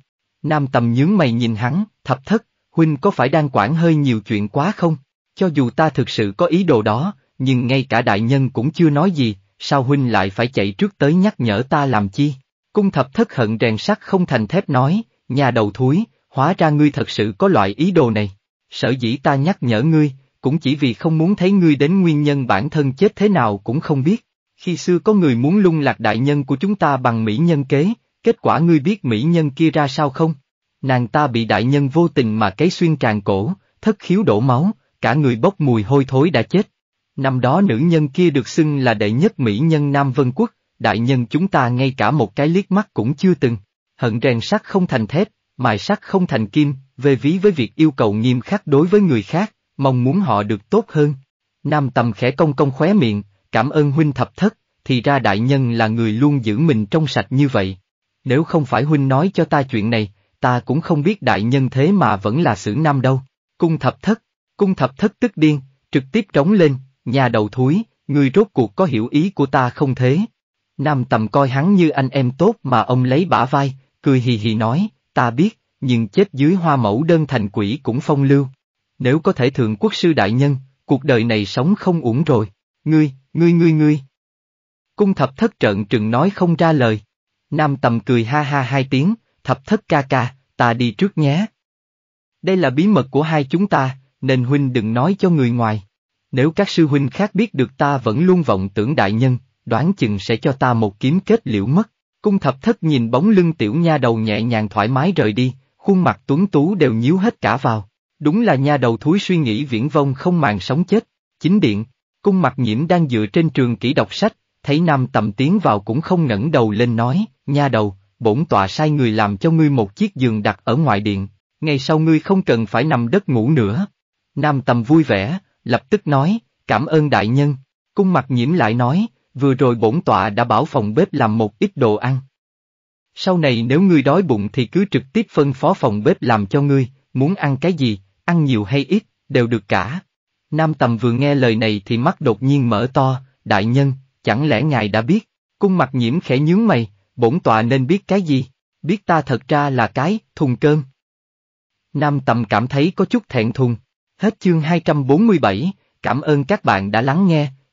Speaker 1: Nam tầm nhướng mày nhìn hắn, thập thất, huynh có phải đang quản hơi nhiều chuyện quá không? Cho dù ta thực sự có ý đồ đó, nhưng ngay cả đại nhân cũng chưa nói gì, sao huynh lại phải chạy trước tới nhắc nhở ta làm chi? Cung thập thất hận rèn sắt không thành thép nói, nhà đầu thúi, hóa ra ngươi thật sự có loại ý đồ này. Sở dĩ ta nhắc nhở ngươi, cũng chỉ vì không muốn thấy ngươi đến nguyên nhân bản thân chết thế nào cũng không biết. Khi xưa có người muốn lung lạc đại nhân của chúng ta bằng mỹ nhân kế, kết quả ngươi biết mỹ nhân kia ra sao không? Nàng ta bị đại nhân vô tình mà cấy xuyên tràn cổ, thất khiếu đổ máu, cả người bốc mùi hôi thối đã chết. Năm đó nữ nhân kia được xưng là đệ nhất mỹ nhân Nam Vân Quốc, đại nhân chúng ta ngay cả một cái liếc mắt cũng chưa từng, hận rèn sắt không thành thép, mài sắt không thành kim, về ví với việc yêu cầu nghiêm khắc đối với người khác, mong muốn họ được tốt hơn. Nam tầm khẽ công công khóe miệng, cảm ơn huynh thập thất, thì ra đại nhân là người luôn giữ mình trong sạch như vậy. Nếu không phải huynh nói cho ta chuyện này, ta cũng không biết đại nhân thế mà vẫn là sử nam đâu. Cung thập thất, cung thập thất tức điên, trực tiếp trống lên, nhà đầu thúi, người rốt cuộc có hiểu ý của ta không thế. Nam Tầm coi hắn như anh em tốt mà ông lấy bả vai, cười hì hì nói, ta biết, nhưng chết dưới hoa mẫu đơn thành quỷ cũng phong lưu. Nếu có thể thượng quốc sư đại nhân, cuộc đời này sống không uổng rồi. Ngươi, ngươi ngươi ngươi. Cung thập thất trợn trừng nói không ra lời. Nam Tầm cười ha ha hai tiếng, thập thất ca ca, ta đi trước nhé. Đây là bí mật của hai chúng ta, nên huynh đừng nói cho người ngoài. Nếu các sư huynh khác biết được ta vẫn luôn vọng tưởng đại nhân, đoán chừng sẽ cho ta một kiếm kết liễu mất. Cung thập thất nhìn bóng lưng tiểu nha đầu nhẹ nhàng thoải mái rời đi, khuôn mặt tuấn tú đều nhíu hết cả vào. Đúng là nha đầu thúi suy nghĩ viễn vông không màng sống chết. Chính điện, cung mặt nhiễm đang dựa trên trường kỹ đọc sách, thấy nam tầm tiến vào cũng không ngẩng đầu lên nói, nha đầu, bổn tọa sai người làm cho ngươi một chiếc giường đặt ở ngoài điện, ngày sau ngươi không cần phải nằm đất ngủ nữa. Nam tầm vui vẻ, lập tức nói, cảm ơn đại nhân. Cung mặt nhiễm lại nói, vừa rồi bổn tọa đã bảo phòng bếp làm một ít đồ ăn. Sau này nếu ngươi đói bụng thì cứ trực tiếp phân phó phòng bếp làm cho ngươi, muốn ăn cái gì, ăn nhiều hay ít, đều được cả. Nam Tầm vừa nghe lời này thì mắt đột nhiên mở to, đại nhân, chẳng lẽ ngài đã biết, cung mặt nhiễm khẽ nhướng mày, bổn tọa nên biết cái gì, biết ta thật ra là cái, thùng cơm. Nam Tầm cảm thấy có chút thẹn thùng. Hết chương 247, cảm ơn các bạn đã lắng nghe,